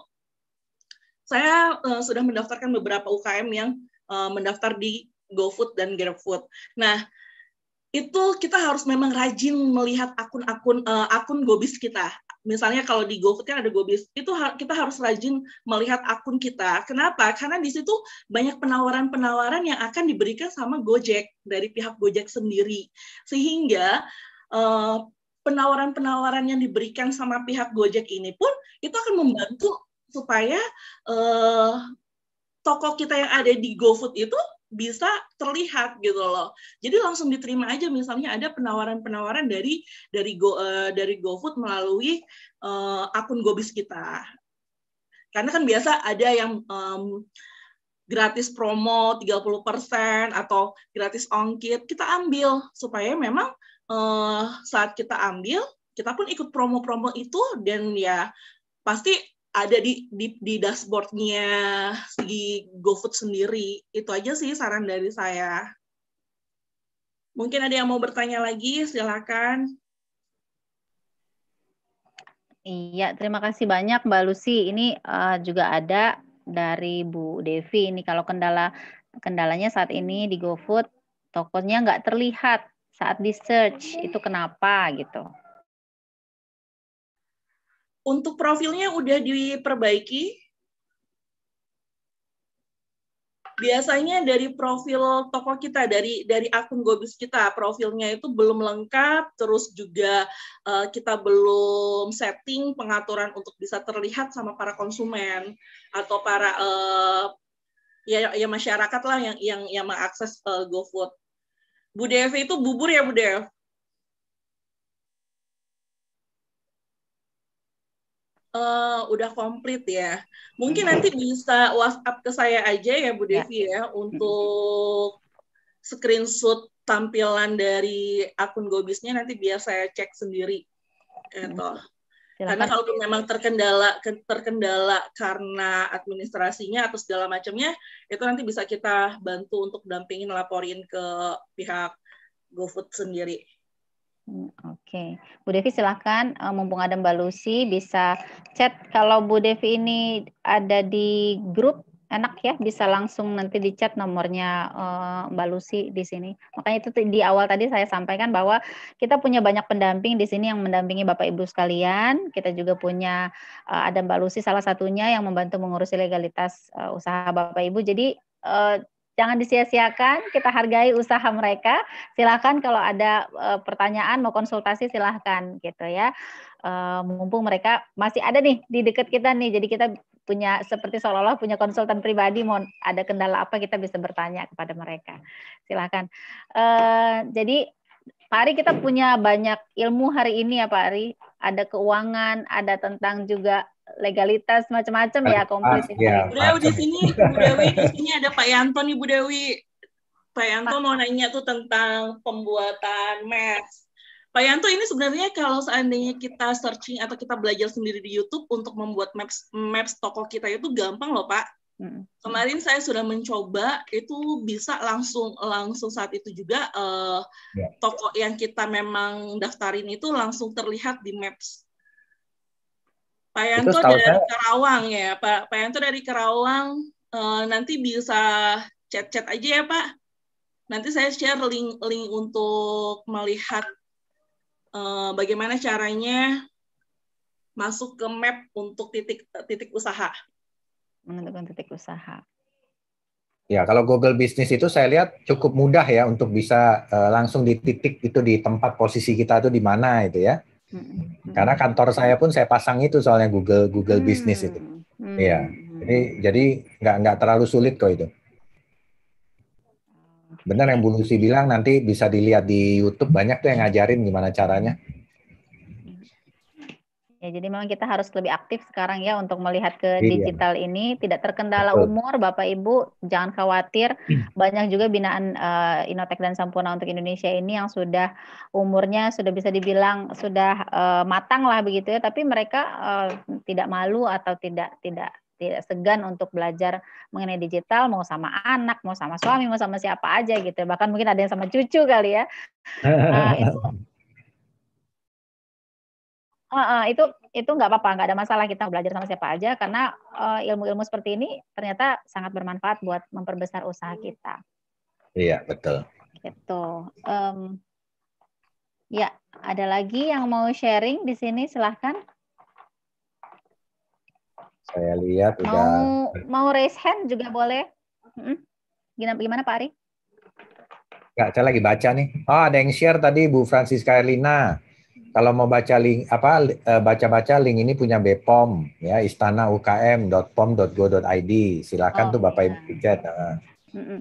saya uh, sudah mendaftarkan beberapa UKM yang uh, mendaftar di GoFood dan GrabFood. Nah, itu kita harus memang rajin melihat akun-akun uh, akun Gobis kita, misalnya kalau di GoFood kan ada GoBiz, itu kita harus rajin melihat akun kita. Kenapa? Karena di situ banyak penawaran-penawaran yang akan diberikan sama Gojek dari pihak Gojek sendiri. Sehingga eh, penawaran-penawaran yang diberikan sama pihak Gojek ini pun itu akan membantu supaya eh, toko kita yang ada di GoFood itu bisa terlihat gitu loh. Jadi langsung diterima aja misalnya ada penawaran-penawaran dari dari Go, uh, dari GoFood melalui uh, akun Gobis kita. Karena kan biasa ada yang um, gratis promo 30% atau gratis ongkir kita ambil supaya memang uh, saat kita ambil kita pun ikut promo-promo itu dan ya pasti ada di di, di dashboardnya di GoFood sendiri. Itu aja sih saran dari saya. Mungkin ada yang mau bertanya lagi, silakan. Iya, terima kasih banyak Mbak Lucy. Ini uh, juga ada dari Bu Devi. Ini kalau kendala kendalanya saat ini di GoFood tokonya nggak terlihat saat di search itu kenapa gitu. Untuk profilnya udah diperbaiki. Biasanya dari profil toko kita, dari dari akun Gobis kita, profilnya itu belum lengkap, terus juga uh, kita belum setting pengaturan untuk bisa terlihat sama para konsumen atau para uh, ya ya masyarakat lah yang yang yang mengakses uh, GoFood. Bu Devi itu bubur ya Bu Devi? uh, udah komplit ya. Mungkin nanti bisa WhatsApp ke saya aja ya Bu Devi ya, ya untuk screenshot tampilan dari akun Gobisnya nanti biar saya cek sendiri. Ya, itu. Karena kalau memang terkendala terkendala karena administrasinya atau segala macamnya, itu nanti bisa kita bantu untuk dampingin laporin ke pihak GoFood sendiri. Hmm, oke, okay. Bu Devi silahkan. Eh, mumpung ada Mbak Lucy, bisa chat. Kalau Bu Devi ini ada di grup, enak ya, bisa langsung nanti di chat nomornya eh, Mbak Lucy di sini. Makanya itu di awal tadi saya sampaikan bahwa kita punya banyak pendamping di sini yang mendampingi Bapak Ibu sekalian. Kita juga punya eh, ada Mbak Lucy salah satunya yang membantu mengurusi legalitas usaha Bapak Ibu. Jadi uh, jangan disia-siakan, kita hargai usaha mereka. Silahkan kalau ada eh, pertanyaan mau konsultasi silahkan gitu ya. Eh, mumpung mereka masih ada nih di dekat kita nih, jadi kita punya seperti seolah-olah punya konsultan pribadi mau ada kendala apa kita bisa bertanya kepada mereka. Silahkan. E, eh, jadi Pak Ari kita punya banyak ilmu hari ini ya Pak Ari. Ada keuangan, ada tentang juga legalitas macam-macam ya komplit. Ya, Bu Dewi di sini, Bu Dewi di sini ada Pak Yanto nih Bu Dewi. Pak Yanto Pak. mau nanya tuh tentang pembuatan mes. Pak Yanto ini sebenarnya kalau seandainya kita searching atau kita belajar sendiri di YouTube untuk membuat maps maps toko kita itu gampang loh Pak. Hmm. Kemarin saya sudah mencoba itu bisa langsung langsung saat itu juga uh, eh, yeah. toko yang kita memang daftarin itu langsung terlihat di Maps. Pak Yanto dari saya... Karawang ya, Pak Pak Yanto dari Karawang uh, eh, nanti bisa chat-chat aja ya Pak. Nanti saya share link link untuk melihat uh, bagaimana caranya masuk ke map untuk titik titik usaha menentukan titik usaha. Ya, kalau Google Business itu saya lihat cukup mudah ya untuk bisa uh, langsung di titik itu di tempat posisi kita itu di mana itu ya. Hmm. Karena kantor saya pun saya pasang itu soalnya Google Google hmm. Business itu. Ya, Hmm. Jadi jadi nggak nggak terlalu sulit kok itu. Benar yang Bu Lucy bilang nanti bisa dilihat di YouTube banyak tuh yang ngajarin gimana caranya. Ya, jadi memang kita harus lebih aktif sekarang ya untuk melihat ke iya. digital ini. Tidak terkendala Betul. umur, Bapak Ibu, jangan khawatir. Banyak juga binaan uh, eh, Inotek dan Sampurna untuk Indonesia ini yang sudah umurnya sudah bisa dibilang sudah uh, matang lah begitu ya. Tapi mereka uh, tidak malu atau tidak tidak tidak segan untuk belajar mengenai digital mau sama anak mau sama suami mau sama siapa aja gitu bahkan mungkin ada yang sama cucu kali ya uh, itu Uh, uh, itu itu nggak apa-apa, nggak ada masalah kita belajar sama siapa aja karena eh, ilmu-ilmu uh, seperti ini ternyata sangat bermanfaat buat memperbesar usaha kita. Iya betul. Gitu. Um, ya ada lagi yang mau sharing di sini silahkan. Saya lihat mau, udah. Mau raise hand juga boleh. Hmm? Gimana, gimana Pak Ari? Enggak, saya lagi baca nih. Oh, ada yang share tadi Bu Francisca Erlina kalau mau baca link apa eh, baca-baca link ini punya BPOM ya istana ukm.pom.go.id silakan oh, tuh Bapak Ibu cek. Iya.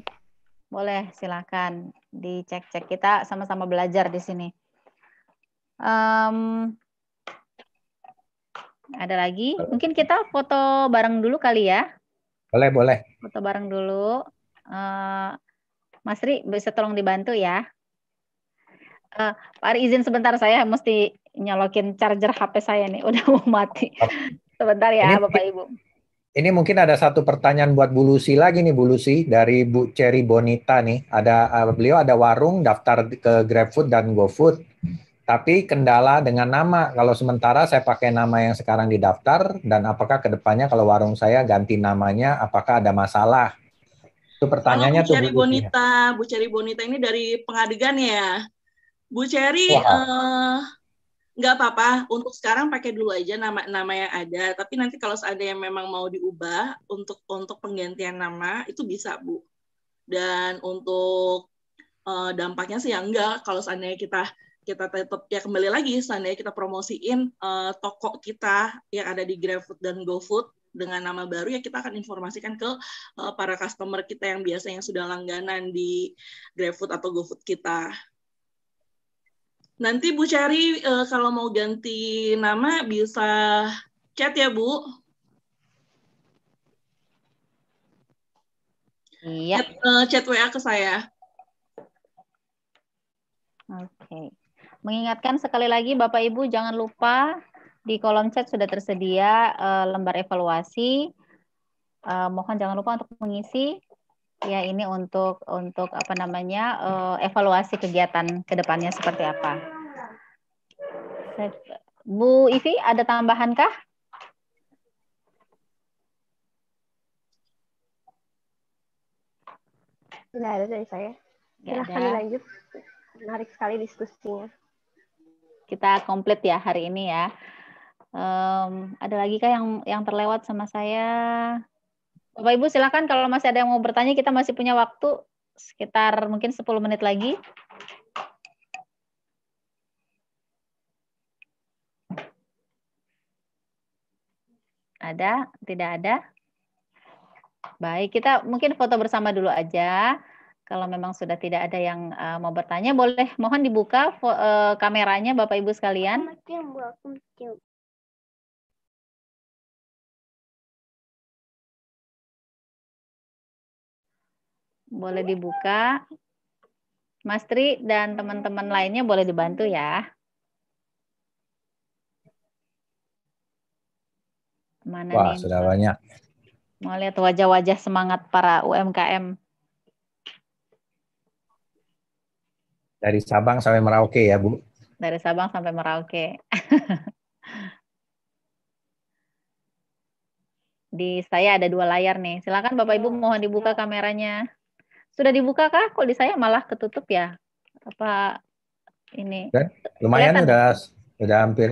Boleh silakan dicek-cek kita sama-sama belajar di sini. Um, ada lagi? Mungkin kita foto bareng dulu kali ya? Boleh boleh. Foto bareng dulu. Uh, Mas Ri bisa tolong dibantu ya? Eh, Pak Ari izin sebentar saya mesti nyolokin charger HP saya nih, udah mau mati. sebentar ya ini, Bapak Ibu. Ini mungkin ada satu pertanyaan buat Bu Lucy lagi nih Bu Lucy dari Bu Cherry Bonita nih. Ada uh, beliau ada warung daftar ke GrabFood dan GoFood. Tapi kendala dengan nama, kalau sementara saya pakai nama yang sekarang didaftar, dan apakah kedepannya kalau warung saya ganti namanya, apakah ada masalah? Itu pertanyaannya oh, tuh Bu Cherry Bonita, Bu cherry Bonita ini dari pengadegan ya? Bu Cherry iya. eh, nggak uh, apa-apa untuk sekarang pakai dulu aja nama nama yang ada. Tapi nanti kalau ada yang memang mau diubah untuk untuk penggantian nama itu bisa Bu. Dan untuk uh, dampaknya sih ya enggak kalau seandainya kita kita tetap ya kembali lagi seandainya kita promosiin uh, toko kita yang ada di GrabFood dan GoFood dengan nama baru ya kita akan informasikan ke uh, para customer kita yang biasanya sudah langganan di GrabFood atau GoFood kita. Nanti Bu Cari uh, eh, kalau mau ganti nama bisa chat ya Bu. Iya. Chat, uh, chat WA ke saya. Oke. Okay. Mengingatkan sekali lagi Bapak Ibu jangan lupa di kolom chat sudah tersedia uh, lembar evaluasi. Uh, mohon jangan lupa untuk mengisi ya ini untuk untuk apa namanya uh, evaluasi kegiatan kedepannya seperti apa. Bu Ivi ada tambahan kah? Tidak ada dari saya. Silahkan dilanjut. Menarik sekali diskusinya. Kita komplit ya hari ini ya. Um, ada lagi kah yang yang terlewat sama saya? Bapak Ibu silakan kalau masih ada yang mau bertanya kita masih punya waktu sekitar mungkin 10 menit lagi. Ada? Tidak ada? Baik, kita mungkin foto bersama dulu aja. Kalau memang sudah tidak ada yang uh, mau bertanya, boleh mohon dibuka uh, kameranya Bapak Ibu sekalian. boleh dibuka. Mas Tri dan teman-teman lainnya boleh dibantu ya. Mana Wah, nih? sudah banyak. Mau lihat wajah-wajah semangat para UMKM. Dari Sabang sampai Merauke ya, Bu. Dari Sabang sampai Merauke. Di saya ada dua layar nih. Silakan Bapak Ibu mohon dibuka kameranya. Sudah dibuka kah? Kok di saya malah ketutup ya? Apa ini? lumayan Kelihatan. udah udah hampir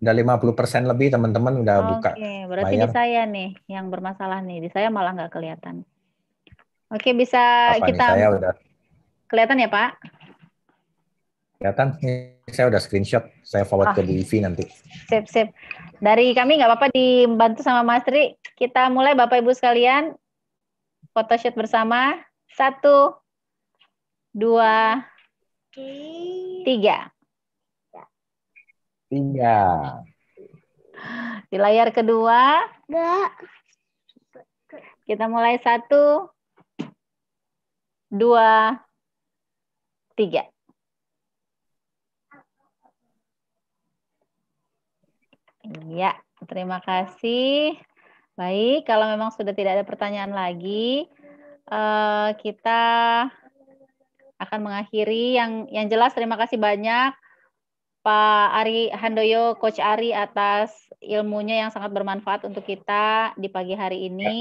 udah 50% lebih teman-teman udah okay, buka. Oke, berarti bayar. di saya nih yang bermasalah nih. Di saya malah nggak kelihatan. Oke, bisa Apa kita saya udah. Kelihatan ya, Pak? Kelihatan. saya udah screenshot, saya forward oh. ke ah. Bu Ivi nanti. Sip, sip. Dari kami nggak apa-apa dibantu sama Mas Tri. Kita mulai Bapak Ibu sekalian photoshoot bersama. Satu, dua, tiga. Tiga. Di layar kedua. Kita mulai satu, dua, tiga. ya terima kasih. Baik, kalau memang sudah tidak ada pertanyaan lagi, Eh, kita akan mengakhiri yang yang jelas terima kasih banyak Pak Ari Handoyo, Coach Ari atas ilmunya yang sangat bermanfaat untuk kita di pagi hari ini.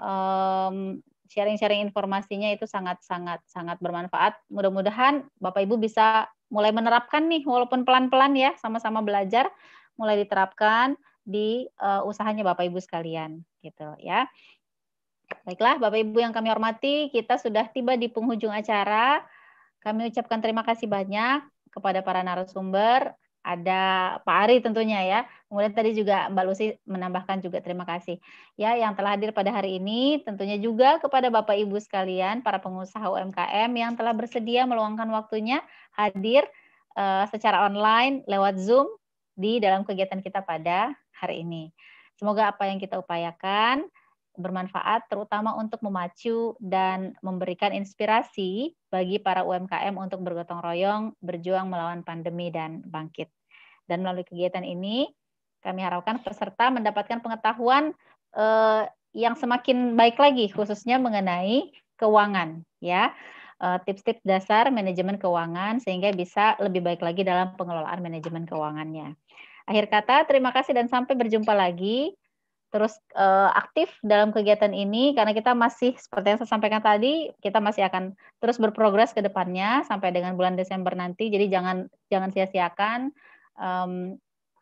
sharing sharing-sharing informasinya itu sangat-sangat sangat bermanfaat. Mudah-mudahan Bapak Ibu bisa mulai menerapkan nih, walaupun pelan-pelan ya, sama-sama belajar, mulai diterapkan di uh, usahanya Bapak Ibu sekalian, gitu ya. Baiklah, Bapak Ibu yang kami hormati, kita sudah tiba di penghujung acara. Kami ucapkan terima kasih banyak kepada para narasumber. Ada Pak Ari tentunya ya. Kemudian tadi juga Mbak Lucy menambahkan juga terima kasih. Ya, yang telah hadir pada hari ini tentunya juga kepada Bapak Ibu sekalian, para pengusaha UMKM yang telah bersedia meluangkan waktunya hadir uh, secara online lewat Zoom di dalam kegiatan kita pada hari ini. Semoga apa yang kita upayakan bermanfaat terutama untuk memacu dan memberikan inspirasi bagi para UMKM untuk bergotong royong, berjuang melawan pandemi dan bangkit. Dan melalui kegiatan ini kami harapkan peserta mendapatkan pengetahuan eh, yang semakin baik lagi khususnya mengenai keuangan ya. Eh, tips-tips dasar manajemen keuangan sehingga bisa lebih baik lagi dalam pengelolaan manajemen keuangannya. Akhir kata, terima kasih dan sampai berjumpa lagi terus uh, aktif dalam kegiatan ini karena kita masih seperti yang saya sampaikan tadi kita masih akan terus berprogres ke depannya sampai dengan bulan Desember nanti jadi jangan jangan sia-siakan um,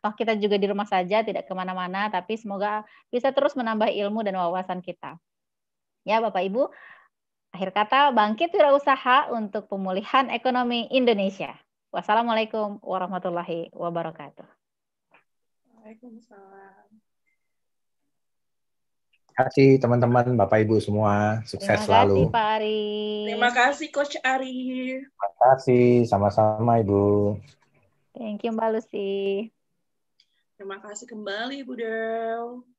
toh kita juga di rumah saja tidak kemana-mana tapi semoga bisa terus menambah ilmu dan wawasan kita ya Bapak Ibu akhir kata bangkit wirausaha untuk pemulihan ekonomi Indonesia wassalamualaikum warahmatullahi wabarakatuh Waalaikumsalam kasih teman-teman, Bapak Ibu semua. Sukses Terima selalu. Terima kasih Pak Ari. Terima kasih Coach Ari. Terima kasih, sama-sama Ibu. Thank you Mbak Lucy. Terima kasih kembali Bu Del.